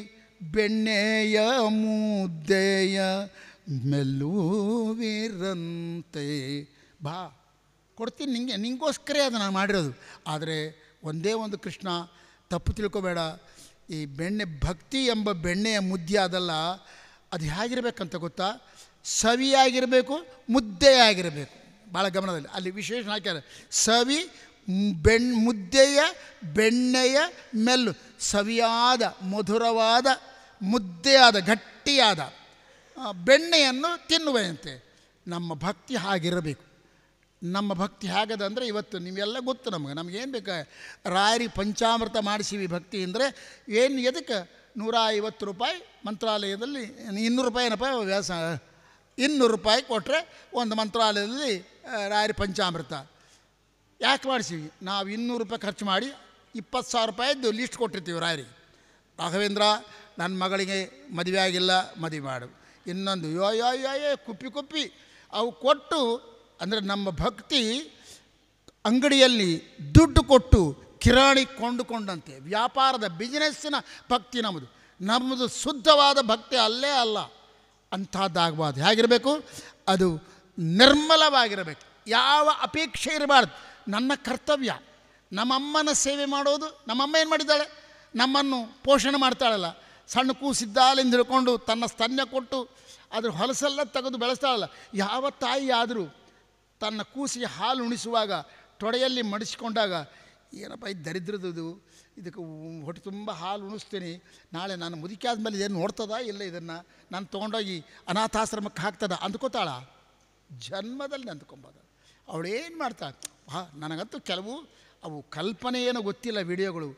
ಬೆಣ್ಣೆಯ ಮುದ್ದೆಯ ಮೆಲ್ಲುವಿರಂತೆ ಬಾ ಕೊಡ್ತೀನಿ ನಿಂಗೆ ನಿಂಗೋಸ್ಕರೇ ಅದು ನಾನು ಮಾಡಿರೋದು ಆದರೆ ಒಂದೇ ಒಂದು ಕೃಷ್ಣ ತಪ್ಪು ತಿಳ್ಕೊಬೇಡ ಈ ಬೆಣ್ಣೆ ಭಕ್ತಿ ಎಂಬ ಬೆಣ್ಣೆಯ ಮುದ್ದೆ ಅದಲ್ಲ ಅದು ಹೇಗಿರಬೇಕಂತ ಗೊತ್ತಾ ಸವಿಯಾಗಿರಬೇಕು ಮುದ್ದೆಯಾಗಿರಬೇಕು ಭಾಳ ಗಮನದಲ್ಲಿ ಅಲ್ಲಿ ವಿಶೇಷ ಹಾಕ್ಯಾರ ಸವಿ ಬೆಣ್ ಮುದ್ದೆಯ ಬೆಣ್ಣೆಯ ಮೆಲ್ಲು ಸವಿಯಾದ ಮಧುರವಾದ ಮುದ್ದೆಯಾದ ಗಟ್ಟಿಯಾದ ಬೆಣ್ಣೆಯನ್ನು ತಿನ್ನುವಂತೆ ನಮ್ಮ ಭಕ್ತಿ ಹಾಗಿರಬೇಕು ನಮ್ಮ ಭಕ್ತಿ ಹೇಗದ ಅಂದರೆ ಇವತ್ತು ನಿಮಗೆಲ್ಲ ಗೊತ್ತು ನಮಗೆ ನಮಗೇನು ಬೇಕು ರಾಯರಿ ಪಂಚಾಮೃತ ಮಾಡಿಸಿವಿ ಭಕ್ತಿ ಅಂದರೆ ಏನು ಎದಕ್ಕೆ ನೂರ ಐವತ್ತು ರೂಪಾಯಿ ಮಂತ್ರಾಲಯದಲ್ಲಿ ಇನ್ನೂರು ರೂಪಾಯಿ ಏನಪ್ಪ ವ್ಯಾಸ ಇನ್ನೂರು ರೂಪಾಯಿ ಕೊಟ್ಟರೆ ಒಂದು ಮಂತ್ರಾಲಯದಲ್ಲಿ ರಾಯರಿ ಪಂಚಾಮೃತ ಯಾಕೆ ಮಾಡಿಸಿವಿ ನಾವು ಇನ್ನೂರು ರೂಪಾಯಿ ಖರ್ಚು ಮಾಡಿ ಇಪ್ಪತ್ತು ಸಾವಿರ ರೂಪಾಯಿದ್ದು ಲೀಸ್ಟ್ ಕೊಟ್ಟಿರ್ತೀವಿ ರಾಯರಿ ರಾಘವೇಂದ್ರ ನನ್ನ ಮಗಳಿಗೆ ಮದುವೆ ಆಗಿಲ್ಲ ಮದುವೆ ಮಾಡು ಇನ್ನೊಂದು ಯೋ ಯೋ ಯೋ ಯೋ ಕುಪ್ಪಿ ಕುಪ್ಪಿ ಅವು ಕೊಟ್ಟು ಅಂದರೆ ನಮ್ಮ ಭಕ್ತಿ ಅಂಗಡಿಯಲ್ಲಿ ದುಡ್ಡು ಕೊಟ್ಟು ಕಿರಾಣಿ ಕೊಂಡುಕೊಂಡಂತೆ ವ್ಯಾಪಾರದ ಬಿಸ್ನೆಸ್ಸಿನ ಭಕ್ತಿ ನಮ್ಮದು ನಮ್ಮದು ಶುದ್ಧವಾದ ಭಕ್ತಿ ಅಲ್ಲೇ ಅಲ್ಲ ಅಂಥದ್ದಾಗಬಾರ್ದು ಹೇಗಿರಬೇಕು ಅದು ನಿರ್ಮಲವಾಗಿರಬೇಕು ಯಾವ ಅಪೇಕ್ಷೆ ಇರಬಾರ್ದು ನನ್ನ ಕರ್ತವ್ಯ ನಮ್ಮಮ್ಮನ ಸೇವೆ ಮಾಡೋದು ನಮ್ಮಮ್ಮ ಏನು ಮಾಡಿದ್ದಾಳೆ ನಮ್ಮನ್ನು ಪೋಷಣೆ ಮಾಡ್ತಾಳಲ್ಲ ಸಣ್ಣ ಕೂಸಿದ್ದಾಲಿಂದ ಹಿಡ್ಕೊಂಡು ತನ್ನ ಸ್ತನ್ಯ ಕೊಟ್ಟು ಅದ್ರ ಹೊಲಸೆಲ್ಲ ತೆಗೆದು ಬೆಳೆಸ್ತಾಳಲ್ಲ ಯಾವ ತಾಯಿ ಆದರೂ ತನ್ನ ಕೂಸಿಗೆ ಹಾಲು ಉಣಿಸುವಾಗ ತೊಡೆಯಲ್ಲಿ ಮಡಿಸಿಕೊಂಡಾಗ ಏನಪ್ಪ ಇದು ದರಿದ್ರದದು ಇದಕ್ಕೆ ಹೊಟ್ಟೆ ತುಂಬ ಹಾಲು ಉಣಿಸ್ತೀನಿ ನಾಳೆ ನಾನು ಮುದುಕಿ ಮೇಲೆ ಏನು ನೋಡ್ತದಾ ಇಲ್ಲ ಇದನ್ನು ನಾನು ತೊಗೊಂಡೋಗಿ ಅನಾಥಾಶ್ರಮಕ್ಕೆ ಹಾಕ್ತದ ಅಂದ್ಕೋತಾಳ ಜನ್ಮದಲ್ಲಿ ಅಂದ್ಕೊಬೋದು ಅವಳೇನು ಮಾಡ್ತಾಳೆ ಹಾ ನನಗಂತೂ ಕೆಲವು ಅವು ಕಲ್ಪನೆ ಏನೋ ಗೊತ್ತಿಲ್ಲ ವಿಡಿಯೋಗಳು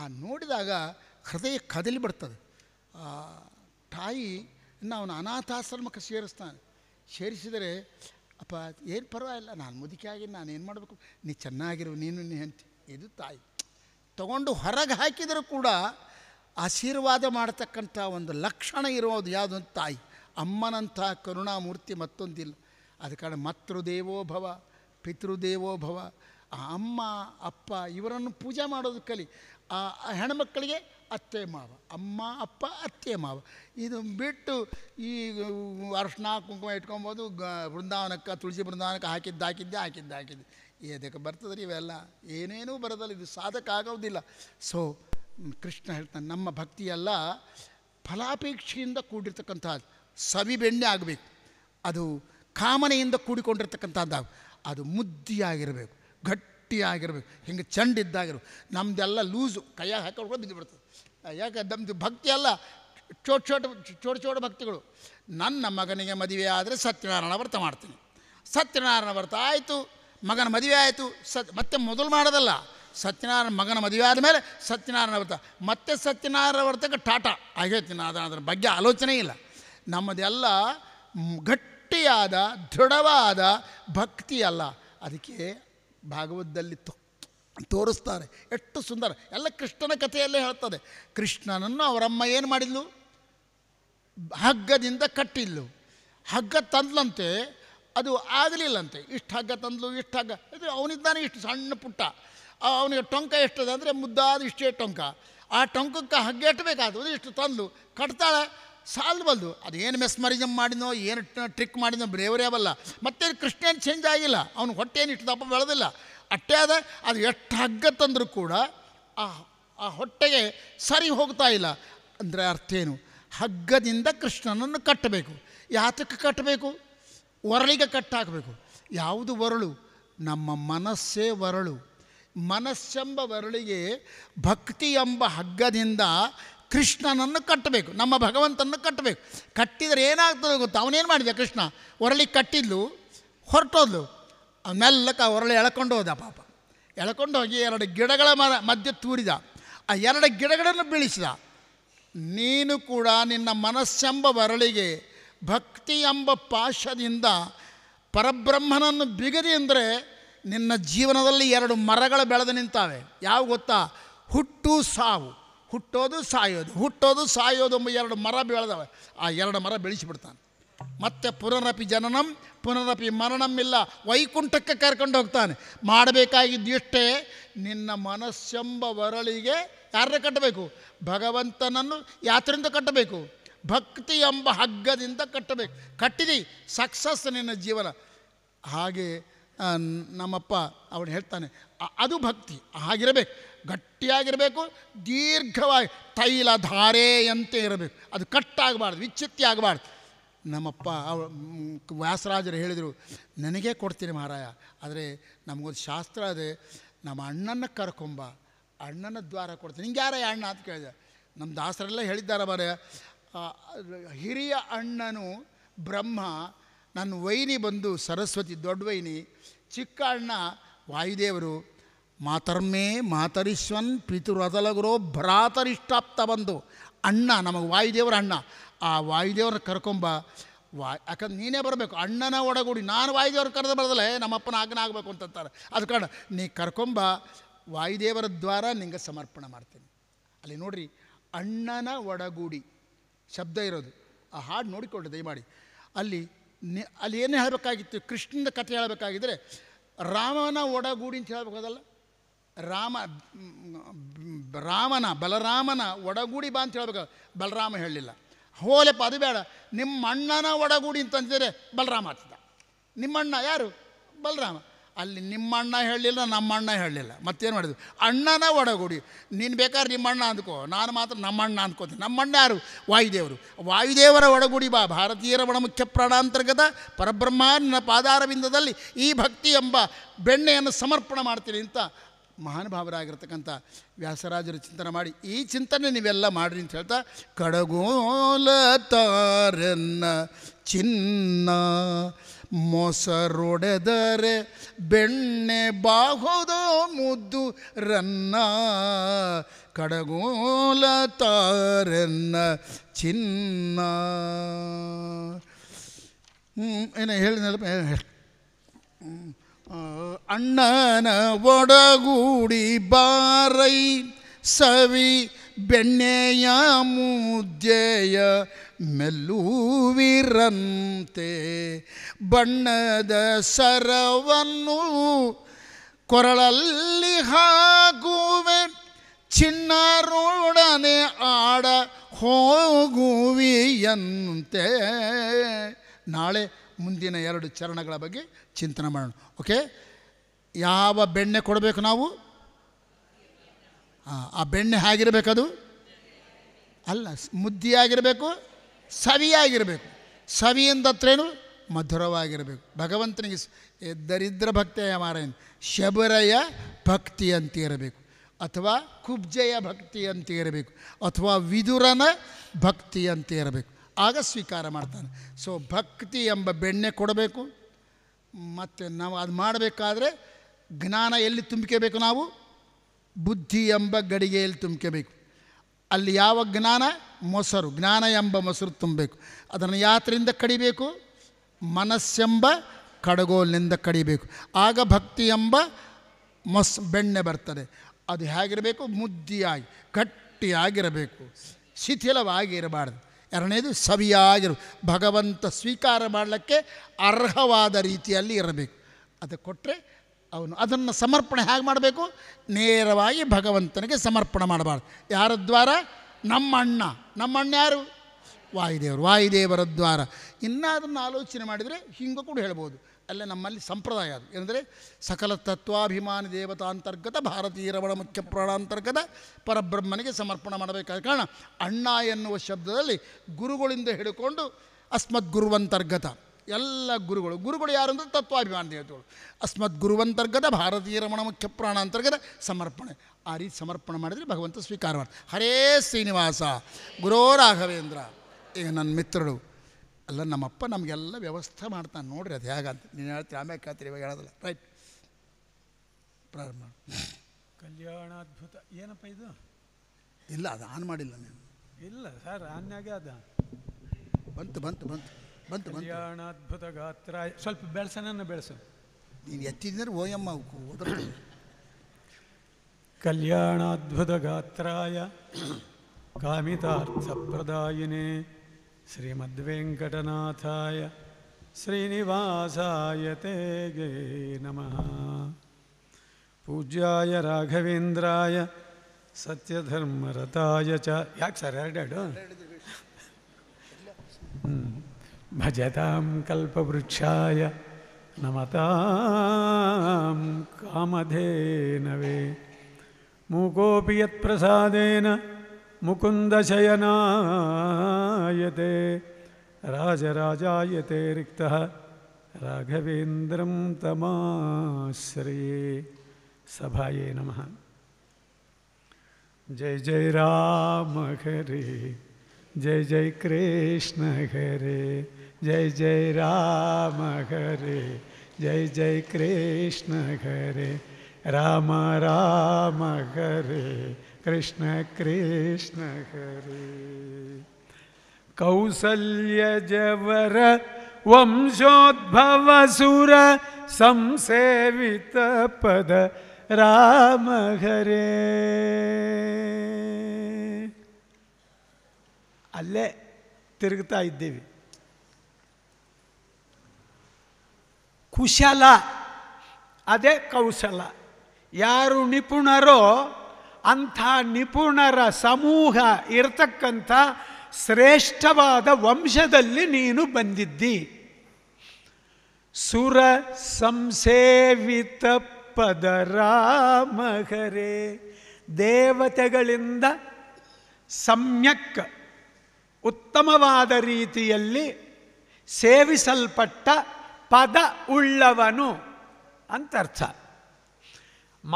ಆ ನೋಡಿದಾಗ ಹೃದಯ ಕದಲಿ ಬಿಡ್ತದೆ ತಾಯಿ ಅವನು ಅನಾಥಾಶ್ರಮಕ್ಕೆ ಸೇರಿಸ್ತಾನೆ ಸೇರಿಸಿದರೆ ಅಪ್ಪ ಏನು ಪರವಾಗಿಲ್ಲ ನಾನು ಮುದುಕಿಯಾಗಿ ನಾನು ಏನು ಮಾಡಬೇಕು ನೀ ಚೆನ್ನಾಗಿರು ನೀನು ನೀ ಅಂತ ಇದು ತಾಯಿ ತಗೊಂಡು ಹೊರಗೆ ಹಾಕಿದರೂ ಕೂಡ ಆಶೀರ್ವಾದ ಮಾಡತಕ್ಕಂಥ ಒಂದು ಲಕ್ಷಣ ಇರೋದು ಯಾವುದು ಅಂತ ತಾಯಿ ಅಮ್ಮನಂಥ ಕರುಣಾಮೂರ್ತಿ ಮತ್ತೊಂದಿಲ್ಲ ಅದ ಕಾರಣ ಮಾತೃದೇವೋಭವ ಪಿತೃದೇವೋಭವ ಆ ಅಮ್ಮ ಅಪ್ಪ ಇವರನ್ನು ಪೂಜೆ ಮಾಡೋದು ಕಲಿ ಆ ಹೆಣ್ಮಕ್ಕಳಿಗೆ ಅತ್ತೆ ಮಾವ ಅಮ್ಮ ಅಪ್ಪ ಅತ್ತೆ ಮಾವ ಇದು ಬಿಟ್ಟು ಈ ಅರ್ಶಿನ ಕುಂಕುಮ ಇಟ್ಕೊಬೋದು ಗ ಬೃಂದಾವನಕ್ಕೆ ತುಳಸಿ ಬೃಂದಾವನಕ್ಕೆ ಹಾಕಿದ್ದು ಹಾಕಿದ್ದೆ ಹಾಕಿದ್ದು ಹಾಕಿದ್ದೆ ಇದಕ್ಕೆ ಬರ್ತದೆ ರೀ ಇವೆಲ್ಲ ಏನೇನೂ ಬರೋದಲ್ಲ ಇದು ಸಾಧಕ ಆಗೋದಿಲ್ಲ ಸೊ ಕೃಷ್ಣ ಹೇಳ್ತಾನೆ ನಮ್ಮ ಭಕ್ತಿಯೆಲ್ಲ ಫಲಾಪೇಕ್ಷೆಯಿಂದ ಕೂಡಿರ್ತಕ್ಕಂಥದ್ದು ಬೆಣ್ಣೆ ಆಗಬೇಕು ಅದು ಕಾಮನೆಯಿಂದ ಕೂಡಿಕೊಂಡಿರ್ತಕ್ಕಂಥದ್ದು ಅದು ಮುದ್ದಿಯಾಗಿರಬೇಕು ಗಟ್ಟಿಯಾಗಿರಬೇಕು ಹಿಂಗೆ ಚಂಡಿದ್ದಾಗಿರ್ಬೇಕು ನಮ್ಮದೆಲ್ಲ ಲೂಸು ಕೈಯಾಗ ಹಾಕೊಂಡು ಬಿದ್ದು ಬಿಡ್ತದೆ ಯಾಕೆ ನಮ್ಮದು ಭಕ್ತಿ ಅಲ್ಲ ಚೋಟ್ ಚೋಟ ಚೋಟ್ ಚೋಟ ಭಕ್ತಿಗಳು ನನ್ನ ಮಗನಿಗೆ ಮದುವೆ ಆದರೆ ಸತ್ಯನಾರಾಯಣ ವ್ರತ ಮಾಡ್ತೀನಿ ಸತ್ಯನಾರಾಯಣ ವ್ರತ ಆಯಿತು ಮಗನ ಮದುವೆ ಆಯಿತು ಸತ್ ಮತ್ತೆ ಮೊದಲು ಮಾಡೋದಲ್ಲ ಸತ್ಯನಾರಾಯಣ ಮಗನ ಮದುವೆ ಆದಮೇಲೆ ಸತ್ಯನಾರಾಯಣ ವ್ರತ ಮತ್ತೆ ಸತ್ಯನಾರಾಯಣ ವ್ರತಕ್ಕೆ ಟಾಟಾ ಆಗೇತೀನಿ ಅದು ಅದರ ಬಗ್ಗೆ ಆಲೋಚನೆ ಇಲ್ಲ ನಮ್ಮದೆಲ್ಲ ಗಟ್ಟಿಯಾದ ದೃಢವಾದ ಭಕ್ತಿ ಅಲ್ಲ ಅದಕ್ಕೆ ಭಾಗವತದಲ್ಲಿ ತೋರಿಸ್ತಾರೆ ಎಷ್ಟು ಸುಂದರ ಎಲ್ಲ ಕೃಷ್ಣನ ಕಥೆಯಲ್ಲೇ ಹೇಳ್ತದೆ ಕೃಷ್ಣನನ್ನು ಅವರಮ್ಮ ಏನು ಮಾಡಿದ್ಲು ಹಗ್ಗದಿಂದ ಕಟ್ಟಿದ್ಲು ಹಗ್ಗ ತಂದ್ಲಂತೆ ಅದು ಆಗಲಿಲ್ಲಂತೆ ಇಷ್ಟು ಹಗ್ಗ ತಂದ್ಲು ಇಷ್ಟು ಹಗ್ಗ ಇದು ಅವನಿದ್ದಾನೆ ಇಷ್ಟು ಸಣ್ಣ ಪುಟ್ಟ ಅವನಿಗೆ ಟೊಂಕ ಎಷ್ಟದೆ ಅಂದರೆ ಮುದ್ದಾದ ಇಷ್ಟೇ ಟೊಂಕ ಆ ಟೊಂಕಕ್ಕೆ ಹಗ್ಗ ಎಟ್ಟಬೇಕಾದದು ಇಷ್ಟು ತಂದ್ಲು ಕಟ್ತಾಳೆ ಸಾಲ್ಬಲ್ದು ಅದೇನು ಮೆಸ್ಮರಿಸಮ್ ಮಾಡಿನೋ ಏನು ಟ್ರಿಕ್ ಮಾಡಿದೋ ಬೇವರೇ ಬಲ್ಲ ಮತ್ತೆ ಕೃಷ್ಣ ಏನು ಚೇಂಜ್ ಆಗಿಲ್ಲ ಅವನು ಹೊಟ್ಟೆ ಏನು ಇಷ್ಟು ದಪ್ಪ ಬೆಳೆದಿಲ್ಲ ಅಟ್ಟೆ ಅದ ಅದು ಎಷ್ಟು ಹಗ್ಗ ತಂದರೂ ಕೂಡ ಆ ಆ ಹೊಟ್ಟೆಗೆ ಸರಿ ಹೋಗ್ತಾ ಇಲ್ಲ ಅಂದರೆ ಏನು ಹಗ್ಗದಿಂದ ಕೃಷ್ಣನನ್ನು ಕಟ್ಟಬೇಕು ಯಾತಕ್ಕೆ ಕಟ್ಟಬೇಕು ಒರಳಿಗೆ ಕಟ್ಟಾಕಬೇಕು ಯಾವುದು ಒರಳು ನಮ್ಮ ಮನಸ್ಸೇ ಒರಳು ಮನಸ್ಸೆಂಬ ಒರಳಿಗೆ ಭಕ್ತಿ ಎಂಬ ಹಗ್ಗದಿಂದ ಕೃಷ್ಣನನ್ನು ಕಟ್ಟಬೇಕು ನಮ್ಮ ಭಗವಂತನನ್ನು ಕಟ್ಟಬೇಕು ಕಟ್ಟಿದರೆ ಏನಾಗ್ತದೆ ಗೊತ್ತಾ ಅವನೇನು ಮಾಡಿದ ಕೃಷ್ಣ ಒರಳಿಗೆ ಕಟ್ಟಿದ್ಲು ಹೊರಟೋದ್ಲು ಮೆಲ್ಲಕ್ಕೆ ಹೊರಳೆ ಎಳ್ಕೊಂಡು ಹೋದ ಪಾಪ ಎಳ್ಕೊಂಡು ಹೋಗಿ ಎರಡು ಗಿಡಗಳ ಮರ ಮಧ್ಯೆ ತೂರಿದ ಆ ಎರಡು ಗಿಡಗಳನ್ನು ಬೀಳಿಸಿದ ನೀನು ಕೂಡ ನಿನ್ನ ಮನಸ್ಸೆಂಬ ಬರಳಿಗೆ ಭಕ್ತಿ ಎಂಬ ಪಾಶದಿಂದ ಪರಬ್ರಹ್ಮನನ್ನು ಬಿಗದಿ ಅಂದರೆ ನಿನ್ನ ಜೀವನದಲ್ಲಿ ಎರಡು ಮರಗಳು ಬೆಳೆದು ನಿಂತಾವೆ ಯಾವ ಗೊತ್ತಾ ಹುಟ್ಟು ಸಾವು ಹುಟ್ಟೋದು ಸಾಯೋದು ಹುಟ್ಟೋದು ಸಾಯೋದು ಎಂಬ ಎರಡು ಮರ ಬೆಳೆದವೆ ಆ ಎರಡು ಮರ ಬೆಳೆಸಿಬಿಡ್ತಾನೆ ಮತ್ತೆ ಪುನರಪಿ ಜನನಂ ಪುನರಪಿ ಮರಣಮಿಲ್ಲ ವೈಕುಂಠಕ್ಕೆ ಕರ್ಕೊಂಡು ಹೋಗ್ತಾನೆ ಮಾಡಬೇಕಾಗಿದ್ದು ನಿನ್ನ ಮನಸ್ಸೆಂಬ ವರಳಿಗೆ ಯಾರನ್ನ ಕಟ್ಟಬೇಕು ಭಗವಂತನನ್ನು ಯಾತ್ರೆಯಿಂದ ಕಟ್ಟಬೇಕು ಭಕ್ತಿ ಎಂಬ ಹಗ್ಗದಿಂದ ಕಟ್ಟಬೇಕು ಕಟ್ಟಿದಿ ಸಕ್ಸಸ್ ನಿನ್ನ ಜೀವನ ಹಾಗೆ ನಮ್ಮಪ್ಪ ಅವನು ಹೇಳ್ತಾನೆ ಅದು ಭಕ್ತಿ ಆಗಿರಬೇಕು ಗಟ್ಟಿಯಾಗಿರಬೇಕು ದೀರ್ಘವಾಗಿ ತೈಲ ಧಾರೆಯಂತೆ ಇರಬೇಕು ಅದು ಕಟ್ಟಾಗಬಾರ್ದು ವಿಚ್ಛಿತ್ತಿ ಆಗಬಾರ್ದು ನಮ್ಮಪ್ಪ ವ್ಯಾಸರಾಜರು ಹೇಳಿದರು ನನಗೇ ಕೊಡ್ತೀನಿ ಮಹಾರಾಯ ಆದರೆ ನಮಗೊಂದು ಶಾಸ್ತ್ರ ಅದೇ ನಮ್ಮ ಅಣ್ಣನ ಕರ್ಕೊಂಬ ಅಣ್ಣನ ದ್ವಾರ ಕೊಡ್ತೀನಿ ಹಿಂಗೆ ಯಾರೇ ಅಣ್ಣ ಅಂತ ಕೇಳಿದೆ ನಮ್ಮ ದಾಸರೆಲ್ಲ ಹೇಳಿದ್ದಾರೆ ಬರ ಹಿರಿಯ ಅಣ್ಣನು ಬ್ರಹ್ಮ ನನ್ನ ವೈನಿ ಬಂದು ಸರಸ್ವತಿ ದೊಡ್ಡ ವೈನಿ ಚಿಕ್ಕ ಅಣ್ಣ ವಾಯುದೇವರು ಮಾತರ್ಮೇ ಮಾತರಿಸ್ವನ್ ಪಿತೃರತಲಗುರೋ ಭ್ರಾತರಿಷ್ಟಾಪ್ತ ಬಂದು ಅಣ್ಣ ನಮಗೆ ವಾಯುದೇವರ ಅಣ್ಣ ಆ ವಾಯುದೇವ್ರನ್ನ ಕರ್ಕೊಂಬ ವಾ ಯಾಕಂದ್ರೆ ನೀನೇ ಬರಬೇಕು ಅಣ್ಣನ ಒಡಗೂಡಿ ನಾನು ವಾಯುದೇವ್ರ ಕರೆದು ಬರದಲೇ ನಮ್ಮಪ್ಪನ ಆಗ್ನ ಆಗಬೇಕು ಅಂತಂತಾರೆ ಅದು ಕಾರಣ ನೀ ಕರ್ಕೊಂಬ ವಾಯುದೇವರ ದ್ವಾರ ನಿಂಗೆ ಸಮರ್ಪಣೆ ಮಾಡ್ತೀನಿ ಅಲ್ಲಿ ನೋಡ್ರಿ ಅಣ್ಣನ ಒಡಗೂಡಿ ಶಬ್ದ ಇರೋದು ಆ ಹಾಡು ನೋಡಿಕೊಂಡು ದಯಮಾಡಿ ಅಲ್ಲಿ ನಿ ಅಲ್ಲಿ ಏನೇ ಹೇಳಬೇಕಾಗಿತ್ತು ಕೃಷ್ಣನ ಕಥೆ ಹೇಳಬೇಕಾಗಿದ್ದರೆ ರಾಮನ ಒಡಗೂಡಿ ಅಂತ ಹೇಳಬಹುದಲ್ಲ ರಾಮ ರಾಮನ ಬಲರಾಮನ ಒಡಗೂಡಿ ಬಾ ಅಂತ ಹೇಳ್ಬೇಕು ಬಲರಾಮ ಹೇಳಲಿಲ್ಲ ಹೋಲೆಪ್ಪ ಅದು ಬೇಡ ನಿಮ್ಮ ಅಣ್ಣನ ಒಡಗೂಡಿ ಅಂತಂದರೆ ಬಲರಾಮ ಆಗ್ತದ ನಿಮ್ಮಣ್ಣ ಯಾರು ಬಲರಾಮ ಅಲ್ಲಿ ನಿಮ್ಮಣ್ಣ ಹೇಳಲಿಲ್ಲ ನಮ್ಮಣ್ಣ ಹೇಳಲಿಲ್ಲ ಮತ್ತೇನು ಮಾಡಿದ್ವಿ ಅಣ್ಣನ ಒಡಗೂಡಿ ನೀನು ಬೇಕಾದ್ರೆ ನಿಮ್ಮಣ್ಣ ಅಂದ್ಕೋ ನಾನು ಮಾತ್ರ ನಮ್ಮಣ್ಣ ಅಂದ್ಕೋತೀನಿ ನಮ್ಮಣ್ಣ ಯಾರು ವಾಯುದೇವರು ವಾಯುದೇವರ ಒಡಗೂಡಿ ಬಾ ಭಾರತೀಯರ ಮುಖ್ಯ ಪ್ರಾಣಾಂತರ್ಗತ ಪರಬ್ರಹ್ಮನ ಪಾದಾರವಿಂದದಲ್ಲಿ ಈ ಭಕ್ತಿ ಎಂಬ ಬೆಣ್ಣೆಯನ್ನು ಸಮರ್ಪಣೆ ಮಾಡ್ತೀನಿ ಅಂತ ಮಹಾನುಭಾವರಾಗಿರ್ತಕ್ಕಂಥ ವ್ಯಾಸರಾಜರು ಚಿಂತನೆ ಮಾಡಿ ಈ ಚಿಂತನೆ ನೀವೆಲ್ಲ ಮಾಡ್ರಿ ಅಂತ ಹೇಳ್ತಾ ಕಡಗೋಲ ಚಿನ್ನ ಮೊಸರೊಡೆದರೆ ಬೆಣ್ಣೆ ಬಾಹುದೋ ಮುದ್ದು ರನ್ನ ಕಡಗೋಲ ತಾರನ್ನ ಚಿನ್ನ ಏನು ಹೇಳಿದ ಅಣ್ಣನ ಒಡಗೂಡಿ ಬಾರೈ ಸವಿ ಬೆಣ್ಣೆಯ ಮುದ್ದೆಯ ಮೆಲ್ಲುವಿರಂತೆ ಬಣ್ಣದ ಸರವನ್ನು ಕೊರಳಲ್ಲಿ ಹಾಕುವೆ ಚಿನ್ನರೊಡನೆ ಆಡ ಹೋಗುವಿಯಂತೆ ನಾಳೆ ಮುಂದಿನ ಎರಡು ಚರಣಗಳ ಬಗ್ಗೆ ಚಿಂತನೆ ಮಾಡೋಣ ಓಕೆ ಯಾವ ಬೆಣ್ಣೆ ಕೊಡಬೇಕು ನಾವು ಆ ಬೆಣ್ಣೆ ಹೇಗಿರಬೇಕದು ಅಲ್ಲ ಮುದ್ದಿಯಾಗಿರಬೇಕು ಸವಿಯಾಗಿರಬೇಕು ಸವಿಯಿಂದ ಹತ್ರೇನು ಮಧುರವಾಗಿರಬೇಕು ಭಗವಂತನಿಗೆ ದರಿದ್ರ ಭಕ್ತಿಯ ಮಾರಾಯಣ ಶಬರಯ ಭಕ್ತಿ ಅಂತ ಇರಬೇಕು ಅಥವಾ ಕುಬ್ಜೆಯ ಭಕ್ತಿ ಅಂತ ಇರಬೇಕು ಅಥವಾ ವಿದುರನ ಭಕ್ತಿ ಅಂತ ಇರಬೇಕು ಆಗ ಸ್ವೀಕಾರ ಮಾಡ್ತಾನೆ ಸೊ ಭಕ್ತಿ ಎಂಬ ಬೆಣ್ಣೆ ಕೊಡಬೇಕು ಮತ್ತು ನಾವು ಅದು ಮಾಡಬೇಕಾದ್ರೆ ಜ್ಞಾನ ಎಲ್ಲಿ ತುಂಬಿಕೆಬೇಕು ನಾವು ಬುದ್ಧಿ ಎಂಬ ಗಡಿಗೆಯಲ್ಲಿ ತುಂಬಿಕೆಬೇಕು ಅಲ್ಲಿ ಯಾವ ಜ್ಞಾನ ಮೊಸರು ಜ್ಞಾನ ಎಂಬ ಮೊಸರು ತುಂಬಬೇಕು ಅದನ್ನು ಯಾತ್ರೆಯಿಂದ ಕಡಿಬೇಕು ಮನಸ್ಸೆಂಬ ಕಡಗೋಲಿನಿಂದ ಕಡಿಬೇಕು ಆಗ ಭಕ್ತಿ ಎಂಬ ಮೊಸ್ ಬೆಣ್ಣೆ ಬರ್ತದೆ ಅದು ಹೇಗಿರಬೇಕು ಮುದ್ದಿಯಾಗಿ ಗಟ್ಟಿಯಾಗಿರಬೇಕು ಶಿಥಿಲವಾಗಿರಬಾರ್ದು ಎರಡನೇದು ಸವಿಯಾಗಿರು ಭಗವಂತ ಸ್ವೀಕಾರ ಮಾಡಲಿಕ್ಕೆ ಅರ್ಹವಾದ ರೀತಿಯಲ್ಲಿ ಇರಬೇಕು ಅದು ಕೊಟ್ಟರೆ ಅವನು ಅದನ್ನು ಸಮರ್ಪಣೆ ಹೇಗೆ ಮಾಡಬೇಕು ನೇರವಾಗಿ ಭಗವಂತನಿಗೆ ಸಮರ್ಪಣೆ ಮಾಡಬಾರ್ದು ಯಾರ ದ್ವಾರ ನಮ್ಮ ಅಣ್ಣ ನಮ್ಮ ಯಾರು ವಾಯುದೇವರು ವಾಯುದೇವರ ದ್ವಾರ ಇನ್ನೂ ಅದನ್ನು ಆಲೋಚನೆ ಮಾಡಿದರೆ ಹಿಂಗೂ ಕೂಡ ಹೇಳ್ಬೋದು ಅಲ್ಲೇ ನಮ್ಮಲ್ಲಿ ಸಂಪ್ರದಾಯ ಅದು ಏನಂದರೆ ಸಕಲ ತತ್ವಾಭಿಮಾನಿ ಅಂತರ್ಗತ ಭಾರತೀಯ ರಮಣ ಮುಖ್ಯ ಅಂತರ್ಗತ ಪರಬ್ರಹ್ಮನಿಗೆ ಸಮರ್ಪಣ ಮಾಡಬೇಕಾದ ಕಾರಣ ಅಣ್ಣ ಎನ್ನುವ ಶಬ್ದದಲ್ಲಿ ಗುರುಗಳಿಂದ ಹಿಡ್ಕೊಂಡು ಅಸ್ಮದ್ ಗುರುವಂತರ್ಗತ ಎಲ್ಲ ಗುರುಗಳು ಗುರುಗಳು ಯಾರು ಅಂದರೆ ತತ್ವಾಭಿಮಾನಿ ದೇವತೆಗಳು ಅಸ್ಮತ್ ಗುರುವಂತರ್ಗತ ಭಾರತೀಯ ರಮಣ ಮುಖ್ಯ ಅಂತರ್ಗತ ಸಮರ್ಪಣೆ ಆ ರೀತಿ ಸಮರ್ಪಣೆ ಮಾಡಿದರೆ ಭಗವಂತ ಸ್ವೀಕಾರ ಮಾಡ್ತಾರೆ ಹರೇ ಶ್ರೀನಿವಾಸ ಗುರೋ ರಾಘವೇಂದ್ರ ಈಗ ನನ್ನ ಮಿತ್ರರು ಅಲ್ಲ ನಮ್ಮಪ್ಪ ನಮಗೆಲ್ಲ ವ್ಯವಸ್ಥೆ ಮಾಡ್ತಾನೆ ನೋಡ್ರಿ ಅದು ಅಂತ ನೀನು ಹೇಳ್ತೀರಿ ಆಮೇಲೆ ಕೇಳ್ತೀರಿ ಇವಾಗ ಹೇಳೋದಲ್ಲ ರೈಟ್ ಪ್ರಾರಂಭ ಕಲ್ಯಾಣಾದ್ಭುತ ಏನಪ್ಪ ಇದು ಇಲ್ಲ ಅದು ಆನ್ ಮಾಡಿಲ್ಲ ನೀನು ಇಲ್ಲ ಸರ್ ಆನ್ಯಾಗೆ ಅದ ಬಂತು ಬಂತು ಬಂತು ಬಂತು ಕಲ್ಯಾಣಾದ್ಭುತ ಗಾತ್ರ ಸ್ವಲ್ಪ ಬೆಳೆಸನನ್ನು ಬೆಳೆಸು ನೀನು ಎತ್ತಿದ್ರೆ ಓಯಮ್ಮ ಎಮ್ಮ ಕಲ್ಯಾಣಾದ್ಭುತ ಗಾತ್ರಾಯ ಕಾಮಿತಾರ್ಥ ಪ್ರದಾಯಿನೇ श्रीमद्वेङ्कटनाथाय श्रीनिवासाय ते गे नमः पूज्याय राघवेन्द्राय सत्यधर्मरताय च याक् सर हेरडाडु हम्म। भजतां कल्पवृक्षाय नमतां कामधेनवे मूकोऽपि यत्प्रसादेन शयनायते राजराजायते रिक्तः राघवेन्द्रं तमाश्रये सभाये नमः जय जय राम हरे जय जय कृष्ण हरे जय जय राम हरे जय जय कृष्ण हरे राम राम हरे ಕೃಷ್ಣ ಕೃಷ್ಣ ಹರಿ ಕೌಸಲ್ಯ ಜವರ ವಂಶೋದ್ಭವ ಸುರ ಸಂಸೇವಿತ ಪದ ಪದ ರಾಮಗರೇ ಅಲ್ಲೇ ತಿರುಗ್ತಾ ಇದ್ದೀವಿ ಕುಶಲ ಅದೇ ಕೌಶಲ ಯಾರು ನಿಪುಣರೋ ಅಂಥ ನಿಪುಣರ ಸಮೂಹ ಇರತಕ್ಕಂಥ ಶ್ರೇಷ್ಠವಾದ ವಂಶದಲ್ಲಿ ನೀನು ಬಂದಿದ್ದಿ ಸುರ ಸಂಸೇವಿತ ಪದರಾಮಹರೇ ದೇವತೆಗಳಿಂದ ಸಮ್ಯಕ್ ಉತ್ತಮವಾದ ರೀತಿಯಲ್ಲಿ ಸೇವಿಸಲ್ಪಟ್ಟ ಪದ ಉಳ್ಳವನು ಅಂತರ್ಥ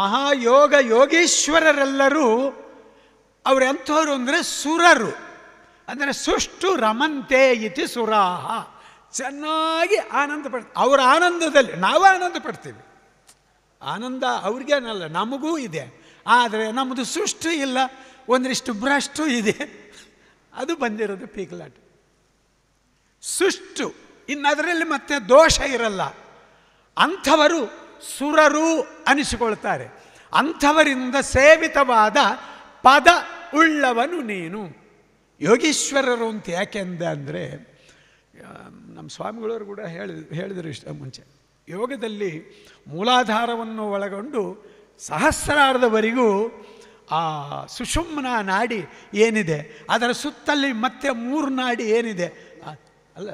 ಮಹಾಯೋಗ ಯೋಗೀಶ್ವರರೆಲ್ಲರೂ ಎಂಥವ್ರು ಅಂದರೆ ಸುರರು ಅಂದರೆ ಸುಷ್ಟು ರಮಂತೆ ಇತಿ ಸುರಾಹ ಚೆನ್ನಾಗಿ ಆನಂದ ಪಡ್ ಅವರ ಆನಂದದಲ್ಲಿ ನಾವು ಆನಂದ ಪಡ್ತೀವಿ ಆನಂದ ಅವ್ರಿಗೇನಲ್ಲ ನಮಗೂ ಇದೆ ಆದರೆ ನಮ್ಮದು ಸುಷ್ಟು ಇಲ್ಲ ಒಂದಿಷ್ಟು ಭ್ರಷ್ಟು ಇದೆ ಅದು ಬಂದಿರೋದು ಪೀಕ್ಲಾಟ್ ಸುಷ್ಟು ಇನ್ನು ಅದರಲ್ಲಿ ಮತ್ತೆ ದೋಷ ಇರಲ್ಲ ಅಂಥವರು ಸುರರು ಅನಿಸಿಕೊಳ್ತಾರೆ ಅಂಥವರಿಂದ ಸೇವಿತವಾದ ಪದ ಉಳ್ಳವನು ನೀನು ಯೋಗೀಶ್ವರರು ಅಂತ ಯಾಕೆಂದ ಅಂದರೆ ನಮ್ಮ ಸ್ವಾಮಿಗಳವರು ಕೂಡ ಹೇಳಿ ಹೇಳಿದರು ಇಷ್ಟ ಮುಂಚೆ ಯೋಗದಲ್ಲಿ ಮೂಲಾಧಾರವನ್ನು ಒಳಗೊಂಡು ಸಹಸ್ರಾರ್ಧವರೆಗೂ ಆ ಸುಷುಮ್ನ ನಾಡಿ ಏನಿದೆ ಅದರ ಸುತ್ತಲ್ಲಿ ಮತ್ತೆ ಮೂರು ನಾಡಿ ಏನಿದೆ ಅಲ್ಲ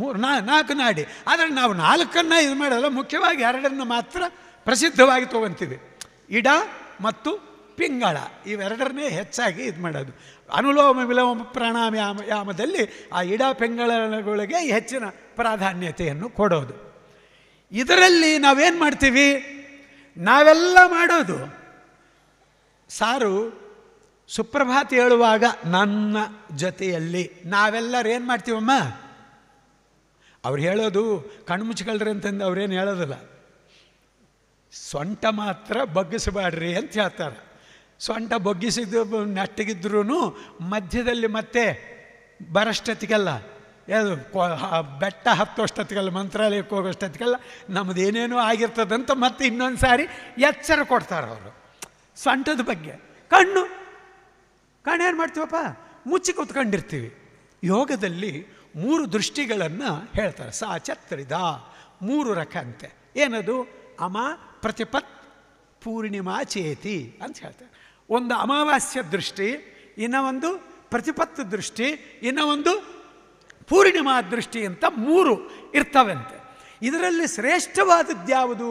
ಮೂರು ನಾ ನಾಲ್ಕು ನಾಡಿ ಆದರೆ ನಾವು ನಾಲ್ಕನ್ನು ಇದು ಮಾಡಲ್ಲ ಮುಖ್ಯವಾಗಿ ಎರಡನ್ನು ಮಾತ್ರ ಪ್ರಸಿದ್ಧವಾಗಿ ತೊಗೊತೀವಿ ಇಡ ಮತ್ತು ಪಿಂಗಳ ಇವೆರಡರನ್ನೇ ಹೆಚ್ಚಾಗಿ ಇದು ಮಾಡೋದು ಅನುಲೋಮ ವಿಲೋಮ ಪ್ರಾಣಾಮ ಯಾಮದಲ್ಲಿ ಆ ಇಡ ಪಿಂಗಳಗಳಿಗೆ ಹೆಚ್ಚಿನ ಪ್ರಾಧಾನ್ಯತೆಯನ್ನು ಕೊಡೋದು ಇದರಲ್ಲಿ ನಾವೇನು ಮಾಡ್ತೀವಿ ನಾವೆಲ್ಲ ಮಾಡೋದು ಸಾರು ಸುಪ್ರಭಾತ ಹೇಳುವಾಗ ನನ್ನ ಜೊತೆಯಲ್ಲಿ ಏನು ಮಾಡ್ತೀವಮ್ಮ ಅವ್ರು ಹೇಳೋದು ಕಣ್ಣು ಕಣ್ಮುಚ್ಕೊಳ್ರಿ ಅಂತಂದು ಅವ್ರೇನು ಹೇಳೋದಿಲ್ಲ ಸೊಂಟ ಮಾತ್ರ ಬಗ್ಗಿಸಬಾಡ್ರಿ ಅಂತ ಹೇಳ್ತಾರೆ ಸೊಂಟ ಬಗ್ಗಿಸಿದ ನೆಟ್ಟಗಿದ್ರೂ ಮಧ್ಯದಲ್ಲಿ ಮತ್ತೆ ಬರಷ್ಟೊತ್ತಿಗೆಲ್ಲ ಯಾವುದು ಬೆಟ್ಟ ಹತ್ತೋಷ್ಟೊತ್ತಿಗೆಲ್ಲ ಮಂತ್ರಾಲಯಕ್ಕೆ ಹೋಗೋಷ್ಟೊತ್ತಿಗೆಲ್ಲ ನಮ್ಮದು ಏನೇನೋ ಆಗಿರ್ತದಂತ ಮತ್ತೆ ಇನ್ನೊಂದು ಸಾರಿ ಎಚ್ಚರ ಕೊಡ್ತಾರೆ ಅವರು ಸೊಂಟದ ಬಗ್ಗೆ ಕಣ್ಣು ಕಣ್ಣೇನು ಮಾಡ್ತೀವಪ್ಪ ಮುಚ್ಚಿ ಕೂತ್ಕೊಂಡಿರ್ತೀವಿ ಯೋಗದಲ್ಲಿ ಮೂರು ದೃಷ್ಟಿಗಳನ್ನು ಹೇಳ್ತಾರೆ ಸಾ ಚತ್ರಿದ ಮೂರು ರಕ ಅಂತೆ ಏನದು ಅಮ ಪ್ರತಿಪತ್ ಪೂರ್ಣಿಮಾ ಚೇತಿ ಅಂತ ಹೇಳ್ತಾರೆ ಒಂದು ಅಮಾವಾಸ್ಯ ದೃಷ್ಟಿ ಇನ್ನು ಒಂದು ಪ್ರತಿಪತ್ ದೃಷ್ಟಿ ಇನ್ನು ಒಂದು ಪೂರ್ಣಿಮಾ ದೃಷ್ಟಿ ಅಂತ ಮೂರು ಇರ್ತವಂತೆ ಇದರಲ್ಲಿ ಯಾವುದು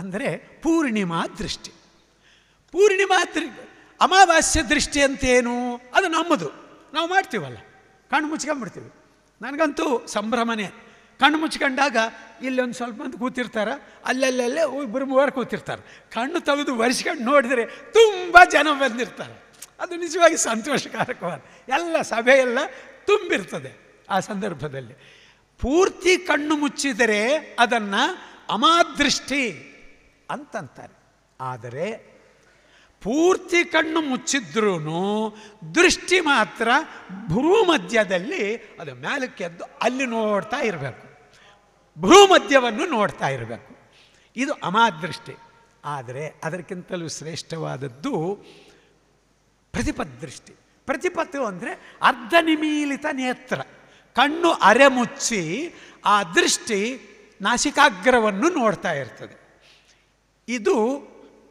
ಅಂದರೆ ಪೂರ್ಣಿಮಾ ದೃಷ್ಟಿ ಪೂರ್ಣಿಮಾ ದೃ ಅಮಾವಾಸ್ಯ ದೃಷ್ಟಿ ಅಂತೇನು ಅದು ನಮ್ಮದು ನಾವು ಮಾಡ್ತೀವಲ್ಲ ಕಣ್ಣು ಮುಚ್ಕೊಂಡ್ಬಿಡ್ತೀವಿ ನನಗಂತೂ ಸಂಭ್ರಮನೇ ಕಣ್ಣು ಮುಚ್ಕೊಂಡಾಗ ಇಲ್ಲೊಂದು ಸ್ವಲ್ಪ ಮಂದಿ ಕೂತಿರ್ತಾರೆ ಅಲ್ಲಲ್ಲೇ ಇಬ್ಬರು ಮೂವರು ಕೂತಿರ್ತಾರೆ ಕಣ್ಣು ತೆಗೆದು ಒರೆಸ್ಕೊಂಡು ನೋಡಿದರೆ ತುಂಬ ಜನ ಬಂದಿರ್ತಾರೆ ಅದು ನಿಜವಾಗಿ ಸಂತೋಷಕಾರಕವಾದ ಎಲ್ಲ ಸಭೆಯೆಲ್ಲ ತುಂಬಿರ್ತದೆ ಆ ಸಂದರ್ಭದಲ್ಲಿ ಪೂರ್ತಿ ಕಣ್ಣು ಮುಚ್ಚಿದರೆ ಅದನ್ನು ಅಮಾದೃಷ್ಟಿ ಅಂತಂತಾರೆ ಆದರೆ ಪೂರ್ತಿ ಕಣ್ಣು ಮುಚ್ಚಿದ್ರೂ ದೃಷ್ಟಿ ಮಾತ್ರ ಭೂಮಧ್ಯದಲ್ಲಿ ಅದು ಮೇಲಕ್ಕೆದ್ದು ಅಲ್ಲಿ ನೋಡ್ತಾ ಇರಬೇಕು ಭೂಮಧ್ಯವನ್ನು ನೋಡ್ತಾ ಇರಬೇಕು ಇದು ಅಮಾದೃಷ್ಟಿ ಆದರೆ ಅದಕ್ಕಿಂತಲೂ ಶ್ರೇಷ್ಠವಾದದ್ದು ದೃಷ್ಟಿ ಪ್ರತಿಪತ್ತು ಅಂದರೆ ಅರ್ಧ ನಿಮೀಲಿತ ನೇತ್ರ ಕಣ್ಣು ಅರೆ ಮುಚ್ಚಿ ಆ ದೃಷ್ಟಿ ನಾಸಿಕಾಗ್ರವನ್ನು ನೋಡ್ತಾ ಇರ್ತದೆ ಇದು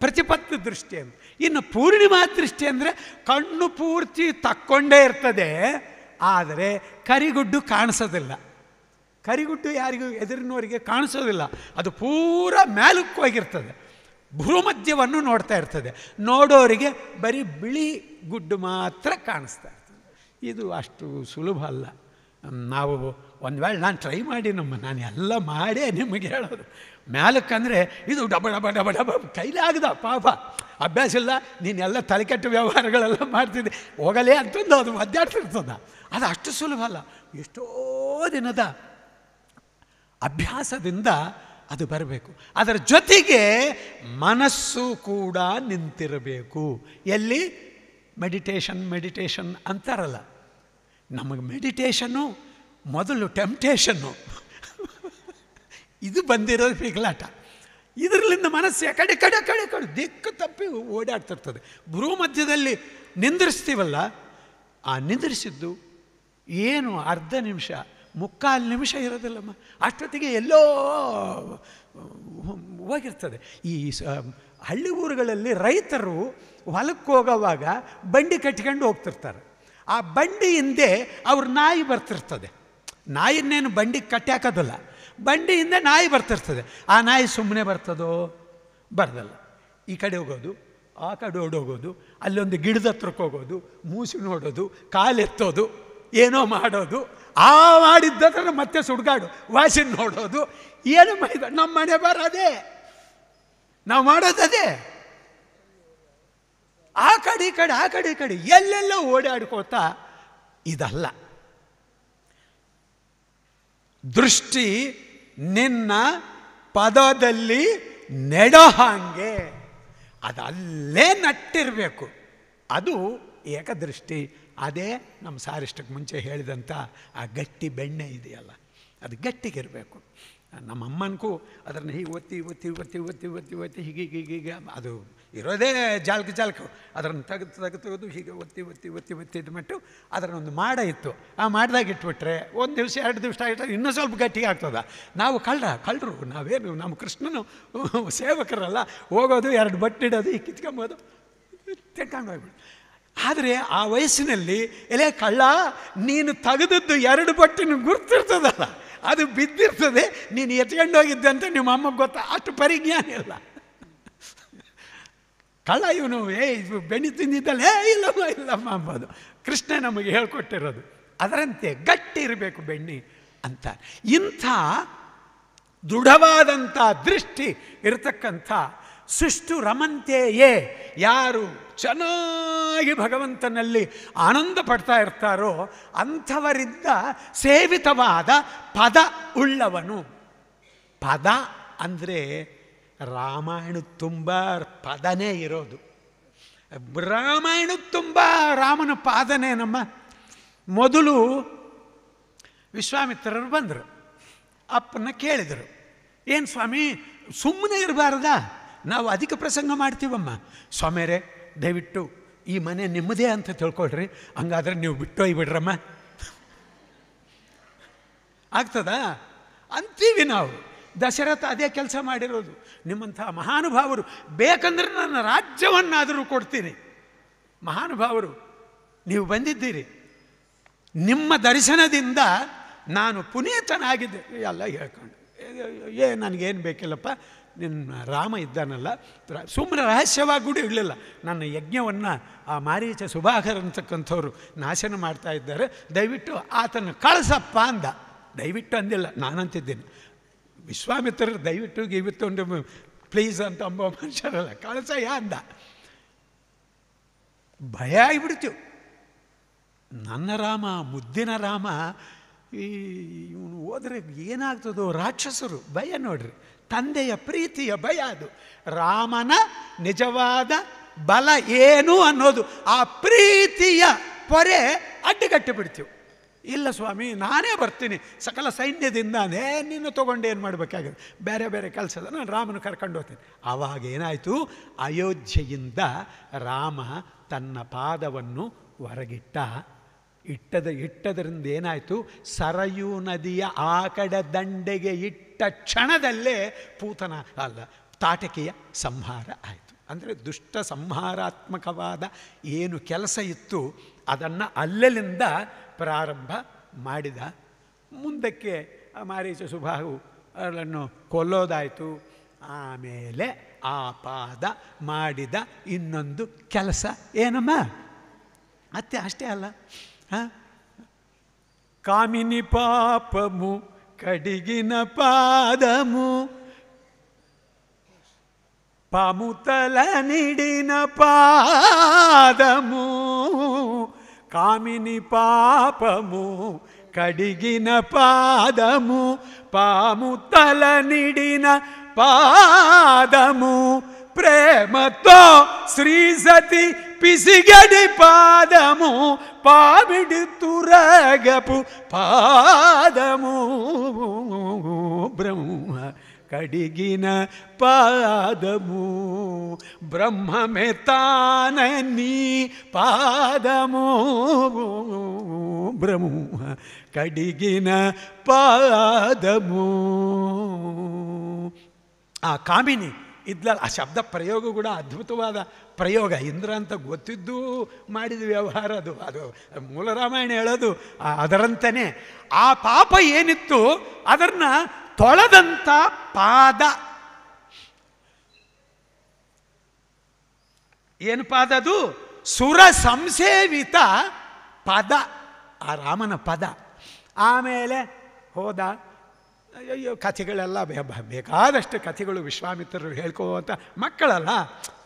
ಪ್ರತಿಪತ್ ದೃಷ್ಟಿ ಅಂತ ಇನ್ನು ಪೂರ್ಣಿಮಾ ದೃಷ್ಟಿ ಅಂದರೆ ಕಣ್ಣು ಪೂರ್ತಿ ತಕ್ಕೊಂಡೇ ಇರ್ತದೆ ಆದರೆ ಕರಿಗುಡ್ಡು ಕಾಣಿಸೋದಿಲ್ಲ ಕರಿಗುಡ್ಡು ಯಾರಿಗೂ ಎದುರಿನವರಿಗೆ ಕಾಣಿಸೋದಿಲ್ಲ ಅದು ಪೂರ ಮ್ಯಾಲಕ್ಕೋಗಿರ್ತದೆ ಭೂಮಧ್ಯವನ್ನು ನೋಡ್ತಾ ಇರ್ತದೆ ನೋಡೋರಿಗೆ ಬರೀ ಬಿಳಿ ಗುಡ್ಡು ಮಾತ್ರ ಕಾಣಿಸ್ತಾ ಇರ್ತದೆ ಇದು ಅಷ್ಟು ಸುಲಭ ಅಲ್ಲ ನಾವು ಒಂದು ವೇಳೆ ನಾನು ಟ್ರೈ ಮಾಡಿ ನಮ್ಮ ನಾನು ಎಲ್ಲ ಮಾಡೇ ನಿಮಗೆ ಹೇಳೋದು ಮ್ಯಾಲಕ್ಕಂದರೆ ಇದು ಡಬ ಡಬ ಡಬ ಡಬ ಕೈಲಾಗದ ಪಾಪ ಅಭ್ಯಾಸ ಇಲ್ಲ ನೀನೆಲ್ಲ ತಲೆಕೆಟ್ಟು ವ್ಯವಹಾರಗಳೆಲ್ಲ ಮಾಡ್ತಿದ್ದೆ ಹೋಗಲೇ ಅಂತಂದು ಅದು ಇರ್ತದ ಅದು ಅಷ್ಟು ಸುಲಭ ಅಲ್ಲ ಎಷ್ಟೋ ದಿನದ ಅಭ್ಯಾಸದಿಂದ ಅದು ಬರಬೇಕು ಅದರ ಜೊತೆಗೆ ಮನಸ್ಸು ಕೂಡ ನಿಂತಿರಬೇಕು ಎಲ್ಲಿ ಮೆಡಿಟೇಷನ್ ಮೆಡಿಟೇಷನ್ ಅಂತಾರಲ್ಲ ನಮಗೆ ಮೆಡಿಟೇಷನ್ನು ಮೊದಲು ಟೆಂಪ್ಟೇಷನ್ನು ಇದು ಬಂದಿರೋದು ಪಿಗ್ಲಾಟ ಇದರಲ್ಲಿಂದ ಮನಸ್ಸು ಕಡೆ ಕಡೆ ಕಡೆ ಕಡೆ ದಿಕ್ಕು ತಪ್ಪಿ ಓಡಾಡ್ತಿರ್ತದೆ ಭ್ರೂ ಮಧ್ಯದಲ್ಲಿ ನಿಂದಿರಿಸ್ತೀವಲ್ಲ ಆ ನಿಂದ್ರಿಸಿದ್ದು ಏನು ಅರ್ಧ ನಿಮಿಷ ಮುಕ್ಕಾಲು ನಿಮಿಷ ಇರೋದಿಲ್ಲಮ್ಮ ಅಷ್ಟೊತ್ತಿಗೆ ಎಲ್ಲೋ ಹೋಗಿರ್ತದೆ ಈ ಹಳ್ಳಿ ಊರುಗಳಲ್ಲಿ ರೈತರು ಹೊಲಕ್ಕೆ ಹೋಗೋವಾಗ ಬಂಡಿ ಕಟ್ಕೊಂಡು ಹೋಗ್ತಿರ್ತಾರೆ ಆ ಬಂಡಿ ಹಿಂದೆ ಅವ್ರ ನಾಯಿ ಬರ್ತಿರ್ತದೆ ನಾಯಿನ್ನೇನು ಬಂಡಿ ಕಟ್ಟಾಕೋದಲ್ಲ ಬಂಡಿಯಿಂದ ನಾಯಿ ಬರ್ತಿರ್ತದೆ ಆ ನಾಯಿ ಸುಮ್ಮನೆ ಬರ್ತದೋ ಬರ್ದಲ್ಲ ಈ ಕಡೆ ಹೋಗೋದು ಆ ಕಡೆ ಓಡೋಗೋದು ಅಲ್ಲೊಂದು ಗಿಡದ ಹತ್ರಕ್ಕೆ ಹೋಗೋದು ಮೂಸಿ ನೋಡೋದು ಕಾಲೆತ್ತೋದು ಏನೋ ಮಾಡೋದು ಆ ಮಾಡಿದ್ದತ್ರ ಮತ್ತೆ ಸುಡ್ಗಾಡು ವಾಸಿನ ನೋಡೋದು ಏನು ಮಾಡಿದ ನಮ್ಮ ಮನೆ ಬರೋದೇ ನಾವು ಮಾಡೋದದೇ ಆ ಕಡೆ ಈ ಕಡೆ ಆ ಕಡೆ ಈ ಕಡೆ ಎಲ್ಲೆಲ್ಲ ಓಡಾಡ್ಕೋತಾ ಇದಲ್ಲ ದೃಷ್ಟಿ ನಿನ್ನ ಪದದಲ್ಲಿ ನೆಡೋ ಹಾಗೆ ಅದಲ್ಲೇ ನಟ್ಟಿರಬೇಕು ಅದು ಏಕದೃಷ್ಟಿ ಅದೇ ನಮ್ಮ ಸಾರಿಷ್ಟಕ್ಕೆ ಮುಂಚೆ ಹೇಳಿದಂಥ ಆ ಗಟ್ಟಿ ಬೆಣ್ಣೆ ಇದೆಯಲ್ಲ ಅದು ಗಟ್ಟಿಗಿರಬೇಕು ನಮ್ಮ ಅಮ್ಮನಿಗೂ ಅದನ್ನು ಹೀಗೆ ಒತ್ತಿ ಒತ್ತಿ ಒತ್ತಿ ಒತ್ತಿ ಒತ್ತಿ ಒತ್ತಿ ಹೀಗೆ ಹೀಗೆ ಹೀಗೆ ಅದು ಇರೋದೇ ಜಾಲ್ಕ ಜಾಲ್ಕು ಅದನ್ನು ತೆಗೆದು ತೆಗೆದು ತೆಗೆದು ಹೀಗೆ ಒತ್ತಿ ಒತ್ತಿ ಒತ್ತಿ ಒತ್ತಿ ಇದ್ಬಿಟ್ಟು ಅದರೊಂದು ಮಾಡ ಇತ್ತು ಆ ಮಾಡ್ದಾಗ ಇಟ್ಬಿಟ್ರೆ ಒಂದು ದಿವಸ ಎರಡು ದಿವಸ ಆಗಿಟ್ರೆ ಇನ್ನೂ ಸ್ವಲ್ಪ ಗಟ್ಟಿಗೆ ಆಗ್ತದೆ ನಾವು ಕಳ್ಳ ಕಳ್ಳರು ನಾವೇನು ನಮ್ಮ ಕೃಷ್ಣನು ಸೇವಕರಲ್ಲ ಹೋಗೋದು ಎರಡು ಇಡೋದು ಈ ಕಿತ್ಕೊಂಬೋದು ಹೋಗ್ಬಿಟ್ಟು ಆದರೆ ಆ ವಯಸ್ಸಿನಲ್ಲಿ ಎಲೆ ಕಳ್ಳ ನೀನು ತೆಗೆದದ್ದು ಎರಡು ಬಟ್ಟಿನ ಗುರ್ತಿರ್ತದಲ್ಲ ಅದು ಬಿದ್ದಿರ್ತದೆ ನೀನು ಎತ್ಕೊಂಡೋಗಿದ್ದೆ ಅಂತ ನಿಮ್ಮ ಅಮ್ಮ ಗೊತ್ತಾ ಅಷ್ಟು ಪರಿಜ್ಞಾನ ಇಲ್ಲ ಕಳ್ಳ ಇವನು ಏ ಬೆಣ್ಣೆ ತಿಂದಿದ್ದಲ್ಲೇ ಇಲ್ಲಮ್ಮ ಇಲ್ಲಮ್ಮ ಅಂಬೋದು ಕೃಷ್ಣ ನಮಗೆ ಹೇಳ್ಕೊಟ್ಟಿರೋದು ಅದರಂತೆ ಗಟ್ಟಿ ಇರಬೇಕು ಬೆಣ್ಣೆ ಅಂತ ಇಂಥ ದೃಢವಾದಂಥ ದೃಷ್ಟಿ ಇರತಕ್ಕಂಥ ಸುಷ್ಟು ರಮಂತೆಯೇ ಯಾರು ಚೆನ್ನಾಗಿ ಭಗವಂತನಲ್ಲಿ ಆನಂದ ಪಡ್ತಾ ಇರ್ತಾರೋ ಅಂಥವರಿಂದ ಸೇವಿತವಾದ ಪದ ಉಳ್ಳವನು ಪದ ಅಂದರೆ ರಾಮಾಯಣ ತುಂಬ ಪದನೇ ಇರೋದು ರಾಮಾಯಣ ತುಂಬ ರಾಮನ ಪಾದನೇ ನಮ್ಮ ಮೊದಲು ವಿಶ್ವಾಮಿತ್ರರು ಬಂದರು ಅಪ್ಪನ ಕೇಳಿದರು ಏನು ಸ್ವಾಮಿ ಸುಮ್ಮನೆ ಇರಬಾರ್ದಾ ನಾವು ಅಧಿಕ ಪ್ರಸಂಗ ಮಾಡ್ತೀವಮ್ಮ ಸ್ವಾಮಿಯರೇ ದಯವಿಟ್ಟು ಈ ಮನೆ ನಿಮ್ಮದೇ ಅಂತ ತಿಳ್ಕೊಳ್ರಿ ಹಂಗಾದ್ರೆ ನೀವು ಬಿಟ್ಟೋಯ್ ಬಿಡ್ರಮ್ಮ ಆಗ್ತದಾ ಅಂತೀವಿ ನಾವು ದಶರಥ ಅದೇ ಕೆಲಸ ಮಾಡಿರೋದು ನಿಮ್ಮಂಥ ಮಹಾನುಭಾವರು ಬೇಕಂದ್ರೆ ನನ್ನ ರಾಜ್ಯವನ್ನಾದರೂ ಕೊಡ್ತೀನಿ ಮಹಾನುಭಾವರು ನೀವು ಬಂದಿದ್ದೀರಿ ನಿಮ್ಮ ದರ್ಶನದಿಂದ ನಾನು ಪುನೀತನಾಗಿದ್ದೆ ಎಲ್ಲ ಹೇಳ್ಕೊಂಡು ಏ ನನಗೇನು ಬೇಕಿಲ್ಲಪ್ಪ ನಿನ್ನ ರಾಮ ಇದ್ದಾನಲ್ಲ ಸುಮ್ಮನೆ ಕೂಡ ಇರಲಿಲ್ಲ ನನ್ನ ಯಜ್ಞವನ್ನು ಆ ಮಾರೀಚ ಸುಭಾಕರ್ ಅಂತಕ್ಕಂಥವ್ರು ನಾಶನ ಮಾಡ್ತಾ ಇದ್ದಾರೆ ದಯವಿಟ್ಟು ಆತನ ಕಳಿಸಪ್ಪ ಅಂದ ದಯವಿಟ್ಟು ಅಂದಿಲ್ಲ ನಾನಂತಿದ್ದೇನೆ ವಿಶ್ವಾಮಿತ್ರರು ದಯವಿಟ್ಟು ಗೀವಿತ್ತು ಒಂದು ಪ್ಲೀಸ್ ಅಂತ ಅಂಬ ಮನುಷ್ಯರಲ್ಲ ಯಾ ಅಂದ ಭಯ ಆಗಿಬಿಡ್ತೀವಿ ನನ್ನ ರಾಮ ಮುದ್ದಿನ ರಾಮ ಈ ಇವನು ಹೋದ್ರೆ ಏನಾಗ್ತದೋ ರಾಕ್ಷಸರು ಭಯ ನೋಡ್ರಿ ತಂದೆಯ ಪ್ರೀತಿಯ ಭಯ ಅದು ರಾಮನ ನಿಜವಾದ ಬಲ ಏನು ಅನ್ನೋದು ಆ ಪ್ರೀತಿಯ ಪೊರೆ ಅಡ್ಡಿಗಟ್ಟಿ ಬಿಡ್ತೀವಿ ಇಲ್ಲ ಸ್ವಾಮಿ ನಾನೇ ಬರ್ತೀನಿ ಸಕಲ ಸೈನ್ಯದಿಂದ ನೀನು ತೊಗೊಂಡು ಏನು ಮಾಡಬೇಕಾಗಿದೆ ಬೇರೆ ಬೇರೆ ಕೆಲಸದ ನಾನು ರಾಮನ ಕರ್ಕೊಂಡು ಹೋಗ್ತೀನಿ ಆವಾಗ ಏನಾಯಿತು ಅಯೋಧ್ಯೆಯಿಂದ ರಾಮ ತನ್ನ ಪಾದವನ್ನು ಹೊರಗಿಟ್ಟ ಇಟ್ಟದ ಇಟ್ಟದರಿಂದ ಏನಾಯಿತು ಸರಯೂ ನದಿಯ ಆ ಕಡೆ ದಂಡೆಗೆ ಇಟ್ಟ ಇಟ್ಟ ಕ್ಷಣದಲ್ಲೇ ಪೂತನ ಅಲ್ಲ ತಾಟಕೆಯ ಸಂಹಾರ ಆಯಿತು ಅಂದರೆ ದುಷ್ಟ ಸಂಹಾರಾತ್ಮಕವಾದ ಏನು ಕೆಲಸ ಇತ್ತು ಅದನ್ನು ಅಲ್ಲಲ್ಲಿಂದ ಪ್ರಾರಂಭ ಮಾಡಿದ ಮುಂದಕ್ಕೆ ಮಾರೀಚ ಸುಬಾಹು ಅವರನ್ನು ಕೊಲ್ಲೋದಾಯಿತು ಆಮೇಲೆ ಆ ಪಾದ ಮಾಡಿದ ಇನ್ನೊಂದು ಕೆಲಸ ಏನಮ್ಮ ಮತ್ತೆ ಅಷ್ಟೇ ಅಲ್ಲ ಹಾಂ ಕಾಮಿನಿ ಪಾಪಮು కడిగిన పాదము పముతల నిడిన పాదము కామిని పాపము కడిగిన పాదము పాముతల నిడిన పాదము ప్రేమతో శ్రీసతి పిసిగడి పాదము పావిడి తురగపు పాదము బ్రహ్మ కడిగిన పాదము బ్రహ్మమే తానని పాదము బ్రహ్మ కడిగిన పాదము ఆ కామిని ಇದ್ಲಲ್ಲ ಆ ಶಬ್ದ ಪ್ರಯೋಗ ಕೂಡ ಅದ್ಭುತವಾದ ಪ್ರಯೋಗ ಇಂದ್ರ ಅಂತ ಗೊತ್ತಿದ್ದೂ ಮಾಡಿದ ವ್ಯವಹಾರ ಅದು ಅದು ಮೂಲ ರಾಮಾಯಣ ಹೇಳೋದು ಅದರಂತನೇ ಆ ಪಾಪ ಏನಿತ್ತು ಅದನ್ನ ತೊಳೆದಂಥ ಪಾದ ಏನು ಪಾದ ಅದು ಸುರ ಸಂಸೇವಿತ ಪದ ಆ ರಾಮನ ಪದ ಆಮೇಲೆ ಹೋದ ಅಯ್ಯೋ ಕಥೆಗಳೆಲ್ಲ ಬೇಕಾದಷ್ಟು ಕಥೆಗಳು ವಿಶ್ವಾಮಿತ್ರರು ಹೇಳ್ಕೋವಂಥ ಮಕ್ಕಳಲ್ಲ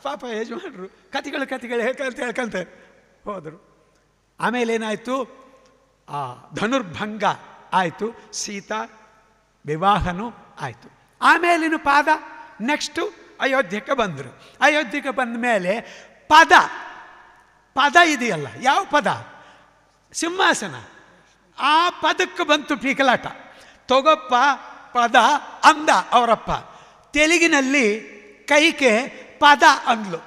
ಪಾಪ ಯಜಮಾನರು ಕಥೆಗಳು ಕಥೆಗಳು ಹೇಳ್ಕಂತ ಹೇಳ್ಕಂತ ಹೋದರು ಆಮೇಲೆ ಏನಾಯಿತು ಆ ಧನುರ್ಭಂಗ ಆಯಿತು ಸೀತಾ ವಿವಾಹನೂ ಆಯಿತು ಆಮೇಲಿನ ಪಾದ ನೆಕ್ಸ್ಟು ಅಯೋಧ್ಯಕ್ಕೆ ಬಂದರು ಅಯೋಧ್ಯಕ್ಕೆ ಬಂದ ಮೇಲೆ ಪದ ಪದ ಇದೆಯಲ್ಲ ಯಾವ ಪದ ಸಿಂಹಾಸನ ಆ ಪದಕ್ಕೆ ಬಂತು ಪೀಕಲಾಟ ತೊಗಪ್ಪ ಪದ ಅಂದ ಅವರಪ್ಪ ತೆಲುಗಿನಲ್ಲಿ ಕೈಕೆ ಪದ ಅಂದ್ಲು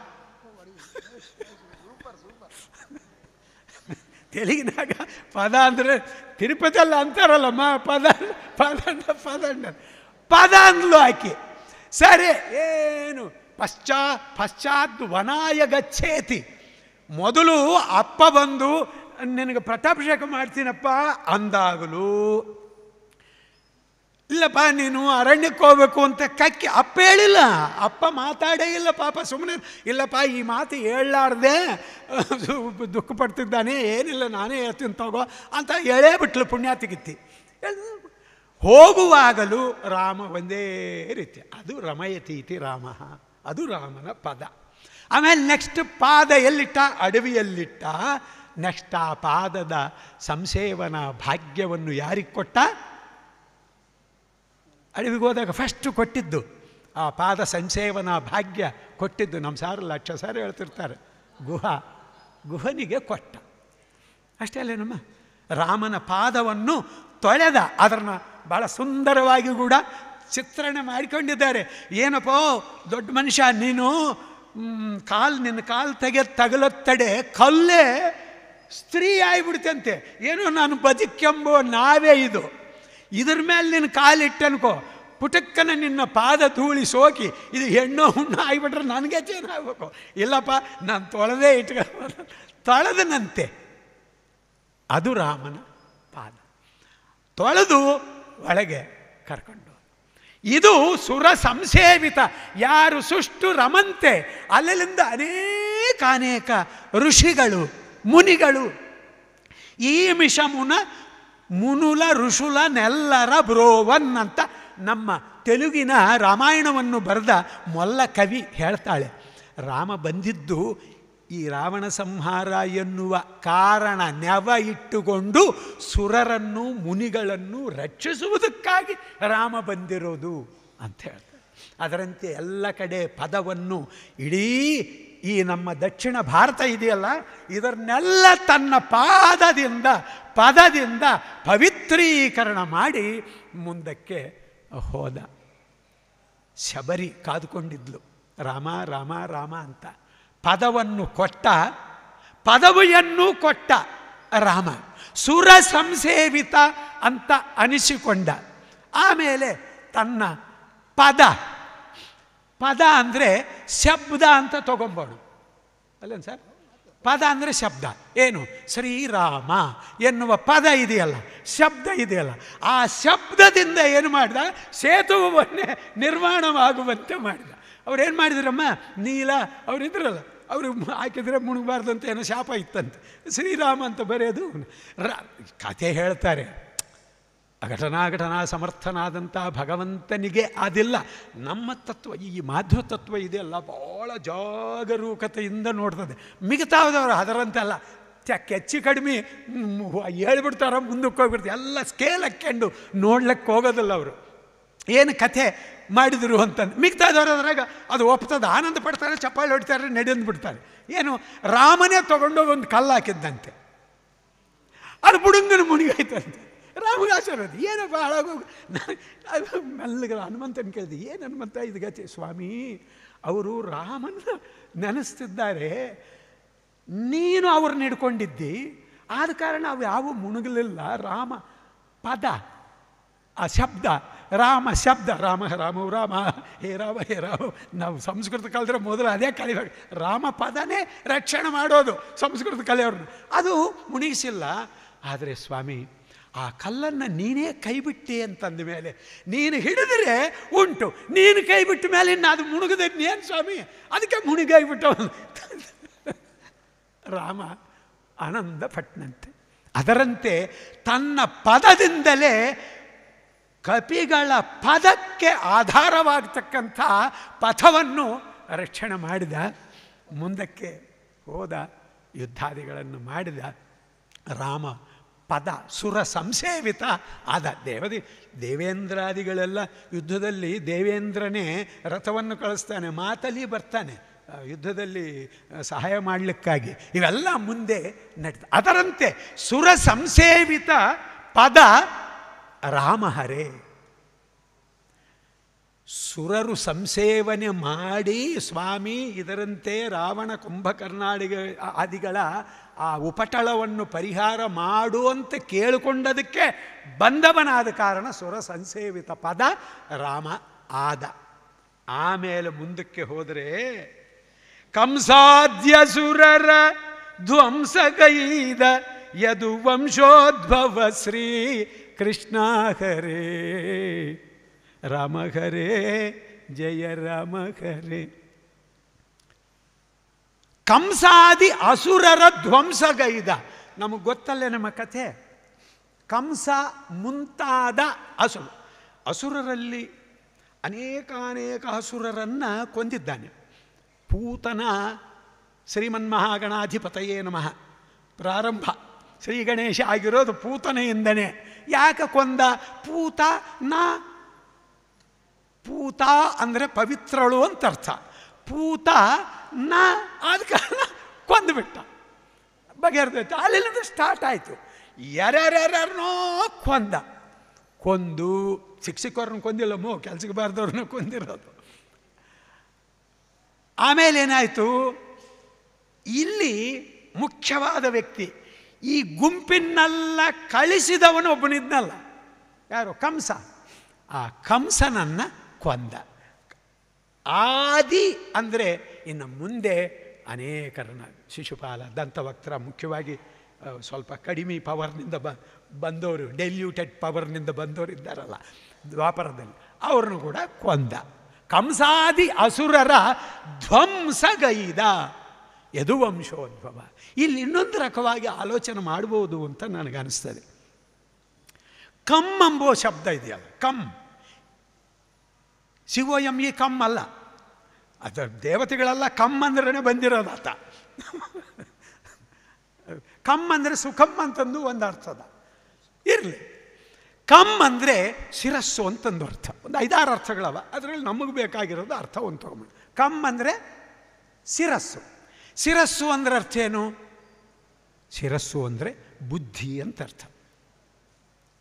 ತೆಲುಗಿನಾಗ ಪದ ಅಂದರೆ ತಿರುಪತಿಯಲ್ಲಿ ಅಂತಾರಲ್ಲಮ್ಮ ಪದ ಪದ ಪದ ಪದ ಅಂದ್ಲು ಆಕೆ ಸರಿ ಏನು ಪಶ್ಚಾ ಪಶ್ಚಾತ್ ವನಾಯ ಗಚ್ಚೇತಿ ಮೊದಲು ಅಪ್ಪ ಬಂದು ನಿನಗೆ ಪ್ರತಾಭಿಷೇಕ ಮಾಡ್ತೀನಪ್ಪ ಅಂದಾಗಲೂ ಇಲ್ಲಪ್ಪ ನೀನು ಅರಣ್ಯಕ್ಕೆ ಹೋಗ್ಬೇಕು ಅಂತ ಕಕ್ಕಿ ಅಪ್ಪ ಹೇಳಿಲ್ಲ ಅಪ್ಪ ಮಾತಾಡೇ ಇಲ್ಲ ಪಾಪ ಸುಮ್ಮನೆ ಇಲ್ಲಪ್ಪ ಈ ಮಾತು ಹೇಳಲಾರ್ದೆ ದುಃಖ ಪಡ್ತಿದ್ದಾನೆ ಏನಿಲ್ಲ ನಾನೇ ಹೇಳ್ತೀನಿ ತಗೋ ಅಂತ ಹೇಳೇ ಬಿಟ್ಲು ಪುಣ್ಯ ತೆಗಿತಿ ಹೋಗುವಾಗಲೂ ರಾಮ ಒಂದೇ ರೀತಿ ಅದು ರಮಯತೀತಿ ರಾಮ ಅದು ರಾಮನ ಪದ ಆಮೇಲೆ ನೆಕ್ಸ್ಟ್ ಪಾದ ಎಲ್ಲಿಟ್ಟ ಅಡವಿಯಲ್ಲಿಟ್ಟ ನೆಕ್ಸ್ಟ್ ಆ ಪಾದದ ಸಂಸೇವನ ಭಾಗ್ಯವನ್ನು ಯಾರಿಗೆ ಕೊಟ್ಟ ಅಡವಿಗೆ ಹೋದಾಗ ಫಸ್ಟು ಕೊಟ್ಟಿದ್ದು ಆ ಪಾದ ಸಂಸೇವನ ಭಾಗ್ಯ ಕೊಟ್ಟಿದ್ದು ನಮ್ಮ ಸಾರು ಲಕ್ಷ ಸಾರು ಹೇಳ್ತಿರ್ತಾರೆ ಗುಹ ಗುಹನಿಗೆ ಕೊಟ್ಟ ಅಷ್ಟೇ ಅಲ್ಲೇನಮ್ಮ ರಾಮನ ಪಾದವನ್ನು ತೊಳೆದ ಅದನ್ನು ಭಾಳ ಸುಂದರವಾಗಿ ಕೂಡ ಚಿತ್ರಣ ಮಾಡಿಕೊಂಡಿದ್ದಾರೆ ಏನಪ್ಪೋ ದೊಡ್ಡ ಮನುಷ್ಯ ನೀನು ಕಾಲು ನಿನ್ನ ಕಾಲು ತೆಗೆ ತಗಲತ್ತಡೆ ಕಲ್ಲೇ ಸ್ತ್ರೀ ಆಗಿಬಿಡ್ತಂತೆ ಏನು ನಾನು ಬದುಕೆಂಬೋ ನಾವೇ ಇದು ಇದ್ರ ಮೇಲೆ ನಿನ್ನ ಕಾಲಿಟ್ಟನ್ಕೋ ಪುಟಕ್ಕನ ನಿನ್ನ ಪಾದ ಧೂಳಿ ಸೋಕಿ ಇದು ಹೆಣ್ಣು ಹುಣ್ಣು ಆಗಿಬಿಟ್ರೆ ನನಗೆ ಚೇನಾಗಬೇಕು ಇಲ್ಲಪ್ಪ ನಾನು ತೊಳೆದೇ ಇಟ್ಕ ತೊಳೆದನಂತೆ ಅದು ರಾಮನ ಪಾದ ತೊಳೆದು ಒಳಗೆ ಕರ್ಕೊಂಡು ಇದು ಸುರ ಸಂಸೇವಿತ ಯಾರು ಸುಷ್ಟು ರಮಂತೆ ಅಲ್ಲಿಂದ ಅನೇಕ ಋಷಿಗಳು ಮುನಿಗಳು ಈ ಮಿಷಮುನ ಮುನುಲ ಋಷುಲ ನೆಲ್ಲರ ಬ್ರೋವನ್ ಅಂತ ನಮ್ಮ ತೆಲುಗಿನ ರಾಮಾಯಣವನ್ನು ಬರೆದ ಮೊಲ್ಲ ಕವಿ ಹೇಳ್ತಾಳೆ ರಾಮ ಬಂದಿದ್ದು ಈ ರಾವಣ ಸಂಹಾರ ಎನ್ನುವ ಕಾರಣ ನೆವ ಇಟ್ಟುಕೊಂಡು ಸುರರನ್ನು ಮುನಿಗಳನ್ನು ರಕ್ಷಿಸುವುದಕ್ಕಾಗಿ ರಾಮ ಬಂದಿರೋದು ಅಂತ ಹೇಳ್ತಾರೆ ಅದರಂತೆ ಎಲ್ಲ ಕಡೆ ಪದವನ್ನು ಇಡೀ ಈ ನಮ್ಮ ದಕ್ಷಿಣ ಭಾರತ ಇದೆಯಲ್ಲ ಇದನ್ನೆಲ್ಲ ತನ್ನ ಪಾದದಿಂದ ಪದದಿಂದ ಪವಿತ್ರೀಕರಣ ಮಾಡಿ ಮುಂದಕ್ಕೆ ಹೋದ ಶಬರಿ ಕಾದುಕೊಂಡಿದ್ಲು ರಾಮ ರಾಮ ರಾಮ ಅಂತ ಪದವನ್ನು ಕೊಟ್ಟ ಪದವಿಯನ್ನು ಕೊಟ್ಟ ರಾಮ ಸುರ ಸಂಸೇವಿತ ಅಂತ ಅನಿಸಿಕೊಂಡ ಆಮೇಲೆ ತನ್ನ ಪದ ಪದ ಅಂದರೆ ಶಬ್ದ ಅಂತ ತಗೊಂಬೋಣ ಅಲ್ಲೇನು ಸರ್ ಪದ ಅಂದರೆ ಶಬ್ದ ಏನು ಶ್ರೀರಾಮ ಎನ್ನುವ ಪದ ಇದೆಯಲ್ಲ ಶಬ್ದ ಇದೆಯಲ್ಲ ಆ ಶಬ್ದದಿಂದ ಏನು ಮಾಡಿದ ಸೇತುವನ್ನೇ ನಿರ್ಮಾಣವಾಗುವಂತೆ ಮಾಡಿದ ಅವ್ರೇನು ಮಾಡಿದ್ರಮ್ಮ ನೀಲ ಅವರಿದ್ರಲ್ಲ ಅವರು ಹಾಕಿದ್ರೆ ಮುಣಗಬಾರ್ದು ಏನೋ ಶಾಪ ಇತ್ತಂತೆ ಶ್ರೀರಾಮ ಅಂತ ಬರೆಯೋದು ಕಥೆ ಹೇಳ್ತಾರೆ ಘಟನಾ ಸಮರ್ಥನಾದಂಥ ಭಗವಂತನಿಗೆ ಅದಿಲ್ಲ ನಮ್ಮ ತತ್ವ ಈ ಮಾಧ್ವ ತತ್ವ ಅಲ್ಲ ಭಾಳ ಜಾಗರೂಕತೆಯಿಂದ ನೋಡ್ತದೆ ಅದರಂತೆ ಅದರಂತೆಲ್ಲ ಕೆಚ್ಚಿ ಕಡಿಮೆ ಹೇಳ್ಬಿಡ್ತಾರ ಮುಂದಕ್ಕೆ ಹೋಗ್ಬಿಡ್ತಾರೆ ಎಲ್ಲ ಸ್ಕೇಲ್ ಹಾಕ್ಕೊಂಡು ನೋಡ್ಲಿಕ್ಕೆ ಹೋಗೋದಿಲ್ಲ ಅವರು ಏನು ಕಥೆ ಮಾಡಿದರು ಅಂತಂದು ಮಿಗ್ತಾದವ್ರು ಅದ್ರಾಗ ಅದು ಒಪ್ತದ ಆನಂದ ಪಡ್ತಾರೆ ಚಪ್ಪಾಳಿ ಹೊಡಿತಾರೆ ನಡೆದು ಬಿಡ್ತಾರೆ ಏನು ರಾಮನೇ ತೊಗೊಂಡೋಗಿ ಒಂದು ಕಲ್ಲು ಹಾಕಿದ್ದಂತೆ ಅದು ಬುಡುಂಗನ ಮುನಿಗಾಯ್ತಂತೆ ರಾಹುಗಾಚಾರ್ಯದು ಏನು ಹಾಳಾಗೋ ಮೆಲ್ಲಗ ಹನುಮಂತನ ಕೇಳಿದೆ ಏನು ಹನುಮಂತ ಇದು ಗತಿ ಸ್ವಾಮಿ ಅವರು ರಾಮನ ನೆನೆಸ್ತಿದ್ದಾರೆ ನೀನು ಅವ್ರನ್ನ ಹಿಡ್ಕೊಂಡಿದ್ದಿ ಆದ ಕಾರಣ ಅವು ಯಾವ ಮುಣುಗಲಿಲ್ಲ ರಾಮ ಪದ ಆ ಶಬ್ದ ರಾಮ ಶಬ್ದ ರಾಮ ರಾಮವು ರಾಮ ಹೇ ರಾಮ ಹೇ ರಾಮ ನಾವು ಸಂಸ್ಕೃತ ಕಲಿದ್ರೆ ಮೊದಲು ಅದೇ ಕಲಿಬೇಕು ರಾಮ ಪದನೇ ರಕ್ಷಣೆ ಮಾಡೋದು ಸಂಸ್ಕೃತ ಕಲಿಯೋರನ್ನ ಅದು ಮುಣಿಸಿಲ್ಲ ಆದರೆ ಸ್ವಾಮಿ ಆ ಕಲ್ಲನ್ನು ನೀನೇ ಕೈಬಿಟ್ಟಿ ಅಂತಂದ ಮೇಲೆ ನೀನು ಹಿಡಿದ್ರೆ ಉಂಟು ನೀನು ಕೈ ಬಿಟ್ಟ ಮೇಲೆ ಇನ್ನು ಅದು ಮುಣುಗದೆ ಏನು ಸ್ವಾಮಿ ಅದಕ್ಕೆ ಮುಣುಗಾಗಿಬಿಟ್ಟ ರಾಮ ಆನಂದ ಪಟ್ಟನಂತೆ ಅದರಂತೆ ತನ್ನ ಪದದಿಂದಲೇ ಕಪಿಗಳ ಪದಕ್ಕೆ ಆಧಾರವಾಗತಕ್ಕಂಥ ಪಥವನ್ನು ರಕ್ಷಣೆ ಮಾಡಿದ ಮುಂದಕ್ಕೆ ಹೋದ ಯುದ್ಧಾದಿಗಳನ್ನು ಮಾಡಿದ ರಾಮ ಪದ ಸುರ ಸಂಸೇವಿತ ಆದ ದೇವದಿ ದೇವೇಂದ್ರಾದಿಗಳೆಲ್ಲ ಯುದ್ಧದಲ್ಲಿ ದೇವೇಂದ್ರನೇ ರಥವನ್ನು ಕಳಿಸ್ತಾನೆ ಮಾತಲ್ಲಿ ಬರ್ತಾನೆ ಯುದ್ಧದಲ್ಲಿ ಸಹಾಯ ಮಾಡಲಿಕ್ಕಾಗಿ ಇವೆಲ್ಲ ಮುಂದೆ ನಡೆದ ಅದರಂತೆ ಸುರ ಸಂಸೇವಿತ ಪದ ರಾಮಹರೆ ಸುರರು ಸಂಸೇವನೆ ಮಾಡಿ ಸ್ವಾಮಿ ಇದರಂತೆ ರಾವಣ ಕುಂಭಕರ್ನಾಡಿಗ ಆದಿಗಳ ಆ ಉಪಟಳವನ್ನು ಪರಿಹಾರ ಮಾಡುವಂತೆ ಕೇಳಿಕೊಂಡದಕ್ಕೆ ಬಂದವನಾದ ಕಾರಣ ಸುರ ಸಂಸೇವಿತ ಪದ ರಾಮ ಆದ ಆಮೇಲೆ ಮುಂದಕ್ಕೆ ಹೋದರೆ ಕಂಸಾಧ್ಯ ಸುರರ ಧ್ವಂಸಗೈದ ಯದು ವಂಶೋದ್ಭವ ಶ್ರೀ ಕೃಷ್ಣ ಹರೇ ರಾಮ ಹರೇ ಜಯ ರಾಮ ಹರೇ ಕಂಸಾದಿ ಅಸುರರ ಧ್ವಂಸಗೈದ ನಮಗೆ ಗೊತ್ತಲ್ಲೇ ನಮ್ಮ ಕಥೆ ಕಂಸ ಮುಂತಾದ ಅಸುರ ಅಸುರರಲ್ಲಿ ಅನೇಕಾನೇಕ ಅಸುರರನ್ನು ಕೊಂದಿದ್ದಾನೆ ಪೂತನ ಶ್ರೀಮನ್ಮಹಾಗಣಾಧಿಪತಯೇ ನಮಃ ಪ್ರಾರಂಭ ಶ್ರೀ ಗಣೇಶ ಆಗಿರೋದು ಪೂತನೆಯಿಂದನೇ ಯಾಕೆ ಕೊಂದ ಪೂತ ನ ಪೂತ ಅಂದರೆ ಪವಿತ್ರಳು ಅಂತ ಅರ್ಥ ಪೂತ ನ ಆದ ಕಾರಣ ಕೊಂದುಬಿಟ್ಟ ಬಗೆಹರಿದೋಯ್ತು ಅಲ್ಲಿಂದ ಸ್ಟಾರ್ಟ್ ಆಯಿತು ಯಾರ್ಯಾರ್ಯಾರನೋ ಕೊಂದ ಕೊಂದು ಶಿಕ್ಷಕರನ್ನು ಕೊಂದಿಲ್ಲ ಮೋ ಕೆಲ್ಸಕ್ಕೆ ಬಾರ್ದವ್ರನ್ನ ಕೊಂದಿರೋದು ಆಮೇಲೆ ಏನಾಯಿತು ಇಲ್ಲಿ ಮುಖ್ಯವಾದ ವ್ಯಕ್ತಿ ಈ ಗುಂಪಿನಲ್ಲ ಕಳಿಸಿದವನು ಒಬ್ಬನಿದ್ನಲ್ಲ ಯಾರು ಕಂಸ ಆ ಕಂಸನನ್ನು ಕೊಂದ ಆದಿ ಅಂದರೆ ಇನ್ನು ಮುಂದೆ ಅನೇಕರನ್ನ ಶಿಶುಪಾಲ ದಂತವಕ್ತರ ಮುಖ್ಯವಾಗಿ ಸ್ವಲ್ಪ ಕಡಿಮೆ ಪವರ್ನಿಂದ ಬ ಬಂದವರು ಡೆಲ್ಯೂಟೆಡ್ ಪವರ್ನಿಂದ ಬಂದವರು ಇದ್ದಾರಲ್ಲ ದ್ವಾಪರದಲ್ಲಿ ಅವ್ರನ್ನು ಕೂಡ ಕೊಂದ ಕಂಸಾದಿ ಅಸುರರ ಧ್ವಂಸಗೈದ ಯದುವಂಶೋದ್ಭವ ಇಲ್ಲಿ ಇನ್ನೊಂದು ರಕವಾಗಿ ಆಲೋಚನೆ ಮಾಡ್ಬೋದು ಅಂತ ನನಗನ್ನಿಸ್ತದೆ ಕಮ್ ಎಂಬೋ ಶಬ್ದ ಇದೆಯಲ್ಲ ಕಮ್ ಶಿವ ಎಂ ಇ ಕಮ್ ಅಲ್ಲ ಅದರ ದೇವತೆಗಳೆಲ್ಲ ಕಮ್ ಅಂದ್ರೇ ಬಂದಿರೋದಾತ ಕಮ್ ಅಂದರೆ ಸುಖಮ್ ಅಂತಂದು ಒಂದು ಅರ್ಥದ ಅದ ಇರಲಿ ಕಮ್ ಅಂದರೆ ಶಿರಸ್ಸು ಅಂತಂದು ಅರ್ಥ ಒಂದು ಐದಾರು ಅರ್ಥಗಳವ ಅದರಲ್ಲಿ ನಮಗೆ ಬೇಕಾಗಿರೋದು ಅರ್ಥ ಒಂದು ತಗೊಂಡು ಕಮ್ ಅಂದರೆ ಶಿರಸ್ಸು ಶಿರಸ್ಸು ಅಂದ್ರೆ ಅರ್ಥ ಏನು ಶಿರಸ್ಸು ಅಂದರೆ ಬುದ್ಧಿ ಅಂತ ಅರ್ಥ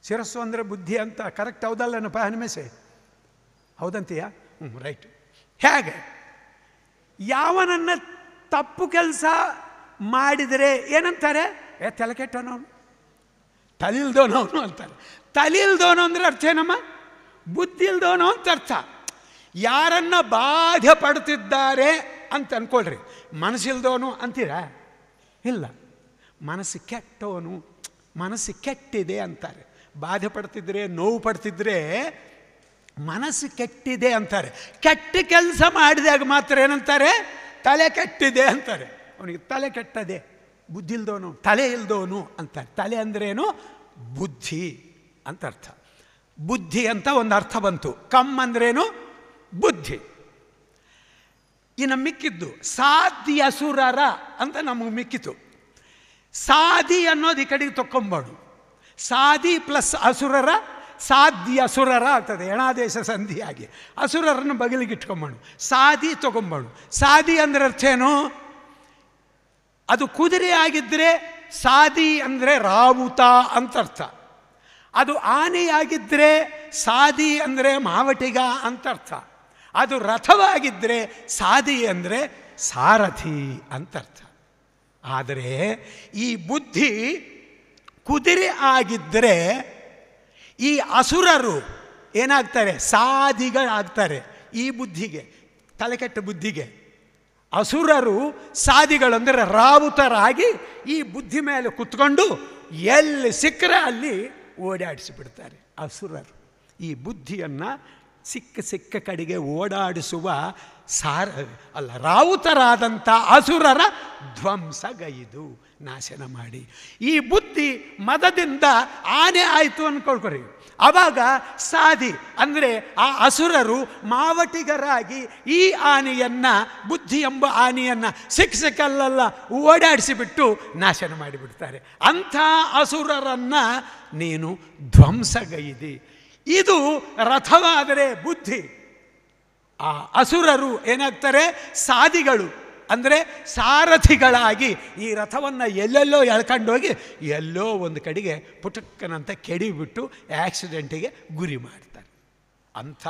ಶಿರಸ್ಸು ಅಂದರೆ ಬುದ್ಧಿ ಅಂತ ಕರೆಕ್ಟ್ ಹೌದಲ್ಲ ನಮ್ಮ ಪಹನಿಮೆಸೆ ಹೌದಂತೀಯ ಹ್ಞೂ ರೈಟ್ ಹೇಗೆ ಯಾವನನ್ನ ತಪ್ಪು ಕೆಲಸ ಮಾಡಿದರೆ ಏನಂತಾರೆ ಏ ತಲೆ ಕೆಟ್ಟವನವನು ಅವನು ಅಂತಾರೆ ತಲಿಲ್ದೋನು ಅಂದರೆ ಅರ್ಥ ಏನಮ್ಮ ಬುದ್ಧಿಲ್ದೋನು ಅಂತ ಅರ್ಥ ಯಾರನ್ನ ಬಾಧೆ ಪಡ್ತಿದ್ದಾರೆ ಅಂತ ಅಂದ್ಕೊಳ್ರಿ ಮನಸ್ಸಿಲ್ದೋನು ಅಂತೀರಾ ಇಲ್ಲ ಮನಸ್ಸು ಕೆಟ್ಟವನು ಮನಸ್ಸು ಕೆಟ್ಟಿದೆ ಅಂತಾರೆ ಬಾಧೆ ಪಡ್ತಿದ್ರೆ ನೋವು ಪಡ್ತಿದ್ರೆ ಮನಸ್ಸು ಕೆಟ್ಟಿದೆ ಅಂತಾರೆ ಕೆಟ್ಟ ಕೆಲಸ ಮಾಡಿದಾಗ ಮಾತ್ರ ಏನಂತಾರೆ ತಲೆ ಕೆಟ್ಟಿದೆ ಅಂತಾರೆ ಅವನಿಗೆ ತಲೆ ಕೆಟ್ಟದೆ ಬುದ್ಧಿ ಇಲ್ದೋನು ತಲೆ ಇಲ್ದೋನು ಅಂತಾರೆ ತಲೆ ಅಂದ್ರೇನು ಬುದ್ಧಿ ಅಂತ ಅರ್ಥ ಬುದ್ಧಿ ಅಂತ ಒಂದು ಅರ್ಥ ಬಂತು ಕಮ್ ಅಂದ್ರೇನು ಬುದ್ಧಿ ಇನ್ನು ಮಿಕ್ಕಿದ್ದು ಸಾಧಿ ಅಸುರರ ಅಂತ ನಮಗೆ ಮಿಕ್ಕಿತು ಸಾಧಿ ಅನ್ನೋದು ಈ ಕಡೆಗೆ ತೊಗೊಂಬಾಡು ಸಾಧಿ ಪ್ಲಸ್ ಅಸುರರ ಸಾಧ್ಯ ಅಸುರರ ಆಗ್ತದೆ ಎಣಾದೇಶ ಸಂಧಿಯಾಗಿ ಅಸುರರನ್ನು ಬಗಲಿಗೆ ಸಾಧಿ ಸಾದಿ ಸಾಧಿ ಸಾದಿ ಅಂದರೆ ಅರ್ಥ ಏನು ಅದು ಕುದುರೆ ಆಗಿದ್ದರೆ ಸಾಧಿ ಅಂದರೆ ರಾವುತ ಅಂತ ಅರ್ಥ ಅದು ಆನೆಯಾಗಿದ್ದರೆ ಸಾಧಿ ಅಂದರೆ ಮಾವಟಿಗ ಅಂತ ಅರ್ಥ ಅದು ರಥವಾಗಿದ್ದರೆ ಸಾಧಿ ಅಂದರೆ ಸಾರಥಿ ಅಂತ ಅರ್ಥ ಆದರೆ ಈ ಬುದ್ಧಿ ಕುದುರೆ ಆಗಿದ್ದರೆ ಈ ಅಸುರರು ಏನಾಗ್ತಾರೆ ಸಾಧಿಗಳಾಗ್ತಾರೆ ಈ ಬುದ್ಧಿಗೆ ತಲೆಕೆಟ್ಟ ಬುದ್ಧಿಗೆ ಅಸುರರು ಸಾಧಿಗಳಂದರೆ ರಾವುತರಾಗಿ ಈ ಬುದ್ಧಿ ಮೇಲೆ ಕುತ್ಕೊಂಡು ಎಲ್ಲಿ ಸಿಕ್ಕರೆ ಅಲ್ಲಿ ಓಡಾಡಿಸಿಬಿಡ್ತಾರೆ ಅಸುರರು ಈ ಬುದ್ಧಿಯನ್ನು ಸಿಕ್ಕ ಸಿಕ್ಕ ಕಡೆಗೆ ಓಡಾಡಿಸುವ ಸಾರ ಅಲ್ಲ ರಾವುತರಾದಂಥ ಅಸುರರ ಧ್ವಂಸಗೈದು ನಾಶನ ಮಾಡಿ ಈ ಬುದ್ಧಿ ಮದದಿಂದ ಆನೆ ಆಯಿತು ಅಂದ್ಕೊಳ್ಕೊರಿ ಆವಾಗ ಸಾಧಿ ಅಂದರೆ ಆ ಅಸುರರು ಮಾವಟಿಗರಾಗಿ ಈ ಆನೆಯನ್ನು ಬುದ್ಧಿ ಎಂಬ ಆನೆಯನ್ನು ಶಿಕ್ಷಕಲ್ಲೆಲ್ಲ ಓಡಾಡಿಸಿಬಿಟ್ಟು ನಾಶನ ಮಾಡಿಬಿಡ್ತಾರೆ ಅಂಥ ಅಸುರರನ್ನು ನೀನು ಧ್ವಂಸಗೈದಿ ಇದು ರಥವಾದರೆ ಬುದ್ಧಿ ಆ ಅಸುರರು ಏನಾಗ್ತಾರೆ ಸಾಧಿಗಳು ಅಂದರೆ ಸಾರಥಿಗಳಾಗಿ ಈ ರಥವನ್ನು ಎಲ್ಲೆಲ್ಲೋ ಎಳ್ಕೊಂಡೋಗಿ ಎಲ್ಲೋ ಒಂದು ಕಡೆಗೆ ಪುಟಕ್ಕನಂತ ಕೆಡಿಬಿಟ್ಟು ಆ್ಯಕ್ಸಿಡೆಂಟಿಗೆ ಗುರಿ ಮಾಡ್ತಾರೆ ಅಂಥ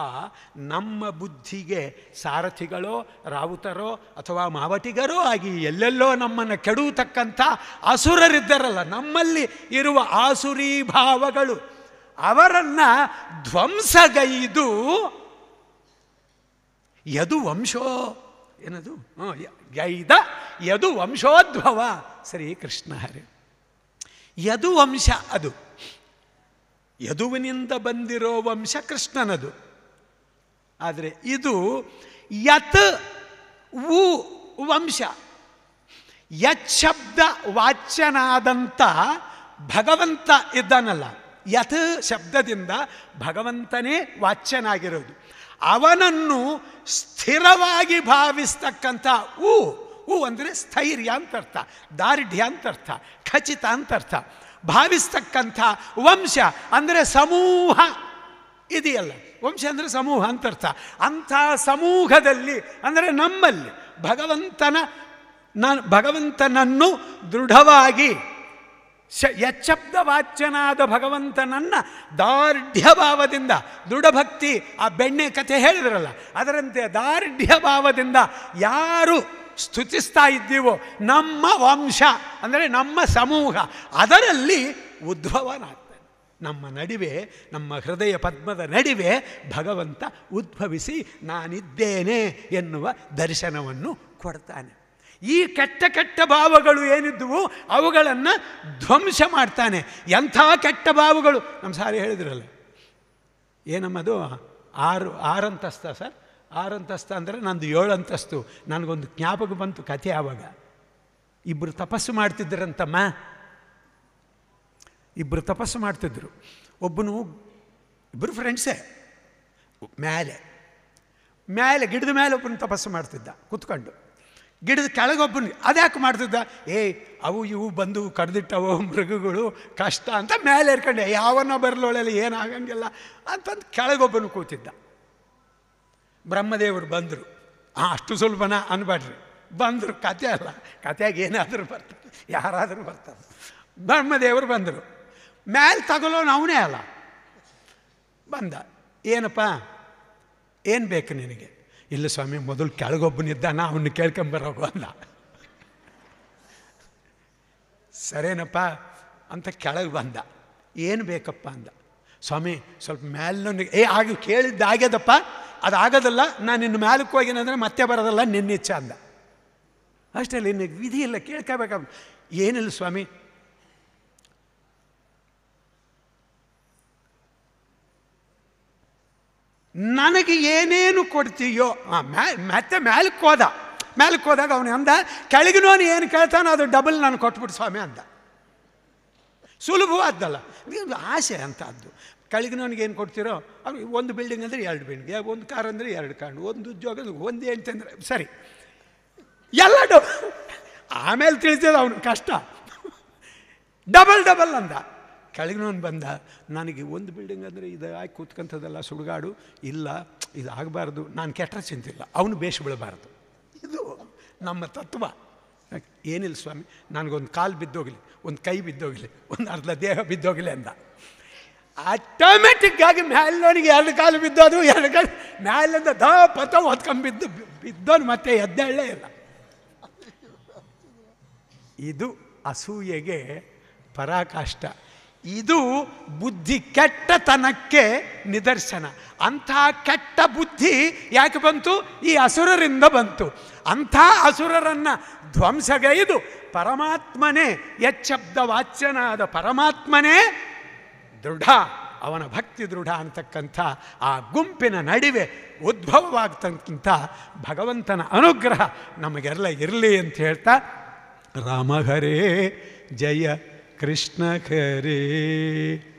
ನಮ್ಮ ಬುದ್ಧಿಗೆ ಸಾರಥಿಗಳೋ ರಾವುತರೋ ಅಥವಾ ಮಾವಟಿಗರೋ ಆಗಿ ಎಲ್ಲೆಲ್ಲೋ ನಮ್ಮನ್ನು ಕೆಡುವತಕ್ಕಂಥ ಅಸುರರಿದ್ದರಲ್ಲ ನಮ್ಮಲ್ಲಿ ಇರುವ ಆಸುರಿ ಭಾವಗಳು ಅವರನ್ನು ಧ್ವಂಸಗೈದು ಯದು ವಂಶೋ ಏನದು ಗೈದ ಯದು ವಂಶೋದ್ಭವ ಶ್ರೀಕೃಷ್ಣ ಹರಿ ಯದು ವಂಶ ಅದು ಯದುವಿನಿಂದ ಬಂದಿರೋ ವಂಶ ಕೃಷ್ಣನದು ಆದರೆ ಇದು ಯತ್ ಉ ವಂಶ ಯತ್ ಶಬ್ದ ವಾಚ್ಯನಾದಂಥ ಭಗವಂತ ಇದ್ದಾನಲ್ಲ ಯತ್ ಶಬ್ದದಿಂದ ಭಗವಂತನೇ ವಾಚ್ಯನಾಗಿರೋದು ಅವನನ್ನು ಸ್ಥಿರವಾಗಿ ಭಾವಿಸ್ತಕ್ಕಂಥ ಊ ಊ ಅಂದರೆ ಸ್ಥೈರ್ಯ ಅಂತರ್ಥ ದಾರಿಢ್ಯ ಅಂತರ್ಥ ಖಚಿತ ಅಂತರ್ಥ ಭಾವಿಸ್ತಕ್ಕಂಥ ವಂಶ ಅಂದರೆ ಸಮೂಹ ಇದೆಯಲ್ಲ ವಂಶ ಅಂದರೆ ಸಮೂಹ ಅಂತರ್ಥ ಅಂಥ ಸಮೂಹದಲ್ಲಿ ಅಂದರೆ ನಮ್ಮಲ್ಲಿ ಭಗವಂತನ ಭಗವಂತನನ್ನು ದೃಢವಾಗಿ ಶ ಯಚ್ಛಬ್ದ ವಾಚ್ಯನಾದ ಭಗವಂತನನ್ನು ದಾರ್ಢ್ಯಭಾವದಿಂದ ದೃಢಭಕ್ತಿ ಆ ಬೆಣ್ಣೆ ಕಥೆ ಹೇಳಿದ್ರಲ್ಲ ಅದರಂತೆ ಭಾವದಿಂದ ಯಾರು ಸ್ತುತಿಸ್ತಾ ಇದ್ದೀವೋ ನಮ್ಮ ವಂಶ ಅಂದರೆ ನಮ್ಮ ಸಮೂಹ ಅದರಲ್ಲಿ ಉದ್ಭವನಾಗ್ತಾನೆ ನಮ್ಮ ನಡುವೆ ನಮ್ಮ ಹೃದಯ ಪದ್ಮದ ನಡುವೆ ಭಗವಂತ ಉದ್ಭವಿಸಿ ನಾನಿದ್ದೇನೆ ಎನ್ನುವ ದರ್ಶನವನ್ನು ಕೊಡ್ತಾನೆ ಈ ಕೆಟ್ಟ ಕೆಟ್ಟ ಭಾವಗಳು ಏನಿದ್ದುವು ಅವುಗಳನ್ನು ಧ್ವಂಸ ಮಾಡ್ತಾನೆ ಎಂಥ ಕೆಟ್ಟ ಭಾವಗಳು ನಮ್ಮ ಸಾರಿ ಹೇಳಿದ್ರಲ್ಲ ಏನಮ್ಮದು ಆರು ಆರಂತಸ್ತ ಸರ್ ಆರಂತಸ್ತ ಅಂದರೆ ನಂದು ಏಳು ಅಂತಸ್ತು ನನಗೊಂದು ಜ್ಞಾಪಕ ಬಂತು ಕಥೆ ಆವಾಗ ಇಬ್ಬರು ತಪಸ್ಸು ಮಾಡ್ತಿದ್ದರಂತಮ್ಮ ಇಬ್ಬರು ತಪಸ್ಸು ಮಾಡ್ತಿದ್ರು ಒಬ್ಬನು ಇಬ್ಬರು ಫ್ರೆಂಡ್ಸೇ ಮೇಲೆ ಮೇಲೆ ಗಿಡದ ಮೇಲೆ ಒಬ್ಬನು ತಪಸ್ಸು ಮಾಡ್ತಿದ್ದ ಕುತ್ಕೊಂಡು ಗಿಡದ ಕೆಳಗೊಬ್ಬನ ಅದ್ಯಾಕೆ ಮಾಡ್ತಿದ್ದ ಏ ಅವು ಇವು ಬಂದು ಕಡ್ದಿಟ್ಟವು ಮೃಗಗಳು ಕಷ್ಟ ಅಂತ ಮೇಲೆ ಇರ್ಕೊಂಡೆ ಯಾವನ್ನ ಬರಲೋಳೆಲ್ಲ ಏನಾಗಂಗಿಲ್ಲ ಅಂತಂದು ಕೆಳಗೊಬ್ಬನು ಕೂತಿದ್ದ ಬ್ರಹ್ಮದೇವರು ಬಂದರು ಅಷ್ಟು ಸುಲಭನ ಅನ್ಬೇಡ್ರಿ ಬಂದರು ಕತೆ ಅಲ್ಲ ಕಥೆಯಾಗ ಏನಾದರೂ ಬರ್ತಾರೆ ಯಾರಾದರೂ ಬರ್ತಾರೆ ಬ್ರಹ್ಮದೇವರು ಬಂದರು ಮೇಲೆ ತಗಲೋ ಅವನೇ ಅಲ್ಲ ಬಂದ ಏನಪ್ಪ ಏನು ಬೇಕು ನಿನಗೆ ಇಲ್ಲ ಸ್ವಾಮಿ ಮೊದಲು ಕೆಳಗೊಬ್ಬನಿದ್ದ ನಾ ಅವನ್ನ ಕೇಳ್ಕೊಂಬರೋಗು ಅಲ್ಲ ಸರೇನಪ್ಪ ಅಂತ ಕೆಳಗೆ ಬಂದ ಏನು ಬೇಕಪ್ಪ ಅಂದ ಸ್ವಾಮಿ ಸ್ವಲ್ಪ ಮ್ಯಾಲಿನ ಏ ಆಗಿ ಕೇಳಿದ್ದು ಆಗ್ಯದಪ್ಪ ಅದು ಆಗೋದಲ್ಲ ನಾನು ನಿನ್ನ ಮ್ಯಾಲಕ್ಕೆ ಹೋಗಿನಂದ್ರೆ ಮತ್ತೆ ಬರೋದಲ್ಲ ನಿನ್ನ ಇಚ್ಛೆ ಅಂದ ಅಷ್ಟೇ ನಿನ್ನ ವಿಧಿ ಇಲ್ಲ ಕೇಳ್ಕೋಬೇಕಪ್ಪ ಏನಿಲ್ಲ ಸ್ವಾಮಿ ನನಗೆ ಏನೇನು ಕೊಡ್ತೀಯೋ ಮ್ಯಾ ಮತ್ತೆ ಮ್ಯಾಲಕ್ಕೆ ಹೋದ ಮ್ಯಾಲಕ್ಕೆ ಹೋದಾಗ ಅವನು ಅಂದ ಕೆಳಗಿನವನು ಏನು ಕೇಳ್ತಾನೋ ಅದು ಡಬಲ್ ನಾನು ಕೊಟ್ಬಿಟ್ಟು ಸ್ವಾಮಿ ಅಂದ ಸುಲಭವಾದ್ದಲ್ಲ ಆಸೆ ಅಂತದ್ದು ಕೆಳಗಿನವನಿಗೆ ಏನು ಕೊಡ್ತೀರೋ ಒಂದು ಬಿಲ್ಡಿಂಗ್ ಅಂದರೆ ಎರಡು ಬಿಲ್ಡಿಂಗ್ ಒಂದು ಕಾರ್ ಅಂದರೆ ಎರಡು ಕಾರ್ಡ್ ಒಂದು ಉದ್ಯೋಗ ಒಂದು ತಂದ್ರೆ ಸರಿ ಎಲ್ಲ ಡಬಲ್ ಆಮೇಲೆ ತಿಳಿತದೆ ಅವನು ಕಷ್ಟ ಡಬಲ್ ಡಬಲ್ ಅಂದ ಕೆಳಗಿನವನು ಬಂದ ನನಗೆ ಒಂದು ಬಿಲ್ಡಿಂಗ್ ಅಂದರೆ ಇದು ಆಗಿ ಕೂತ್ಕೊಂಥದ್ದಲ್ಲ ಸುಡುಗಾಡು ಇಲ್ಲ ಇದು ಆಗಬಾರ್ದು ನಾನು ಕೆಟ್ಟ ಚಿಂತಿಲ್ಲ ಅವನು ಬೇಷ್ ಬೀಳಬಾರ್ದು ಇದು ನಮ್ಮ ತತ್ವ ಏನಿಲ್ಲ ಸ್ವಾಮಿ ನನಗೊಂದು ಕಾಲು ಬಿದ್ದೋಗಲಿ ಒಂದು ಕೈ ಬಿದ್ದೋಗಲಿ ಒಂದು ಅರ್ಧ ದೇಹ ಬಿದ್ದೋಗಲಿ ಅಂದ ಆಟೋಮೆಟಿಕ್ಕಾಗಿ ಮ್ಯಾಲೋನಿಗೆ ಎರಡು ಕಾಲು ಬಿದ್ದೋದು ಎರಡು ಕಾಲು ಮ್ಯಾಲಿಂದ ದ ಪತ ಹೊತ್ಕೊಂಬಿದ್ದು ಬಿದ್ದೋನು ಮತ್ತೆ ಎದ್ದೇಳೇ ಇಲ್ಲ ಇದು ಅಸೂಯೆಗೆ ಪರಾಕಾಷ್ಟ ಇದು ಬುದ್ಧಿ ಕೆಟ್ಟತನಕ್ಕೆ ನಿದರ್ಶನ ಅಂಥ ಕೆಟ್ಟ ಬುದ್ಧಿ ಯಾಕೆ ಬಂತು ಈ ಅಸುರರಿಂದ ಬಂತು ಅಂಥ ಅಸುರರನ್ನು ಧ್ವಂಸಗೈದು ಪರಮಾತ್ಮನೇ ಯಚ್ಛಬ್ದ ವಾಚ್ಯನಾದ ಪರಮಾತ್ಮನೇ ದೃಢ ಅವನ ಭಕ್ತಿ ದೃಢ ಅಂತಕ್ಕಂಥ ಆ ಗುಂಪಿನ ನಡುವೆ ಉದ್ಭವವಾಗ್ತಕ್ಕಂಥ ಭಗವಂತನ ಅನುಗ್ರಹ ನಮಗೆಲ್ಲ ಇರಲಿ ಅಂತ ಹೇಳ್ತಾ ರಾಮಹರೇ ಜಯ ಕೃಷ್ಣ ಖರಿ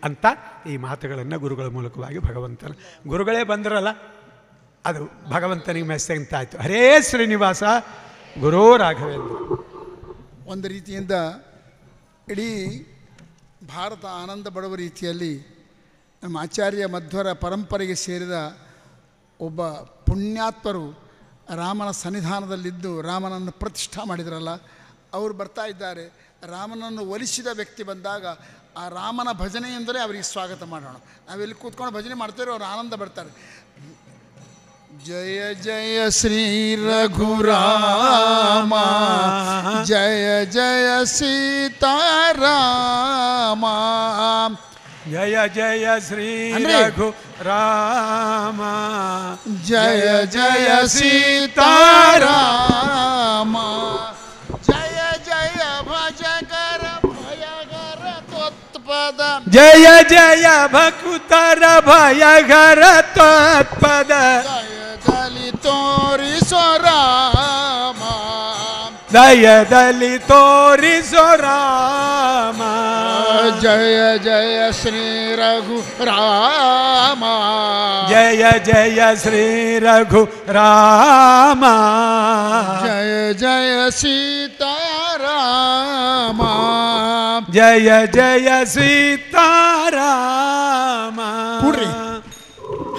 ಅಂತ ಈ ಮಾತುಗಳನ್ನು ಗುರುಗಳ ಮೂಲಕವಾಗಿ ಭಗವಂತನ ಗುರುಗಳೇ ಬಂದರಲ್ಲ ಅದು ಭಗವಂತನಿಗೆ ಮೆಸೇಜ್ ಅಂತ ಆಯಿತು ಹರೇ ಶ್ರೀನಿವಾಸ ಗುರು ರಾಘವೇಂದ್ರ ಒಂದು ರೀತಿಯಿಂದ ಇಡೀ ಭಾರತ ಆನಂದ ಬಡವ ರೀತಿಯಲ್ಲಿ ನಮ್ಮ ಆಚಾರ್ಯ ಮಧ್ವರ ಪರಂಪರೆಗೆ ಸೇರಿದ ಒಬ್ಬ ಪುಣ್ಯಾತ್ಮರು ರಾಮನ ಸನ್ನಿಧಾನದಲ್ಲಿದ್ದು ರಾಮನನ್ನು ಪ್ರತಿಷ್ಠಾ ಮಾಡಿದ್ರಲ್ಲ ಅವರು ಬರ್ತಾ ಇದ್ದಾರೆ ರಾಮನನ್ನು ಒಲಿಸಿದ ವ್ಯಕ್ತಿ ಬಂದಾಗ ಆ ರಾಮನ ಭಜನೆ ಎಂದರೆ ಅವರಿಗೆ ಸ್ವಾಗತ ಮಾಡೋಣ ನಾವೆಲ್ಲಿ ಕೂತ್ಕೊಂಡು ಭಜನೆ ಮಾಡ್ತೇವೆ ಅವ್ರು ಆನಂದ ಬರ್ತಾರೆ ಜಯ ಜಯ ಶ್ರೀ ರಘುರಾಮ ಜಯ ಜಯ ಸೀತಾರಾಮ ಜಯ ಜಯ ಶ್ರೀ ರಘು ರಾಮ ಜಯ ಜಯ ಸೀತಾರಾಮ ಜಯ जय जय भकुतर भय घर तत्पद दलितोरी स्वराम दय दलितोरी स्वराम जय जय श्री रघु राम जय जय श्री रघु राम जय जय सीता राम राम जय जय सीता राम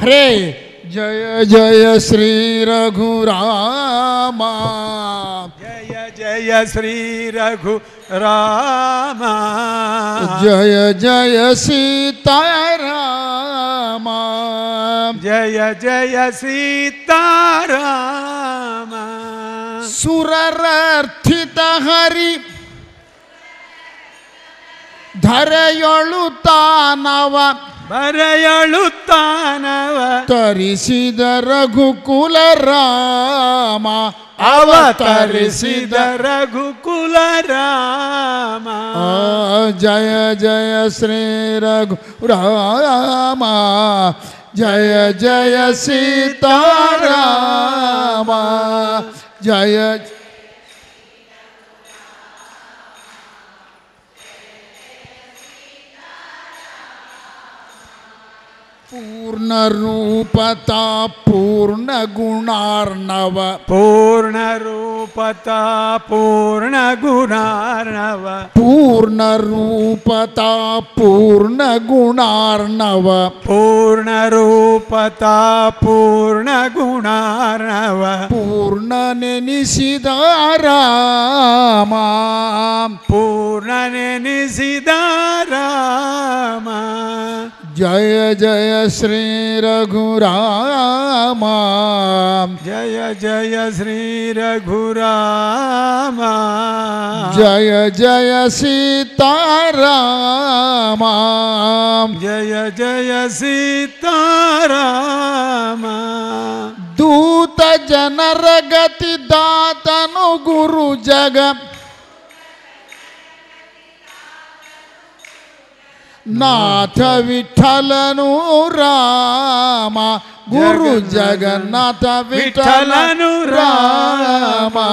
हरे जय जय श्री रघु राम जय जय श्री रघु राम जय जय सीता राम जय जय सीता राम सुरर्थित हरि धरयुतानव बरयुतानव तरीद रघुकुल राम अव तरीद रघुकुल राम जय जय श्री रघु राम जय जय सीता राम जय, जय पूर्णरूपता पूर्णगुणार्णव पूर्णरूपता पूर्णगुणार्णव पूर्णरूपता पूर्णगुणार्णव पूर्णरूपता पूर्णगुणार्णव पूर्णनेनिसिद राम पूर्णनेनिसिद राम जय जय श्री रघुरामा जय जय श्री रघुरामा जय जय सीतारामा जय जय सीतारामा दूत जनर गति दातनु गुरु जग नाथ विठलनु रामा गुरु जगन्नाथ विठलनु रामा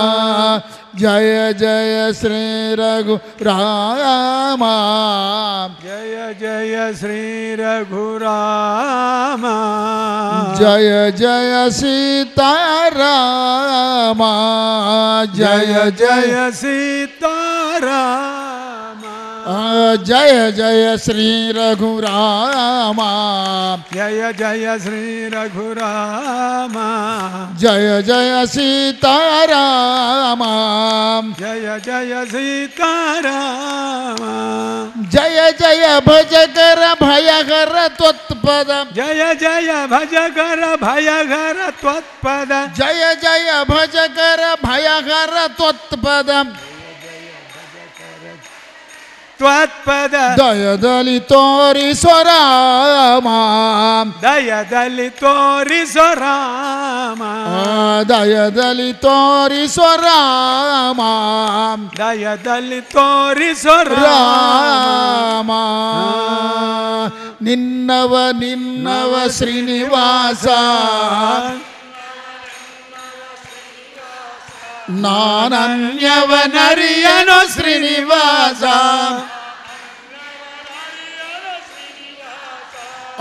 जय जय श्री रघु रामा जय जय श्री रघु राम जय जय सीता राम जय जय सीता राम जय जय श्री रघुरामा जय जय श्री रघुरामा जय जय सीतारामा जय जय सीतारामा जय जय भज कर भय कर त्वत्पद जय जय भज कर भय कर त्वत्पद जय जय भज कर भय कर त्वत्पद ತ್ವತ್ಪದ ದಯದಲ್ಲಿ ತೋರಿಸೊರಾಮ ದಯದಲ್ಲಿ ಸ್ವರ ದಯದಲ್ಲಿ ತೋರಿಸೊರಾಮ ದಯದಲ್ಲಿ ಸ್ವರ ನಿನ್ನವ ನಿನ್ನವ ಶ್ರೀನಿವಾಸ ನಾನನ್ಯವನರಿಯನು ಶ್ರೀನಿವಾಸ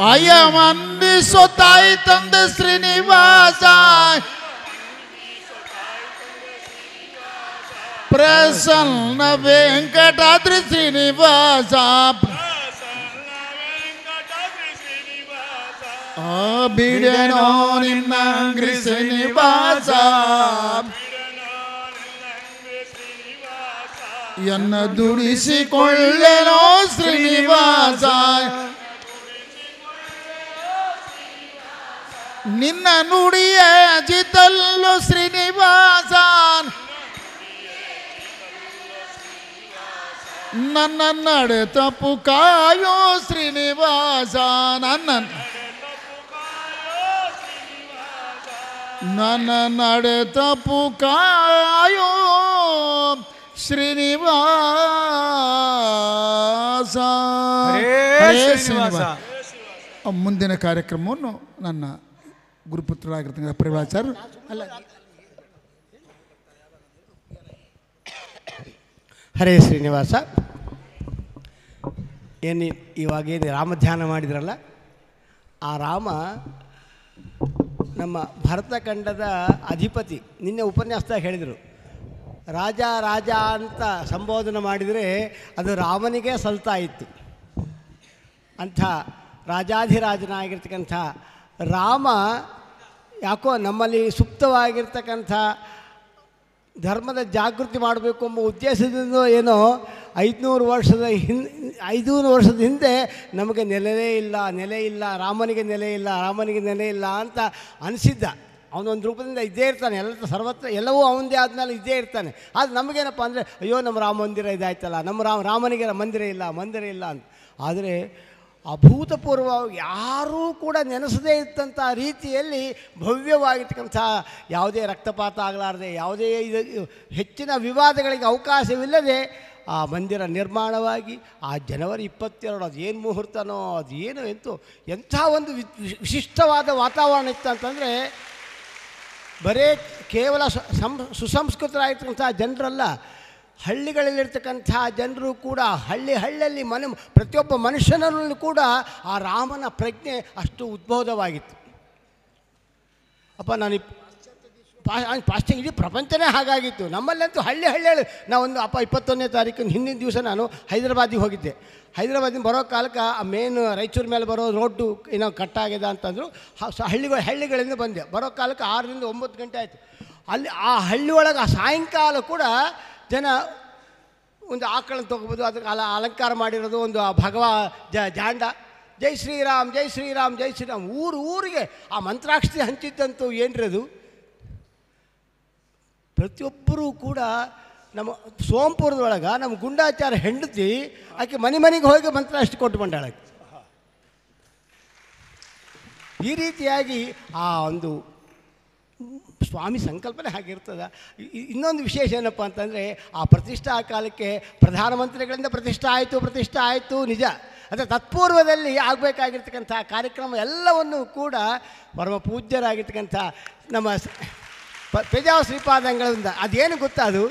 ಅಯಮನ್ನಿಸು ತಾಯಿ ತಂದೆ ಶ್ರೀನಿವಾಸ ಪ್ರಸನ್ನ ವೆಂಕಟಾದ್ರಿ ಶ್ರೀನಿವಾಸ ಬಿಡನೋ ನಿನ್ನ ಶ್ರೀನಿವಾಸ యన్నడురిసి కొల్లనో శ్రీనివాసన్ నిన్న నుడియే అజితల్ల శ్రీనివాసన్ నన్న నడ తపకాయో శ్రీనివాసన్ నన్న నడ తపకాయో శ్రీనివాసన్ నన్న నడ తపకాయో ಶ್ರೀನಿವಾಸ ಶ್ರೀನಿವಾಸ ಮುಂದಿನ ಕಾರ್ಯಕ್ರಮವನ್ನು ನನ್ನ ಗುರುಪುತ್ರರಾಗಿರ್ತಕ್ಕಂಥ ಪರಿವಾಚಾರ ಅಲ್ಲ ಹರೇ ಶ್ರೀನಿವಾಸ ಏನು ಇವಾಗೇನು ರಾಮ ಧ್ಯಾನ ಮಾಡಿದ್ರಲ್ಲ ಆ ರಾಮ ನಮ್ಮ ಭರತ ಖಂಡದ ಅಧಿಪತಿ ನಿನ್ನೆ ಉಪನ್ಯಾಸದಾಗ ಹೇಳಿದರು ರಾಜ ರಾಜ ಅಂತ ಸಂಬೋಧನೆ ಮಾಡಿದರೆ ಅದು ರಾಮನಿಗೆ ಸಲ್ತಾ ಇತ್ತು ಅಂಥ ರಾಜಾಧಿರಾಜನಾಗಿರ್ತಕ್ಕಂಥ ರಾಮ ಯಾಕೋ ನಮ್ಮಲ್ಲಿ ಸುಪ್ತವಾಗಿರ್ತಕ್ಕಂಥ ಧರ್ಮದ ಜಾಗೃತಿ ಮಾಡಬೇಕು ಎಂಬ ಉದ್ದೇಶದಿಂದ ಏನೋ ಐದುನೂರು ವರ್ಷದ ಹಿಂದ್ ಐದುನೂರು ವರ್ಷದ ಹಿಂದೆ ನಮಗೆ ನೆಲೆಯೇ ಇಲ್ಲ ನೆಲೆ ಇಲ್ಲ ರಾಮನಿಗೆ ನೆಲೆ ಇಲ್ಲ ರಾಮನಿಗೆ ನೆಲೆ ಇಲ್ಲ ಅಂತ ಅನಿಸಿದ್ದ ಅವನೊಂದು ರೂಪದಿಂದ ಇದ್ದೇ ಇರ್ತಾನೆ ಎಲ್ಲ ಸರ್ವತ್ರ ಎಲ್ಲವೂ ಅವನದೇ ಆದಮೇಲೆ ಇದ್ದೇ ಇರ್ತಾನೆ ಆದರೆ ನಮಗೇನಪ್ಪ ಅಂದರೆ ಅಯ್ಯೋ ನಮ್ಮ ರಾಮ ಮಂದಿರ ಇದಾಯ್ತಲ್ಲ ನಮ್ಮ ರಾಮ ರಾಮನಿಗೆ ಮಂದಿರ ಇಲ್ಲ ಮಂದಿರ ಇಲ್ಲ ಅಂತ ಆದರೆ ಅಭೂತಪೂರ್ವ ಯಾರೂ ಕೂಡ ನೆನೆಸದೇ ಇದ್ದಂಥ ರೀತಿಯಲ್ಲಿ ಭವ್ಯವಾಗಿರ್ತಕ್ಕಂಥ ಯಾವುದೇ ರಕ್ತಪಾತ ಆಗಲಾರದೆ ಯಾವುದೇ ಇದು ಹೆಚ್ಚಿನ ವಿವಾದಗಳಿಗೆ ಅವಕಾಶವಿಲ್ಲದೆ ಆ ಮಂದಿರ ನಿರ್ಮಾಣವಾಗಿ ಆ ಜನವರಿ ಇಪ್ಪತ್ತೆರಡು ಅದು ಏನು ಮುಹೂರ್ತನೋ ಅದು ಏನು ಎಂತು ಎಂಥ ಒಂದು ವಿಶಿಷ್ಟವಾದ ವಾತಾವರಣ ಇತ್ತು ಅಂತಂದರೆ ಬರೇ ಕೇವಲ ಸಂ ಸುಸಂಸ್ಕೃತರಾಗಿರ್ತಕ್ಕಂಥ ಜನರಲ್ಲ ಹಳ್ಳಿಗಳಲ್ಲಿರ್ತಕ್ಕಂಥ ಜನರು ಕೂಡ ಹಳ್ಳಿ ಹಳ್ಳಿಯಲ್ಲಿ ಮನೆ ಪ್ರತಿಯೊಬ್ಬ ಮನುಷ್ಯನಲ್ಲೂ ಕೂಡ ಆ ರಾಮನ ಪ್ರಜ್ಞೆ ಅಷ್ಟು ಉದ್ಬೋಧವಾಗಿತ್ತು ಅಪ್ಪ ನಾನು ಪಾ ಪಾಸ್ಟಿಂಗ್ ಇಡೀ ಪ್ರಪಂಚನೇ ಹಾಗಾಗಿತ್ತು ನಮ್ಮಲ್ಲಂತೂ ಹಳ್ಳಿ ಹಳ್ಳಿ ನಾವು ಒಂದು ಅಪ್ಪ ಇಪ್ಪತ್ತೊಂದನೇ ತಾರೀಕು ಹಿಂದಿನ ದಿವಸ ನಾನು ಹೈದರಾಬಾದಿಗೆ ಹೋಗಿದ್ದೆ ಹೈದರಾಬಾದಿನ ಬರೋ ಕಾಲಕ್ಕೆ ಆ ಮೇನ್ ರಾಯಚೂರು ಮೇಲೆ ಬರೋ ರೋಡು ಏನೋ ಕಟ್ಟಾಗಿದೆ ಅಂತಂದರು ಹಳ್ಳಿಗಳು ಹಳ್ಳಿಗಳಿಂದ ಬಂದೆ ಬರೋ ಕಾಲಕ್ಕೆ ಆರರಿಂದ ಒಂಬತ್ತು ಗಂಟೆ ಆಯಿತು ಅಲ್ಲಿ ಆ ಹಳ್ಳಿ ಒಳಗೆ ಆ ಸಾಯಂಕಾಲ ಕೂಡ ಜನ ಒಂದು ಆಕಳನ್ನು ತೊಗೋಬೋದು ಅದಕ್ಕೆ ಅಲ ಅಲಂಕಾರ ಮಾಡಿರೋದು ಒಂದು ಆ ಭಗವ ಜಾಂಡ ಜೈ ಶ್ರೀರಾಮ್ ಜೈ ಶ್ರೀರಾಮ್ ಜೈ ಶ್ರೀರಾಮ್ ಊರು ಊರಿಗೆ ಆ ಮಂತ್ರಾಕ್ಷತೆ ಹಂಚಿದ್ದಂತೂ ಏನ್ರಿ ಅದು ಪ್ರತಿಯೊಬ್ಬರೂ ಕೂಡ ನಮ್ಮ ಸೋಂಪುರದೊಳಗೆ ನಮ್ಮ ಗುಂಡಾಚಾರ ಹೆಂಡತಿ ಆಕೆ ಮನೆ ಮನೆಗೆ ಹೋಗಿ ಮಂತ್ರ ಅಷ್ಟು ಕೊಟ್ಟು ಬಂಡಾಳಕ್ಕೆ ಈ ರೀತಿಯಾಗಿ ಆ ಒಂದು ಸ್ವಾಮಿ ಸಂಕಲ್ಪನೆ ಹಾಗಿರ್ತದೆ ಇನ್ನೊಂದು ವಿಶೇಷ ಏನಪ್ಪ ಅಂತಂದರೆ ಆ ಪ್ರತಿಷ್ಠಾ ಕಾಲಕ್ಕೆ ಪ್ರಧಾನಮಂತ್ರಿಗಳಿಂದ ಪ್ರತಿಷ್ಠೆ ಆಯಿತು ಪ್ರತಿಷ್ಠಾ ಆಯಿತು ನಿಜ ಅಂದರೆ ತತ್ಪೂರ್ವದಲ್ಲಿ ಆಗಬೇಕಾಗಿರ್ತಕ್ಕಂಥ ಕಾರ್ಯಕ್ರಮ ಎಲ್ಲವನ್ನೂ ಕೂಡ ಪರಮ ಪೂಜ್ಯರಾಗಿರ್ತಕ್ಕಂಥ ನಮ್ಮ ಪ್ರಜಾ ಶ್ರೀಪಾದಂಗಳಿಂದ ಅದೇನು ಗೊತ್ತಾ ಅದು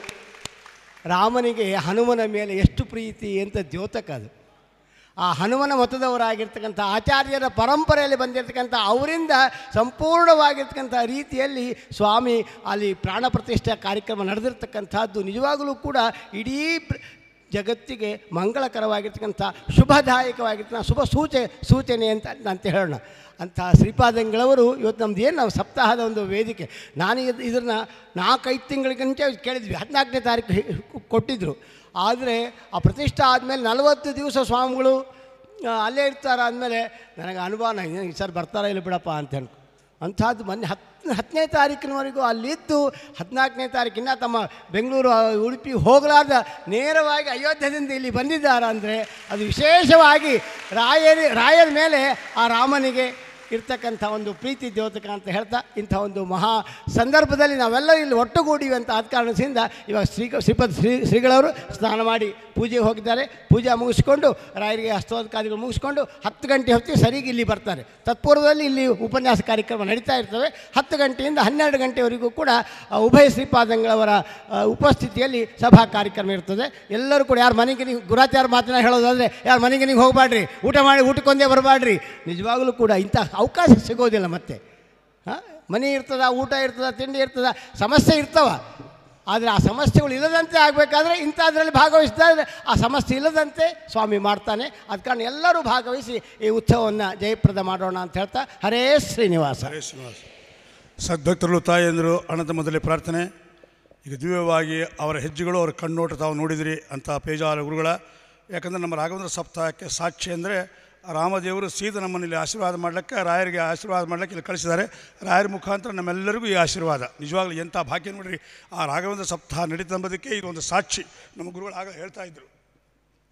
ರಾಮನಿಗೆ ಹನುಮನ ಮೇಲೆ ಎಷ್ಟು ಪ್ರೀತಿ ಅಂತ ದ್ಯೋತಕ ಅದು ಆ ಹನುಮನ ಮತದವರಾಗಿರ್ತಕ್ಕಂಥ ಆಚಾರ್ಯರ ಪರಂಪರೆಯಲ್ಲಿ ಬಂದಿರತಕ್ಕಂಥ ಅವರಿಂದ ಸಂಪೂರ್ಣವಾಗಿರ್ತಕ್ಕಂಥ ರೀತಿಯಲ್ಲಿ ಸ್ವಾಮಿ ಅಲ್ಲಿ ಪ್ರಾಣ ಪ್ರತಿಷ್ಠಾ ಕಾರ್ಯಕ್ರಮ ನಡೆದಿರ್ತಕ್ಕಂಥದ್ದು ನಿಜವಾಗಲೂ ಕೂಡ ಇಡೀ ಜಗತ್ತಿಗೆ ಮಂಗಳಕರವಾಗಿರ್ತಕ್ಕಂಥ ಶುಭದಾಯಕವಾಗಿರ್ತಕ್ಕಂಥ ಶುಭ ಸೂಚನೆ ಸೂಚನೆ ಅಂತ ಅಂತ ಹೇಳೋಣ ಅಂತಹ ಶ್ರೀಪಾದಂಗಳವರು ಇವತ್ತು ನಮ್ದು ಏನು ನಾವು ಸಪ್ತಾಹದ ಒಂದು ವೇದಿಕೆ ನಾನು ಇದು ಇದನ್ನು ನಾಲ್ಕೈದು ತಿಂಗಳಿಗಿಂತ ಕೇಳಿದ್ವಿ ಹದಿನಾಲ್ಕನೇ ತಾರೀಕು ಕೊಟ್ಟಿದ್ದರು ಆದರೆ ಆ ಪ್ರತಿಷ್ಠೆ ಆದಮೇಲೆ ನಲವತ್ತು ದಿವಸ ಸ್ವಾಮಿಗಳು ಅಲ್ಲೇ ಇರ್ತಾರೆ ಅಂದಮೇಲೆ ನನಗೆ ಅನುಭವ ಈ ಸರ್ ಬರ್ತಾರ ಇಲ್ಲ ಬಿಡಪ್ಪ ಅಂತ ಹೇಳಿ ಅಂಥದ್ದು ಮೊನ್ನೆ ಹತ್ತು ಹತ್ತನೇ ತಾರೀಕಿನವರೆಗೂ ಅಲ್ಲಿದ್ದು ಹದಿನಾಲ್ಕನೇ ತಾರೀಕಿನ ತಮ್ಮ ಬೆಂಗಳೂರು ಉಡುಪಿ ಹೋಗಲಾದ ನೇರವಾಗಿ ಅಯೋಧ್ಯದಿಂದ ಇಲ್ಲಿ ಬಂದಿದ್ದಾರೆ ಅಂದರೆ ಅದು ವಿಶೇಷವಾಗಿ ರಾಯರಿ ರಾಯರ ಮೇಲೆ ಆ ರಾಮನಿಗೆ ಇರ್ತಕ್ಕಂಥ ಒಂದು ಪ್ರೀತಿ ದ್ಯೋತಕ ಅಂತ ಹೇಳ್ತಾ ಇಂಥ ಒಂದು ಮಹಾ ಸಂದರ್ಭದಲ್ಲಿ ನಾವೆಲ್ಲ ಇಲ್ಲಿ ಒಟ್ಟುಗೂಡಿವೆ ಅಂತ ಆದ ಕಾರಣದಿಂದ ಇವಾಗ ಶ್ರೀ ಶ್ರೀಪದ್ ಶ್ರೀ ಶ್ರೀಗಳವರು ಸ್ನಾನ ಮಾಡಿ ಪೂಜೆಗೆ ಹೋಗಿದ್ದಾರೆ ಪೂಜೆ ಮುಗಿಸ್ಕೊಂಡು ರಾಯರಿಗೆ ಕಾರ್ಯಗಳು ಮುಗಿಸ್ಕೊಂಡು ಹತ್ತು ಗಂಟೆ ಹೊತ್ತಿಗೆ ಸರಿಗೆ ಇಲ್ಲಿ ಬರ್ತಾರೆ ತತ್ಪೂರ್ವದಲ್ಲಿ ಇಲ್ಲಿ ಉಪನ್ಯಾಸ ಕಾರ್ಯಕ್ರಮ ನಡೀತಾ ಇರ್ತವೆ ಹತ್ತು ಗಂಟೆಯಿಂದ ಹನ್ನೆರಡು ಗಂಟೆವರೆಗೂ ಕೂಡ ಉಭಯ ಶ್ರೀಪಾದಂಗಳವರ ಉಪಸ್ಥಿತಿಯಲ್ಲಿ ಸಭಾ ಕಾರ್ಯಕ್ರಮ ಇರ್ತದೆ ಎಲ್ಲರೂ ಕೂಡ ಯಾರು ಮನೆಗೆ ನೀವು ಗುರಾಚಾರ ಮಾತನ್ನ ಹೇಳೋದಾದರೆ ಯಾರು ಮನೆಗೆ ನೀವು ಹೋಗಬಾಡ್ರಿ ಊಟ ಮಾಡಿ ಊಟಕ್ಕೊಂದೇ ಬರಬಾಡ್ರಿ ನಿಜವಾಗಲೂ ಕೂಡ ಇಂಥ ಅವಕಾಶ ಸಿಗೋದಿಲ್ಲ ಮತ್ತೆ ಹಾಂ ಮನೆ ಇರ್ತದ ಊಟ ಇರ್ತದ ತಿಂಡಿ ಇರ್ತದ ಸಮಸ್ಯೆ ಇರ್ತವ ಆದರೆ ಆ ಸಮಸ್ಯೆಗಳು ಇಲ್ಲದಂತೆ ಆಗಬೇಕಾದ್ರೆ ಇಂಥದ್ರಲ್ಲಿ ಇದ್ದರೆ ಆ ಸಮಸ್ಯೆ ಇಲ್ಲದಂತೆ ಸ್ವಾಮಿ ಮಾಡ್ತಾನೆ ಅದ ಕಾರಣ ಎಲ್ಲರೂ ಭಾಗವಹಿಸಿ ಈ ಉತ್ಸವವನ್ನು ಜಯಪ್ರದ ಮಾಡೋಣ ಅಂತ ಹೇಳ್ತಾ ಹರೇ ಶ್ರೀನಿವಾಸ ಹರೇ ಶ್ರೀನಿವಾಸ ಸದ್ಭಕ್ತರು ತಾಯಿಯಂದರು ಅನಂತ ಮೊದಲೇ ಪ್ರಾರ್ಥನೆ ಈಗ ದಿವ್ಯವಾಗಿ ಅವರ ಹೆಜ್ಜೆಗಳು ಅವರ ಕಣ್ಣೋಟ ತಾವು ನೋಡಿದಿರಿ ಅಂತ ಪೇಜಾರ ಗುರುಗಳ ಯಾಕಂದರೆ ನಮ್ಮ ರಾಘವೇಂದ್ರ ಸಪ್ತಾಹಕ್ಕೆ ಸಾಕ್ಷಿ ಅಂದರೆ ರಾಮದೇವರು ಸೀದಾ ನಮ್ಮಲ್ಲಿ ಆಶೀರ್ವಾದ ಮಾಡಲಿಕ್ಕೆ ರಾಯರಿಗೆ ಆಶೀರ್ವಾದ ಮಾಡ್ಲಿಕ್ಕೆ ಇಲ್ಲಿ ಕಳಿಸಿದ್ದಾರೆ ರಾಯರ ಮುಖಾಂತರ ನಮ್ಮೆಲ್ಲರಿಗೂ ಈ ಆಶೀರ್ವಾದ ನಿಜವಾಗ್ಲೂ ಎಂಥ ಭಾಗ್ಯ ನೋಡಿರಿ ಆ ರಾಘವೇಂದ್ರ ಸಪ್ತಾಹ ಇದು ಒಂದು ಸಾಕ್ಷಿ ನಮ್ಮ ಗುರುಗಳು ಆಗ ಹೇಳ್ತಾ ಇದ್ದರು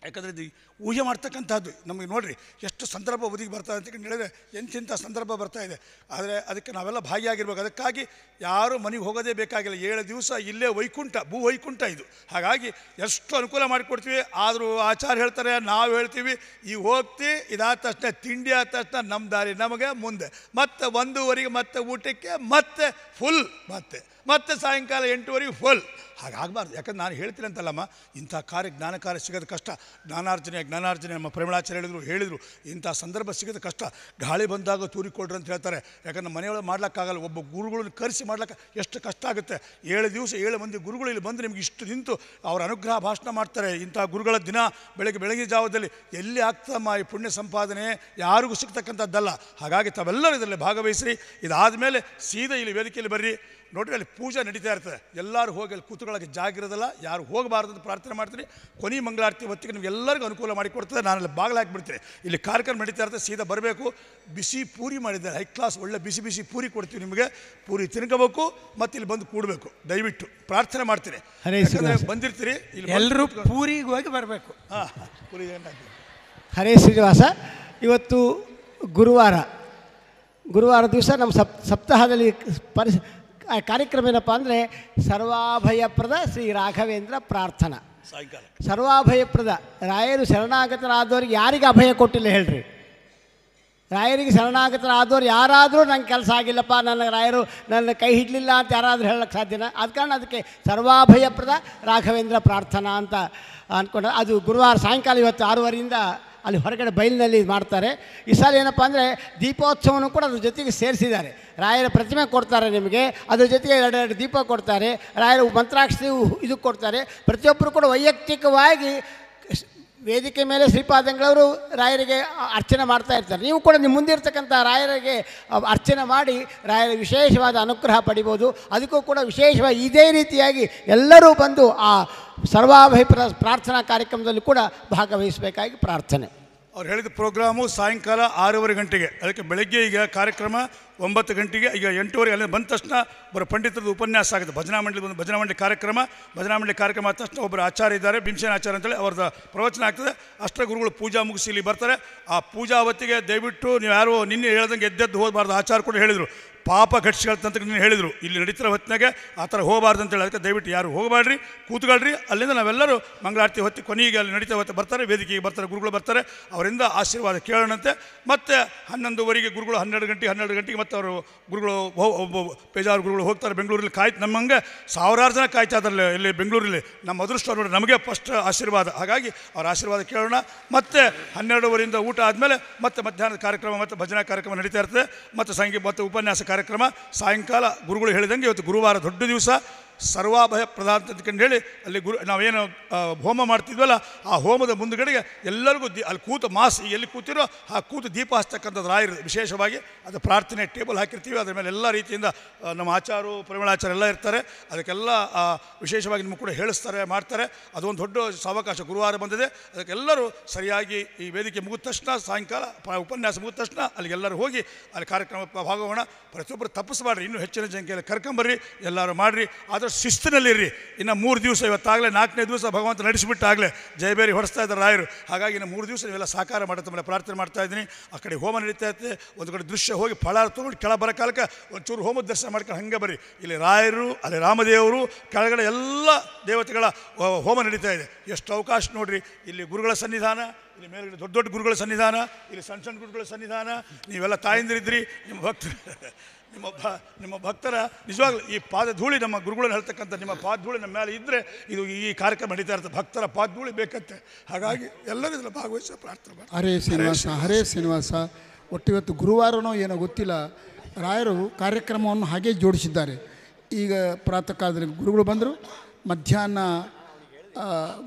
ಯಾಕಂದರೆ ಇದು ಊಹೆ ಮಾಡ್ತಕ್ಕಂಥದ್ದು ನಮಗೆ ನೋಡಿರಿ ಎಷ್ಟು ಸಂದರ್ಭ ಒದಗಿ ಬರ್ತದೆ ಅಂತ ಹೇಳಿದ್ರೆ ಎಂತಿಂಥ ಸಂದರ್ಭ ಬರ್ತಾ ಇದೆ ಆದರೆ ಅದಕ್ಕೆ ನಾವೆಲ್ಲ ಭಾಗಿಯಾಗಿರ್ಬೇಕು ಅದಕ್ಕಾಗಿ ಯಾರೂ ಮನೆಗೆ ಹೋಗೋದೇ ಬೇಕಾಗಿಲ್ಲ ಏಳು ದಿವಸ ಇಲ್ಲೇ ವೈಕುಂಠ ಭೂ ವೈಕುಂಠ ಇದು ಹಾಗಾಗಿ ಎಷ್ಟು ಅನುಕೂಲ ಮಾಡಿಕೊಡ್ತೀವಿ ಆದರೂ ಆಚಾರ ಹೇಳ್ತಾರೆ ನಾವು ಹೇಳ್ತೀವಿ ಈ ಹೋಗ್ತಿ ಇದಾದ ತಕ್ಷಣ ತಿಂಡಿ ಆದ ತಕ್ಷಣ ನಮ್ಮ ದಾರಿ ನಮಗೆ ಮುಂದೆ ಮತ್ತೆ ಒಂದೂವರೆಗೆ ಮತ್ತೆ ಊಟಕ್ಕೆ ಮತ್ತೆ ಫುಲ್ ಮತ್ತೆ ಮತ್ತೆ ಸಾಯಂಕಾಲ ಎಂಟುವರೆಗೆ ಫುಲ್ ಹಾಗಾಗಬಾರ್ದು ಯಾಕಂದ್ರೆ ನಾನು ಹೇಳ್ತೀನಿ ಅಂತಲ್ಲಮ್ಮ ಇಂಥ ಕಾರ್ಯ ಜ್ಞಾನ ಕಾರ್ಯ ಸಿಗೋದು ಕಷ್ಟ ಜ್ಞಾನಾರ್ಜನೆ ಜ್ಞಾನಾರ್ಜನೆ ನಮ್ಮ ಹೇಳಿದ್ರು ಹೇಳಿದರು ಹೇಳಿದರು ಇಂಥ ಸಂದರ್ಭ ಸಿಗದ ಕಷ್ಟ ಗಾಳಿ ಬಂದಾಗ ತೂರಿಕೊಡ್ರಿ ಅಂತ ಹೇಳ್ತಾರೆ ಯಾಕಂದ್ರೆ ಮನೆಯೊಳಗೆ ಮಾಡ್ಲಿಕ್ಕಾಗಲ್ಲ ಒಬ್ಬ ಗುರುಗಳನ್ನ ಕರೆಸಿ ಮಾಡ್ಲಿಕ್ಕೆ ಎಷ್ಟು ಕಷ್ಟ ಆಗುತ್ತೆ ಏಳು ದಿವಸ ಏಳು ಮಂದಿ ಗುರುಗಳು ಇಲ್ಲಿ ಬಂದು ನಿಮ್ಗೆ ಇಷ್ಟು ನಿಂತು ಅವರ ಅನುಗ್ರಹ ಭಾಷಣ ಮಾಡ್ತಾರೆ ಇಂಥ ಗುರುಗಳ ದಿನ ಬೆಳಗ್ಗೆ ಬೆಳಗ್ಗೆ ಜಾವದಲ್ಲಿ ಎಲ್ಲಿ ಆಗ್ತಮ್ಮ ಈ ಪುಣ್ಯ ಸಂಪಾದನೆ ಯಾರಿಗೂ ಸಿಗ್ತಕ್ಕಂಥದ್ದಲ್ಲ ಹಾಗಾಗಿ ತಾವೆಲ್ಲರೂ ಇದರಲ್ಲಿ ಭಾಗವಹಿಸಿರಿ ಇದಾದ ಮೇಲೆ ಸೀದಾ ಇಲ್ಲಿ ವೇದಿಕೆಯಲ್ಲಿ ಬರ್ರಿ ನೋಡ್ರಿ ಅಲ್ಲಿ ಪೂಜೆ ನಡೀತಾ ಇರ್ತದೆ ಎಲ್ಲರೂ ಹೋಗಿ ಅಲ್ಲಿ ಜಾಗ ಜಾಗಿರೋದಲ್ಲ ಯಾರು ಹೋಗಬಾರ್ದು ಅಂತ ಪ್ರಾರ್ಥನೆ ಮಾಡ್ತೀನಿ ಕೊನೆ ಮಂಗಳಾರತಿ ಹೊತ್ತಿಗೆ ನಿಮ್ಗೆ ಎಲ್ಲರಿಗೂ ಅನುಕೂಲ ಮಾಡಿಕೊಡ್ತದೆ ನಾನು ಅಲ್ಲಿ ಬಾಗಿಲು ಹಾಕಿಬಿಡ್ತೀನಿ ಇಲ್ಲಿ ಕಾರ್ಯಕ್ರಮ ನಡೀತಾ ಇರ್ತದೆ ಸೀದಾ ಬರಬೇಕು ಬಿಸಿ ಪೂರಿ ಮಾಡಿದ್ದಾರೆ ಹೈ ಕ್ಲಾಸ್ ಒಳ್ಳೆ ಬಿಸಿ ಬಿಸಿ ಪೂರಿ ಕೊಡ್ತೀವಿ ನಿಮಗೆ ಪೂರಿ ತಿನ್ಕೋಬೇಕು ಮತ್ತು ಇಲ್ಲಿ ಬಂದು ಕೂಡಬೇಕು ದಯವಿಟ್ಟು ಪ್ರಾರ್ಥನೆ ಮಾಡ್ತೀನಿ ಬಂದಿರ್ತೀರಿ ಇಲ್ಲಿ ಎಲ್ಲರೂ ಪೂರಿಗೆ ಹೋಗಿ ಬರಬೇಕು ಹಾಂ ಪೂರಿ ಹರೇ ಶ್ರೀನಿವಾಸ ಇವತ್ತು ಗುರುವಾರ ಗುರುವಾರ ದಿವಸ ನಮ್ಮ ಸಪ್ ಸಪ್ತಾಹದಲ್ಲಿ ಪರಿಸ್ ಕಾರ್ಯಕ್ರಮ ಏನಪ್ಪ ಅಂದರೆ ಸರ್ವಾಭಯಪ್ರದ ಶ್ರೀ ರಾಘವೇಂದ್ರ ಪ್ರಾರ್ಥನಾ ಸಾಯಂಕಾಲ ಸರ್ವಾಭಯಪ್ರದ ರಾಯರು ಶರಣಾಗತರಾದವ್ರಿಗೆ ಯಾರಿಗೆ ಅಭಯ ಕೊಟ್ಟಿಲ್ಲ ಹೇಳ್ರಿ ರಾಯರಿಗೆ ಶರಣಾಗತರಾದವ್ರು ಯಾರಾದರೂ ನಂಗೆ ಕೆಲಸ ಆಗಿಲ್ಲಪ್ಪ ನನ್ನ ರಾಯರು ನನ್ನ ಕೈ ಹಿಡಲಿಲ್ಲ ಅಂತ ಯಾರಾದರೂ ಹೇಳಕ್ಕೆ ಸಾಧ್ಯನ ಆದ ಕಾರಣ ಅದಕ್ಕೆ ಸರ್ವಾಭಯಪ್ರದ ರಾಘವೇಂದ್ರ ಪ್ರಾರ್ಥನಾ ಅಂತ ಅಂದ್ಕೊಂಡ ಅದು ಗುರುವಾರ ಸಾಯಂಕಾಲ ಇವತ್ತು ಆರೂವರೆಯಿಂದ ಅಲ್ಲಿ ಹೊರಗಡೆ ಬಯಲಿನಲ್ಲಿ ಮಾಡ್ತಾರೆ ಈ ಸಲ ಏನಪ್ಪ ಅಂದರೆ ದೀಪೋತ್ಸವವನ್ನು ಕೂಡ ಅದ್ರ ಜೊತೆಗೆ ಸೇರಿಸಿದ್ದಾರೆ ರಾಯರ ಪ್ರತಿಮೆ ಕೊಡ್ತಾರೆ ನಿಮಗೆ ಅದ್ರ ಜೊತೆಗೆ ಎರಡೆರಡು ದೀಪ ಕೊಡ್ತಾರೆ ರಾಯರ ಮಂತ್ರಾಕ್ಷಿ ಇದು ಕೊಡ್ತಾರೆ ಪ್ರತಿಯೊಬ್ಬರು ಕೂಡ ವೈಯಕ್ತಿಕವಾಗಿ ವೇದಿಕೆ ಮೇಲೆ ಶ್ರೀಪಾದಂಗಳವರು ರಾಯರಿಗೆ ಅರ್ಚನೆ ಮಾಡ್ತಾ ಇರ್ತಾರೆ ನೀವು ಕೂಡ ನಿಮ್ಮ ಮುಂದಿರ್ತಕ್ಕಂಥ ರಾಯರಿಗೆ ಅರ್ಚನೆ ಮಾಡಿ ರಾಯರ ವಿಶೇಷವಾದ ಅನುಗ್ರಹ ಪಡಿಬೋದು ಅದಕ್ಕೂ ಕೂಡ ವಿಶೇಷವಾಗಿ ಇದೇ ರೀತಿಯಾಗಿ ಎಲ್ಲರೂ ಬಂದು ಆ ಸರ್ವಾಭಿ ಪ್ರಾರ್ಥನಾ ಕಾರ್ಯಕ್ರಮದಲ್ಲಿ ಕೂಡ ಭಾಗವಹಿಸಬೇಕಾಗಿ ಪ್ರಾರ್ಥನೆ ಅವ್ರು ಹೇಳಿದ ಪ್ರೋಗ್ರಾಮು ಸಾಯಂಕಾಲ ಆರೂವರೆ ಗಂಟೆಗೆ ಅದಕ್ಕೆ ಬೆಳಗ್ಗೆ ಈಗ ಕಾರ್ಯಕ್ರಮ ಒಂಬತ್ತು ಗಂಟೆಗೆ ಈಗ ಎಂಟೂವರೆ ಅಲ್ಲಿ ಬಂದ ತಕ್ಷಣ ಒಬ್ಬರು ಪಂಡಿತರದ್ದು ಉಪನ್ಯಾಸ ಆಗುತ್ತೆ ಭಜನಾ ಮಂಡಳಿ ಒಂದು ಭಜನಾ ಮಂಡಳಿ ಕಾರ್ಯಕ್ರಮ ಭಜನಾ ಮಂಡಳಿ ಕಾರ್ಯಕ್ರಮ ಆದ ತಕ್ಷಣ ಒಬ್ಬರು ಆಚಾರ ಇದ್ದಾರೆ ಭೀಮಸೇನ ಆಚಾರ ಅಂತೇಳಿ ಅವ್ರದ್ದು ಪ್ರವಚನ ಆಗ್ತದೆ ಅಷ್ಟ ಗುರುಗಳು ಪೂಜಾ ಮುಗಿಸಿ ಇಲ್ಲಿ ಬರ್ತಾರೆ ಆ ಪೂಜಾ ಹೊತ್ತಿಗೆ ದಯವಿಟ್ಟು ನೀವು ಯಾರು ನಿನ್ನೆ ಹೇಳ್ದಂಗೆ ಎದ್ದೆದ್ದು ಹೋಗಬಾರ್ದು ಆಚಾರ ಕೂಡ ಹೇಳಿದರು ಪಾಪ ಘಟಿಸ್ಕೊಳ್ತಂತ ನೀನು ಹೇಳಿದರು ಇಲ್ಲಿ ನಡೀತಿರೋ ಹೊತ್ತಿನಾಗೆ ಆ ಥರ ಹೋಗಬಾರ್ದು ಅಂತೇಳಿ ಅದಕ್ಕೆ ದಯವಿಟ್ಟು ಯಾರು ಹೋಗಬೇಡ್ರಿ ಕೂತ್ಕೊಳ್ರಿ ಅಲ್ಲಿಂದ ನಾವೆಲ್ಲರೂ ಮಂಗಳಾರತಿ ಹೊತ್ತಿ ಕೊನೆಗೆ ಅಲ್ಲಿ ನಡೀತಾ ಹೊತ್ತು ಬರ್ತಾರೆ ವೇದಿಕೆಗೆ ಬರ್ತಾರೆ ಗುರುಗಳು ಬರ್ತಾರೆ ಅವರಿಂದ ಆಶೀರ್ವಾದ ಕೇಳೋಣಂತೆ ಮತ್ತು ಹನ್ನೊಂದುವರೆಗೆ ಗುರುಗಳು ಹನ್ನೆರಡು ಗಂಟೆ ಹನ್ನೆರಡು ಗಂಟೆಗೆ ಮತ್ತು ಅವರು ಗುರುಗಳು ಬೇಜಾರು ಗುರುಗಳು ಹೋಗ್ತಾರೆ ಬೆಂಗಳೂರಲ್ಲಿ ಕಾಯ್ತು ನಮ್ಮಂಗೆ ಸಾವಿರಾರು ಜನ ಕಾಯ್ತಾ ಅದರಲ್ಲಿ ಇಲ್ಲಿ ಬೆಂಗಳೂರಲ್ಲಿ ನಮ್ಮ ಅದೃಷ್ಟ ನೋಡಿ ನಮಗೆ ಫಸ್ಟ್ ಆಶೀರ್ವಾದ ಹಾಗಾಗಿ ಅವರ ಆಶೀರ್ವಾದ ಕೇಳೋಣ ಮತ್ತು ಹನ್ನೆರಡುವರೆಯಿಂದ ಊಟ ಆದಮೇಲೆ ಮತ್ತೆ ಮಧ್ಯಾಹ್ನದ ಕಾರ್ಯಕ್ರಮ ಮತ್ತು ಭಜನಾ ಕಾರ್ಯಕ್ರಮ ನಡೀತಾ ಇರ್ತದೆ ಮತ್ತು ಸಂಗೀತ ಮತ್ತು ಉಪನ್ಯಾಸ ಕಾರ್ಯಕ್ರಮ ಕಾರ್ಯಕ್ರಮ ಸಾಯಂಕಾಲ ಗುರುಗಳು ಹೇಳಿದಂಗೆ ಇವತ್ತು ಗುರುವಾರ ದೊಡ್ಡ ದಿವಸ ಸರ್ವಾಭಯ ಪ್ರಧಾನ ಅಂತಕೊಂಡು ಹೇಳಿ ಅಲ್ಲಿ ಗುರು ನಾವೇನು ಹೋಮ ಮಾಡ್ತಿದ್ವಲ್ಲ ಆ ಹೋಮದ ಮುಂದುಗಡೆಗೆ ಎಲ್ಲರಿಗೂ ದಿ ಅಲ್ಲಿ ಕೂತು ಮಾಸ್ ಎಲ್ಲಿ ಕೂತಿರೋ ಆ ಕೂತು ದೀಪ ಹಚ್ತಕ್ಕಂಥದ್ದು ರಾಯರು ವಿಶೇಷವಾಗಿ ಅದು ಪ್ರಾರ್ಥನೆ ಟೇಬಲ್ ಹಾಕಿರ್ತೀವಿ ಅದರ ಮೇಲೆ ಎಲ್ಲ ರೀತಿಯಿಂದ ನಮ್ಮ ಆಚಾರು ಪರಿಮಳಾಚಾರ ಎಲ್ಲ ಇರ್ತಾರೆ ಅದಕ್ಕೆಲ್ಲ ವಿಶೇಷವಾಗಿ ನಿಮ್ಗೆ ಕೂಡ ಹೇಳಿಸ್ತಾರೆ ಮಾಡ್ತಾರೆ ಅದೊಂದು ದೊಡ್ಡ ಸಾವಕಾಶ ಗುರುವಾರ ಬಂದಿದೆ ಅದಕ್ಕೆಲ್ಲರೂ ಸರಿಯಾಗಿ ಈ ವೇದಿಕೆ ಮುಗಿದ ತಕ್ಷಣ ಸಾಯಂಕಾಲ ಉಪನ್ಯಾಸ ಮುಗಿದ ತಕ್ಷಣ ಅಲ್ಲಿಗೆಲ್ಲರೂ ಹೋಗಿ ಅಲ್ಲಿ ಕಾರ್ಯಕ್ರಮ ಭಾಗವಹಣ ಪ್ರತಿಯೊಬ್ಬರು ಮಾಡ್ರಿ ಇನ್ನೂ ಹೆಚ್ಚಿನ ಸಂಖ್ಯೆಯಲ್ಲಿ ಕರ್ಕೊಂಬರ್ರಿ ಎಲ್ಲರೂ ಮಾಡಿರಿ ಆದರೆ ಆದಷ್ಟು ಶಿಸ್ತಿನಲ್ಲಿರಿ ಇನ್ನು ಮೂರು ದಿವಸ ಇವತ್ತಾಗಲೇ ನಾಲ್ಕನೇ ದಿವಸ ಭಗವಂತ ನಡೆಸಿಬಿಟ್ಟಾಗಲೇ ಜಯಬೇರಿ ಹೊಡೆಸ್ತಾ ಇದ್ದಾರೆ ರಾಯರು ಹಾಗಾಗಿ ಇನ್ನು ಮೂರು ದಿವಸ ನೀವೆಲ್ಲ ಸಾಕಾರ ಮಾಡುತ್ತೆ ಮೇಲೆ ಪ್ರಾರ್ಥನೆ ಮಾಡ್ತಾ ಇದ್ದೀನಿ ಆ ಕಡೆ ಹೋಮ ನಡೀತಾ ಇರುತ್ತೆ ಒಂದು ಕಡೆ ದೃಶ್ಯ ಹೋಗಿ ಫಳ ತೊಗೊಂಡು ಕೆಳ ಬರೋ ಕಾಲಕ್ಕೆ ಒಂಚೂರು ಹೋಮ ದರ್ಶನ ಮಾಡ್ಕೊಂಡು ಹಂಗೆ ಬರ್ರಿ ಇಲ್ಲಿ ರಾಯರು ಅಲ್ಲಿ ರಾಮದೇವರು ಕೆಳಗಡೆ ಎಲ್ಲ ದೇವತೆಗಳ ಹೋಮ ನಡೀತಾ ಇದೆ ಎಷ್ಟು ಅವಕಾಶ ನೋಡ್ರಿ ಇಲ್ಲಿ ಗುರುಗಳ ಸನ್ನಿಧಾನ ಇಲ್ಲಿ ಮೇಲ್ಗಡೆ ದೊಡ್ಡ ದೊಡ್ಡ ಗುರುಗಳ ಸನ್ನಿಧಾನ ಇಲ್ಲಿ ಸಣ್ಣ ಸಣ್ಣ ಗುರುಗಳ ಸನ್ನಿಧಾನ ನೀವೆಲ್ಲ ಇದ್ರಿ ನಿಮ್ಮ ಭಕ್ತರು ನಿಮ್ಮ ಭ ನಿಮ್ಮ ಭಕ್ತರ ನಿಜವಾಗ್ಲೂ ಈ ಪಾದಧೂಳಿ ನಮ್ಮ ಗುರುಗಳನ್ನು ಹೇಳ್ತಕ್ಕಂಥ ನಿಮ್ಮ ಪಾದಧೂಳಿ ನಮ್ಮ ಮೇಲೆ ಇದ್ದರೆ ಇದು ಈ ಕಾರ್ಯಕ್ರಮ ನಡೀತಾ ಇರ್ತದೆ ಭಕ್ತರ ಪಾದಧೂಳಿ ಬೇಕತ್ತೆ ಹಾಗಾಗಿ ಎಲ್ಲರೂ ಇದರಲ್ಲಿ ಭಾಗವಹಿಸ ಪ್ರಾರ್ಥನೆ ಹರೇ ಶ್ರೀನಿವಾಸ ಹರೇ ಶ್ರೀನಿವಾಸ ಒಟ್ಟು ಇವತ್ತು ಗುರುವಾರನೋ ಏನೋ ಗೊತ್ತಿಲ್ಲ ರಾಯರು ಕಾರ್ಯಕ್ರಮವನ್ನು ಹಾಗೇ ಜೋಡಿಸಿದ್ದಾರೆ ಈಗ ಪ್ರಾತಃ ಕಾಲದಲ್ಲಿ ಗುರುಗಳು ಬಂದರು ಮಧ್ಯಾಹ್ನ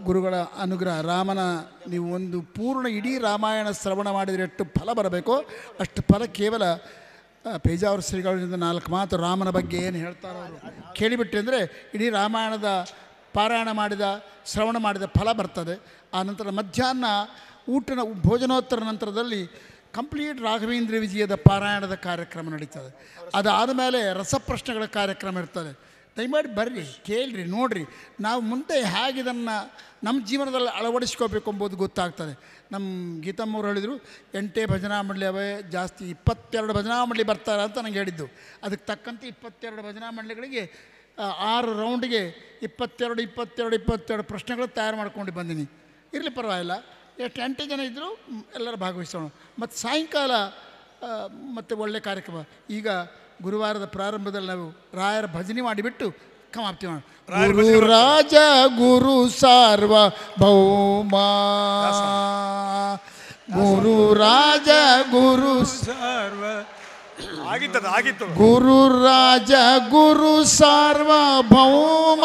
ಗುರುಗಳ ಅನುಗ್ರಹ ರಾಮನ ನೀವು ಒಂದು ಪೂರ್ಣ ಇಡೀ ರಾಮಾಯಣ ಶ್ರವಣ ಮಾಡಿದರೆ ಎಷ್ಟು ಫಲ ಬರಬೇಕೋ ಅಷ್ಟು ಫಲ ಕೇವಲ ಪೇಜಾವರ ಶ್ರೀಗಳಿಂದ ನಾಲ್ಕು ಮಾತು ರಾಮನ ಬಗ್ಗೆ ಏನು ಹೇಳ್ತಾರೋ ಕೇಳಿಬಿಟ್ಟೆ ಅಂದರೆ ಇಡೀ ರಾಮಾಯಣದ ಪಾರಾಯಣ ಮಾಡಿದ ಶ್ರವಣ ಮಾಡಿದ ಫಲ ಬರ್ತದೆ ಆ ನಂತರ ಮಧ್ಯಾಹ್ನ ಊಟನ ಭೋಜನೋತ್ತರ ನಂತರದಲ್ಲಿ ಕಂಪ್ಲೀಟ್ ರಾಘವೇಂದ್ರ ವಿಜಯದ ಪಾರಾಯಣದ ಕಾರ್ಯಕ್ರಮ ನಡೀತದೆ ಅದಾದ ಮೇಲೆ ರಸಪ್ರಶ್ನೆಗಳ ಕಾರ್ಯಕ್ರಮ ಇರ್ತದೆ ದಯಮಾಡಿ ಬರ್ರಿ ಕೇಳಿರಿ ನೋಡಿರಿ ನಾವು ಮುಂದೆ ಹೇಗಿದನ್ನು ನಮ್ಮ ಜೀವನದಲ್ಲಿ ಅಳವಡಿಸ್ಕೋಬೇಕು ಎಂಬುದು ಗೊತ್ತಾಗ್ತದೆ ನಮ್ಮ ಗೀತಮ್ಮವ್ರು ಹೇಳಿದರು ಎಂಟೇ ಭಜನಾ ಮಂಡಳಿ ಅವೇ ಜಾಸ್ತಿ ಇಪ್ಪತ್ತೆರಡು ಭಜನಾ ಮಂಡಳಿ ಬರ್ತಾರೆ ಅಂತ ನನಗೆ ಹೇಳಿದ್ದು ಅದಕ್ಕೆ ತಕ್ಕಂತೆ ಇಪ್ಪತ್ತೆರಡು ಭಜನಾ ಮಂಡಳಿಗಳಿಗೆ ಆರು ರೌಂಡ್ಗೆ ಇಪ್ಪತ್ತೆರಡು ಇಪ್ಪತ್ತೆರಡು ಇಪ್ಪತ್ತೆರಡು ಪ್ರಶ್ನೆಗಳು ತಯಾರು ಮಾಡ್ಕೊಂಡು ಬಂದೀನಿ ಇರಲಿ ಪರವಾಗಿಲ್ಲ ಎಷ್ಟು ಎಂಟು ಜನ ಇದ್ದರೂ ಎಲ್ಲರೂ ಭಾಗವಹಿಸೋಣ ಮತ್ತು ಸಾಯಂಕಾಲ ಮತ್ತು ಒಳ್ಳೆಯ ಕಾರ್ಯಕ್ರಮ ಈಗ ಗುರುವಾರದ ಪ್ರಾರಂಭದಲ್ಲಿ ನಾವು ರಾಯರ ಭಜನೆ ಮಾಡಿಬಿಟ್ಟು ಕಮಾಪ್ತಿ ಗುರು ರಾಜ ಗುರು ಸಾರ್ವ ಭೌಮ ಗುರು ರಾಜ ಗುರು ಸಾರ್ವ ಗುರುರಾಜ ಗುರು ಸಾರ್ವಭೌಮ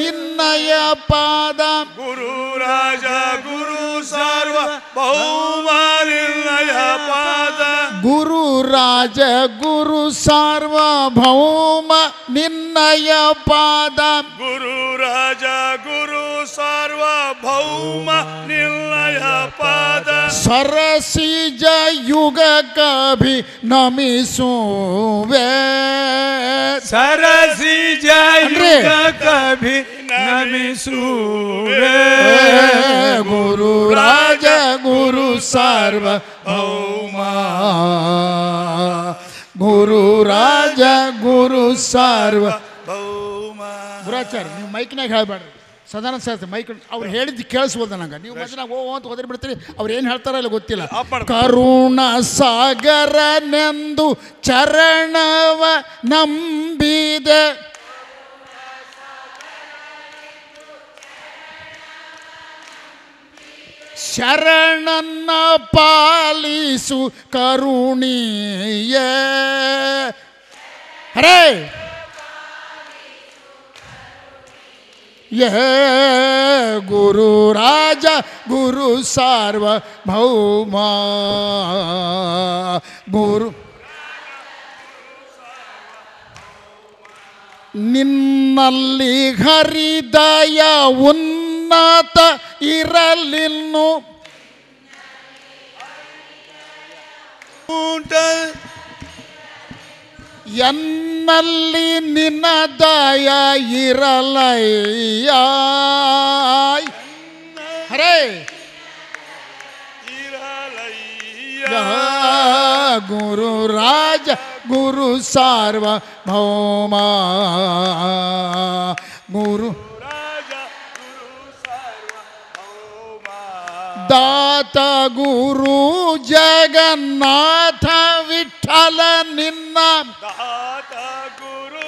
ನಿನ್ನಯ ಪಾದ ಗುರುರಾಜ ಗುರು ಸಾರ್ವಭೌಮ ನಿನ್ನಯ ಪಾದ ಗುರುರಾಜ ಗುರು ಸಾರ್ವಭೌಮ ನಿನ್ನಯ ಪಾದ ಗುರುರಾಜ ಗುರು ಸಾರ್ವಭೌಮ ನಿನ್ನಯ ಪಾದ ಸರಸಿಜ ಯುಗ ಕಭಿ ನಮಿಸ सुवे सरसी जाएगा कभी नमी सुवे गुरु राजा गुरु सर्व भौमा गुरु राजा गुरु ಸಾರ್ವ माइक नहीं खाए ಮೈಕ್ನಾಗ ಸದಾನಂದ ಶಾಸ್ತ್ರಿ ಮೈಕ್ ಅವ್ರು ಹೇಳಿದ್ದು ಕೇಳಿಸ್ಬೋದು ನಂಗೆ ನೀವು ಮತ್ತೆ ನಾವು ಅಂತ ಹೋದ್ರೆ ಬಿಡ್ತೀರಿ ಅವ್ರು ಏನು ಹೇಳ್ತಾರೋ ಇಲ್ಲ ಗೊತ್ತಿಲ್ಲ ಕರುಣ ಸಾಗರನೆಂದು ಚರಣವ ನಂಬಿದೆ ಶರಣನ್ನ ಪಾಲಿಸು ಕರುಣಿಯೇ ಹರೇ ಗುರು ರಾಜ ಗುರು ಭೌಮ ಗುರು ನಿನ್ನಲ್ಲಿ ಹರಿದಯ ಉನ್ನತ ಇರಲಿನ್ನು ಎನ್ನಲ್ಲಿ ನಿನ್ನ ದಯ ಇರಲಯ್ಯ ಹರೇ ಗುರು ರಾಜ ಗುರು ಸಾರ್ವಭೌಮ ಗುರು ದಾತ ಗುರು ಜಗನ್ನಾಥ ವಿಠಲ ನಿನ್ನ ದಾತ ಗುರು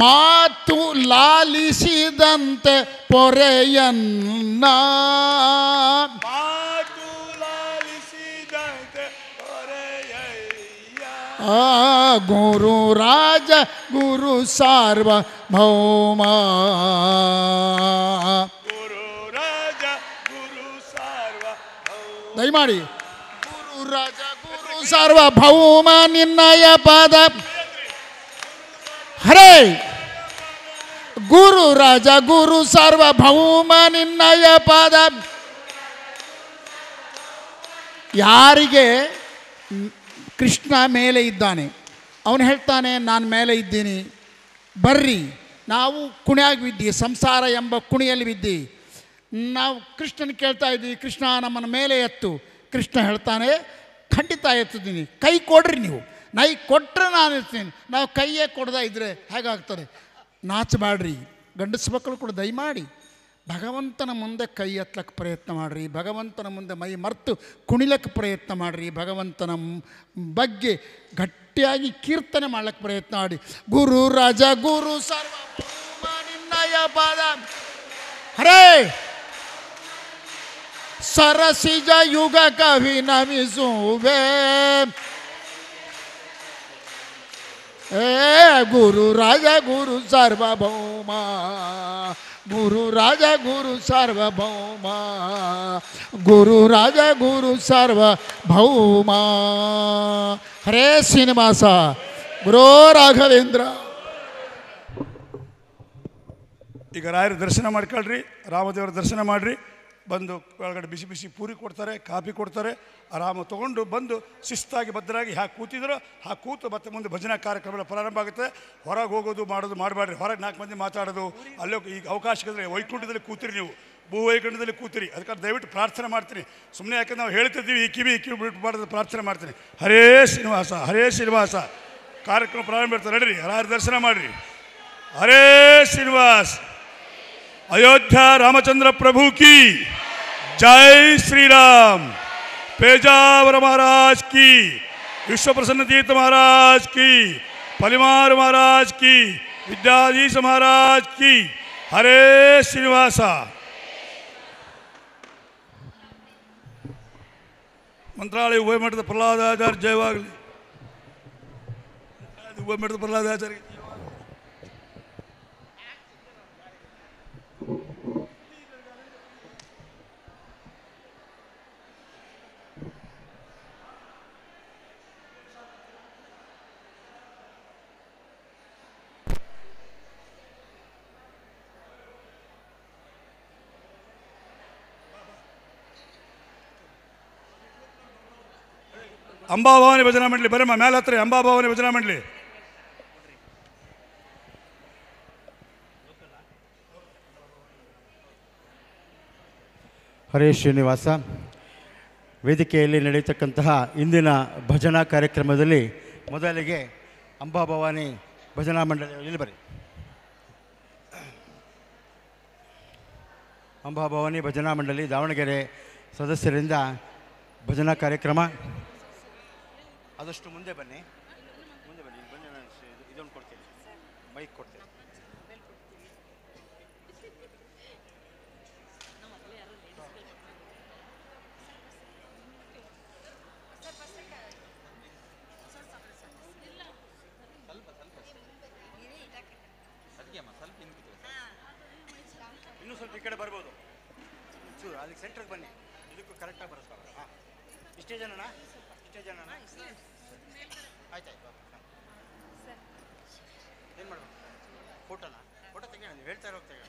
ಮಾತು ಲಾಲಿಸಿದಂತೆ ಪೊರೆಯನ್ನ गुरु राज गुरु भौम गुरु राज गुरु सार्व दही माड़ी गुरु राज गुरु सार्व हरे गुरु राज गुरु सार्व भौम ಕೃಷ್ಣ ಮೇಲೆ ಇದ್ದಾನೆ ಅವನು ಹೇಳ್ತಾನೆ ನಾನು ಮೇಲೆ ಇದ್ದೀನಿ ಬರ್ರಿ ನಾವು ಕುಣಿಯಾಗಿ ಬಿದ್ದಿ ಸಂಸಾರ ಎಂಬ ಕುಣಿಯಲ್ಲಿ ಬಿದ್ದಿ ನಾವು ಕೃಷ್ಣನ ಕೇಳ್ತಾ ಇದ್ದೀವಿ ಕೃಷ್ಣ ನಮ್ಮನ್ನು ಮೇಲೆ ಎತ್ತು ಕೃಷ್ಣ ಹೇಳ್ತಾನೆ ಖಂಡಿತ ಎತ್ತಿದ್ದೀನಿ ಕೈ ಕೊಡ್ರಿ ನೀವು ನೈ ಕೊಟ್ಟರೆ ನಾನು ಇರ್ತೀನಿ ನಾವು ಕೈಯೇ ಕೊಡದೇ ಇದ್ದರೆ ಹೇಗಾಗ್ತದೆ ಮಾಡ್ರಿ ಗಂಡಸು ಮಕ್ಕಳು ಕೂಡ ದಯಮಾಡಿ ಭಗವಂತನ ಮುಂದೆ ಕೈ ಎತ್ತಲಕ್ಕೆ ಪ್ರಯತ್ನ ಮಾಡಿರಿ ಭಗವಂತನ ಮುಂದೆ ಮೈ ಮರ್ತು ಕುಣಿಲಕ್ಕೆ ಪ್ರಯತ್ನ ಮಾಡಿರಿ ಭಗವಂತನ ಬಗ್ಗೆ ಗಟ್ಟಿಯಾಗಿ ಕೀರ್ತನೆ ಮಾಡ್ಲಿಕ್ಕೆ ಪ್ರಯತ್ನ ಮಾಡಿ ಗುರು ರಾಜ ಗುರು ಪಾದ ಹರೇ ಸರಸಿಜ ಯುಗ ಕವಿ ನಮಿಸುವೆ ಏ ಗುರು ರಾಜ ಗುರು ಸಾರ್ವಭೌಮ ಗುರು ರಾಜ ಗುರು ಸಾರ್ವಭೌಮ ಗುರು ರಾಜ ಗುರು ಸಾರ್ವಭೌಮ ಹರೇ ಶ್ರೀನಿವಾಸ ಗುರು ರಾಘವೇಂದ್ರ ಈಗ ರಾಯರ ದರ್ಶನ ಮಾಡ್ಕೊಳ್ರಿ ರಾಮದೇವರ ದರ್ಶನ ಮಾಡಿರಿ ಬಂದು ಒಳಗಡೆ ಬಿಸಿ ಬಿಸಿ ಪೂರಿ ಕೊಡ್ತಾರೆ ಕಾಫಿ ಕೊಡ್ತಾರೆ ಆರಾಮ ತೊಗೊಂಡು ಬಂದು ಶಿಸ್ತಾಗಿ ಭದ್ರಾಗಿ ಹ್ಯಾ ಕೂತಿದ್ರು ಆ ಕೂತು ಮತ್ತೆ ಮುಂದೆ ಭಜನಾ ಕಾರ್ಯಕ್ರಮ ಪ್ರಾರಂಭ ಆಗುತ್ತೆ ಹೊರಗೆ ಹೋಗೋದು ಮಾಡೋದು ಮಾಡಬೇಡ್ರಿ ಹೊರಗೆ ನಾಲ್ಕು ಮಂದಿ ಮಾತಾಡೋದು ಅಲ್ಲೇ ಈಗ ಇದ್ರೆ ವೈಕುಂಠದಲ್ಲಿ ಕೂತಿರಿ ನೀವು ಭೂ ವೈಕುಂಠದಲ್ಲಿ ಕೂತಿರಿ ಅದಕ್ಕೆ ದಯವಿಟ್ಟು ಪ್ರಾರ್ಥನೆ ಮಾಡ್ತೀನಿ ಸುಮ್ಮನೆ ಯಾಕಂದ್ರೆ ನಾವು ಹೇಳ್ತಿದ್ದೀವಿ ಈ ಕಿವಿ ಈ ಕಿವಿ ಮಾಡೋದು ಪ್ರಾರ್ಥನೆ ಮಾಡ್ತೀನಿ ಹರೇ ಶ್ರೀನಿವಾಸ ಹರೇ ಶ್ರೀನಿವಾಸ ಕಾರ್ಯಕ್ರಮ ಪ್ರಾರಂಭ ಇರ್ತಾರೆ ನಡೀರಿ ಹರಾರು ದರ್ಶನ ಮಾಡಿರಿ ಹರೇ ಶ್ರೀನಿವಾಸ अयोध्या रामचंद्र प्रभु की जय श्री राम पेजावर महाराज की विश्व प्रसन्न तीर्थ महाराज की पलिमार महाराज की विद्याधीश महाराज की हरे श्रीनिवासा ಮಂತ್ರಾಲಯ प्रहलाद आचार्य ಪ್ರಹ್ಲಾದಾಚಾರ್ಯ उभय ಉಭಯ प्रहलाद आचार्य ಅಂಬಾಭವಾನಿ ಭಜನಾ ಮಂಡಳಿ ಬರಮ್ಮ ಮೇಲೆ ಹತ್ರ ಅಂಬಾಭವಾನಿ ಭಜನಾ ಮಂಡಳಿ ಹರೀಶ್ ಶ್ರೀನಿವಾಸ ವೇದಿಕೆಯಲ್ಲಿ ನಡೆಯತಕ್ಕಂತಹ ಇಂದಿನ ಭಜನಾ ಕಾರ್ಯಕ್ರಮದಲ್ಲಿ ಮೊದಲಿಗೆ ಅಂಬಾಭವಾನಿ ಭಜನಾ ಮಂಡಳಿಯಲ್ಲಿ ಬರಿ ಅಂಬಾಭವಾನಿ ಭಜನಾ ಮಂಡಳಿ ದಾವಣಗೆರೆ ಸದಸ್ಯರಿಂದ ಭಜನಾ ಕಾರ್ಯಕ್ರಮ ಆದಷ್ಟು ಮುಂದೆ ಬನ್ನಿ ಮುಂದೆ ಬನ್ನಿ ಬನ್ನಿ ನಾನು ಇದೊಂದು ಕೊಡ್ತೀನಿ ಮೈಕ್ ಕೊಡ್ತೇನೆ ಸ್ವಲ್ಪ ಅಮ್ಮ ಸ್ವಲ್ಪ ಇನ್ನೂ ಸ್ವಲ್ಪ ಈ ಕಡೆ ಬರ್ಬೋದು ಚೂರು ಅದಕ್ಕೆ ಸೆಂಟ್ರಿಗೆ ಬನ್ನಿ ಇದಕ್ಕೂ ಕರೆಕ್ಟಾಗಿ ಬರೋದು ಹಾಂ ಇಷ್ಟೇ ಜನನಾ ಇಷ್ಟೇ ಜನನಾ ಆಯ್ತು ಆಯ್ತು ಓಕೆ ಏನು ಮಾಡಬೇಕು ಫೋಟೋನಾ ಫೋಟೋ ತೆಗಿಯೋಣ ನೀವು ಹೇಳ್ತಾ ಇರೋ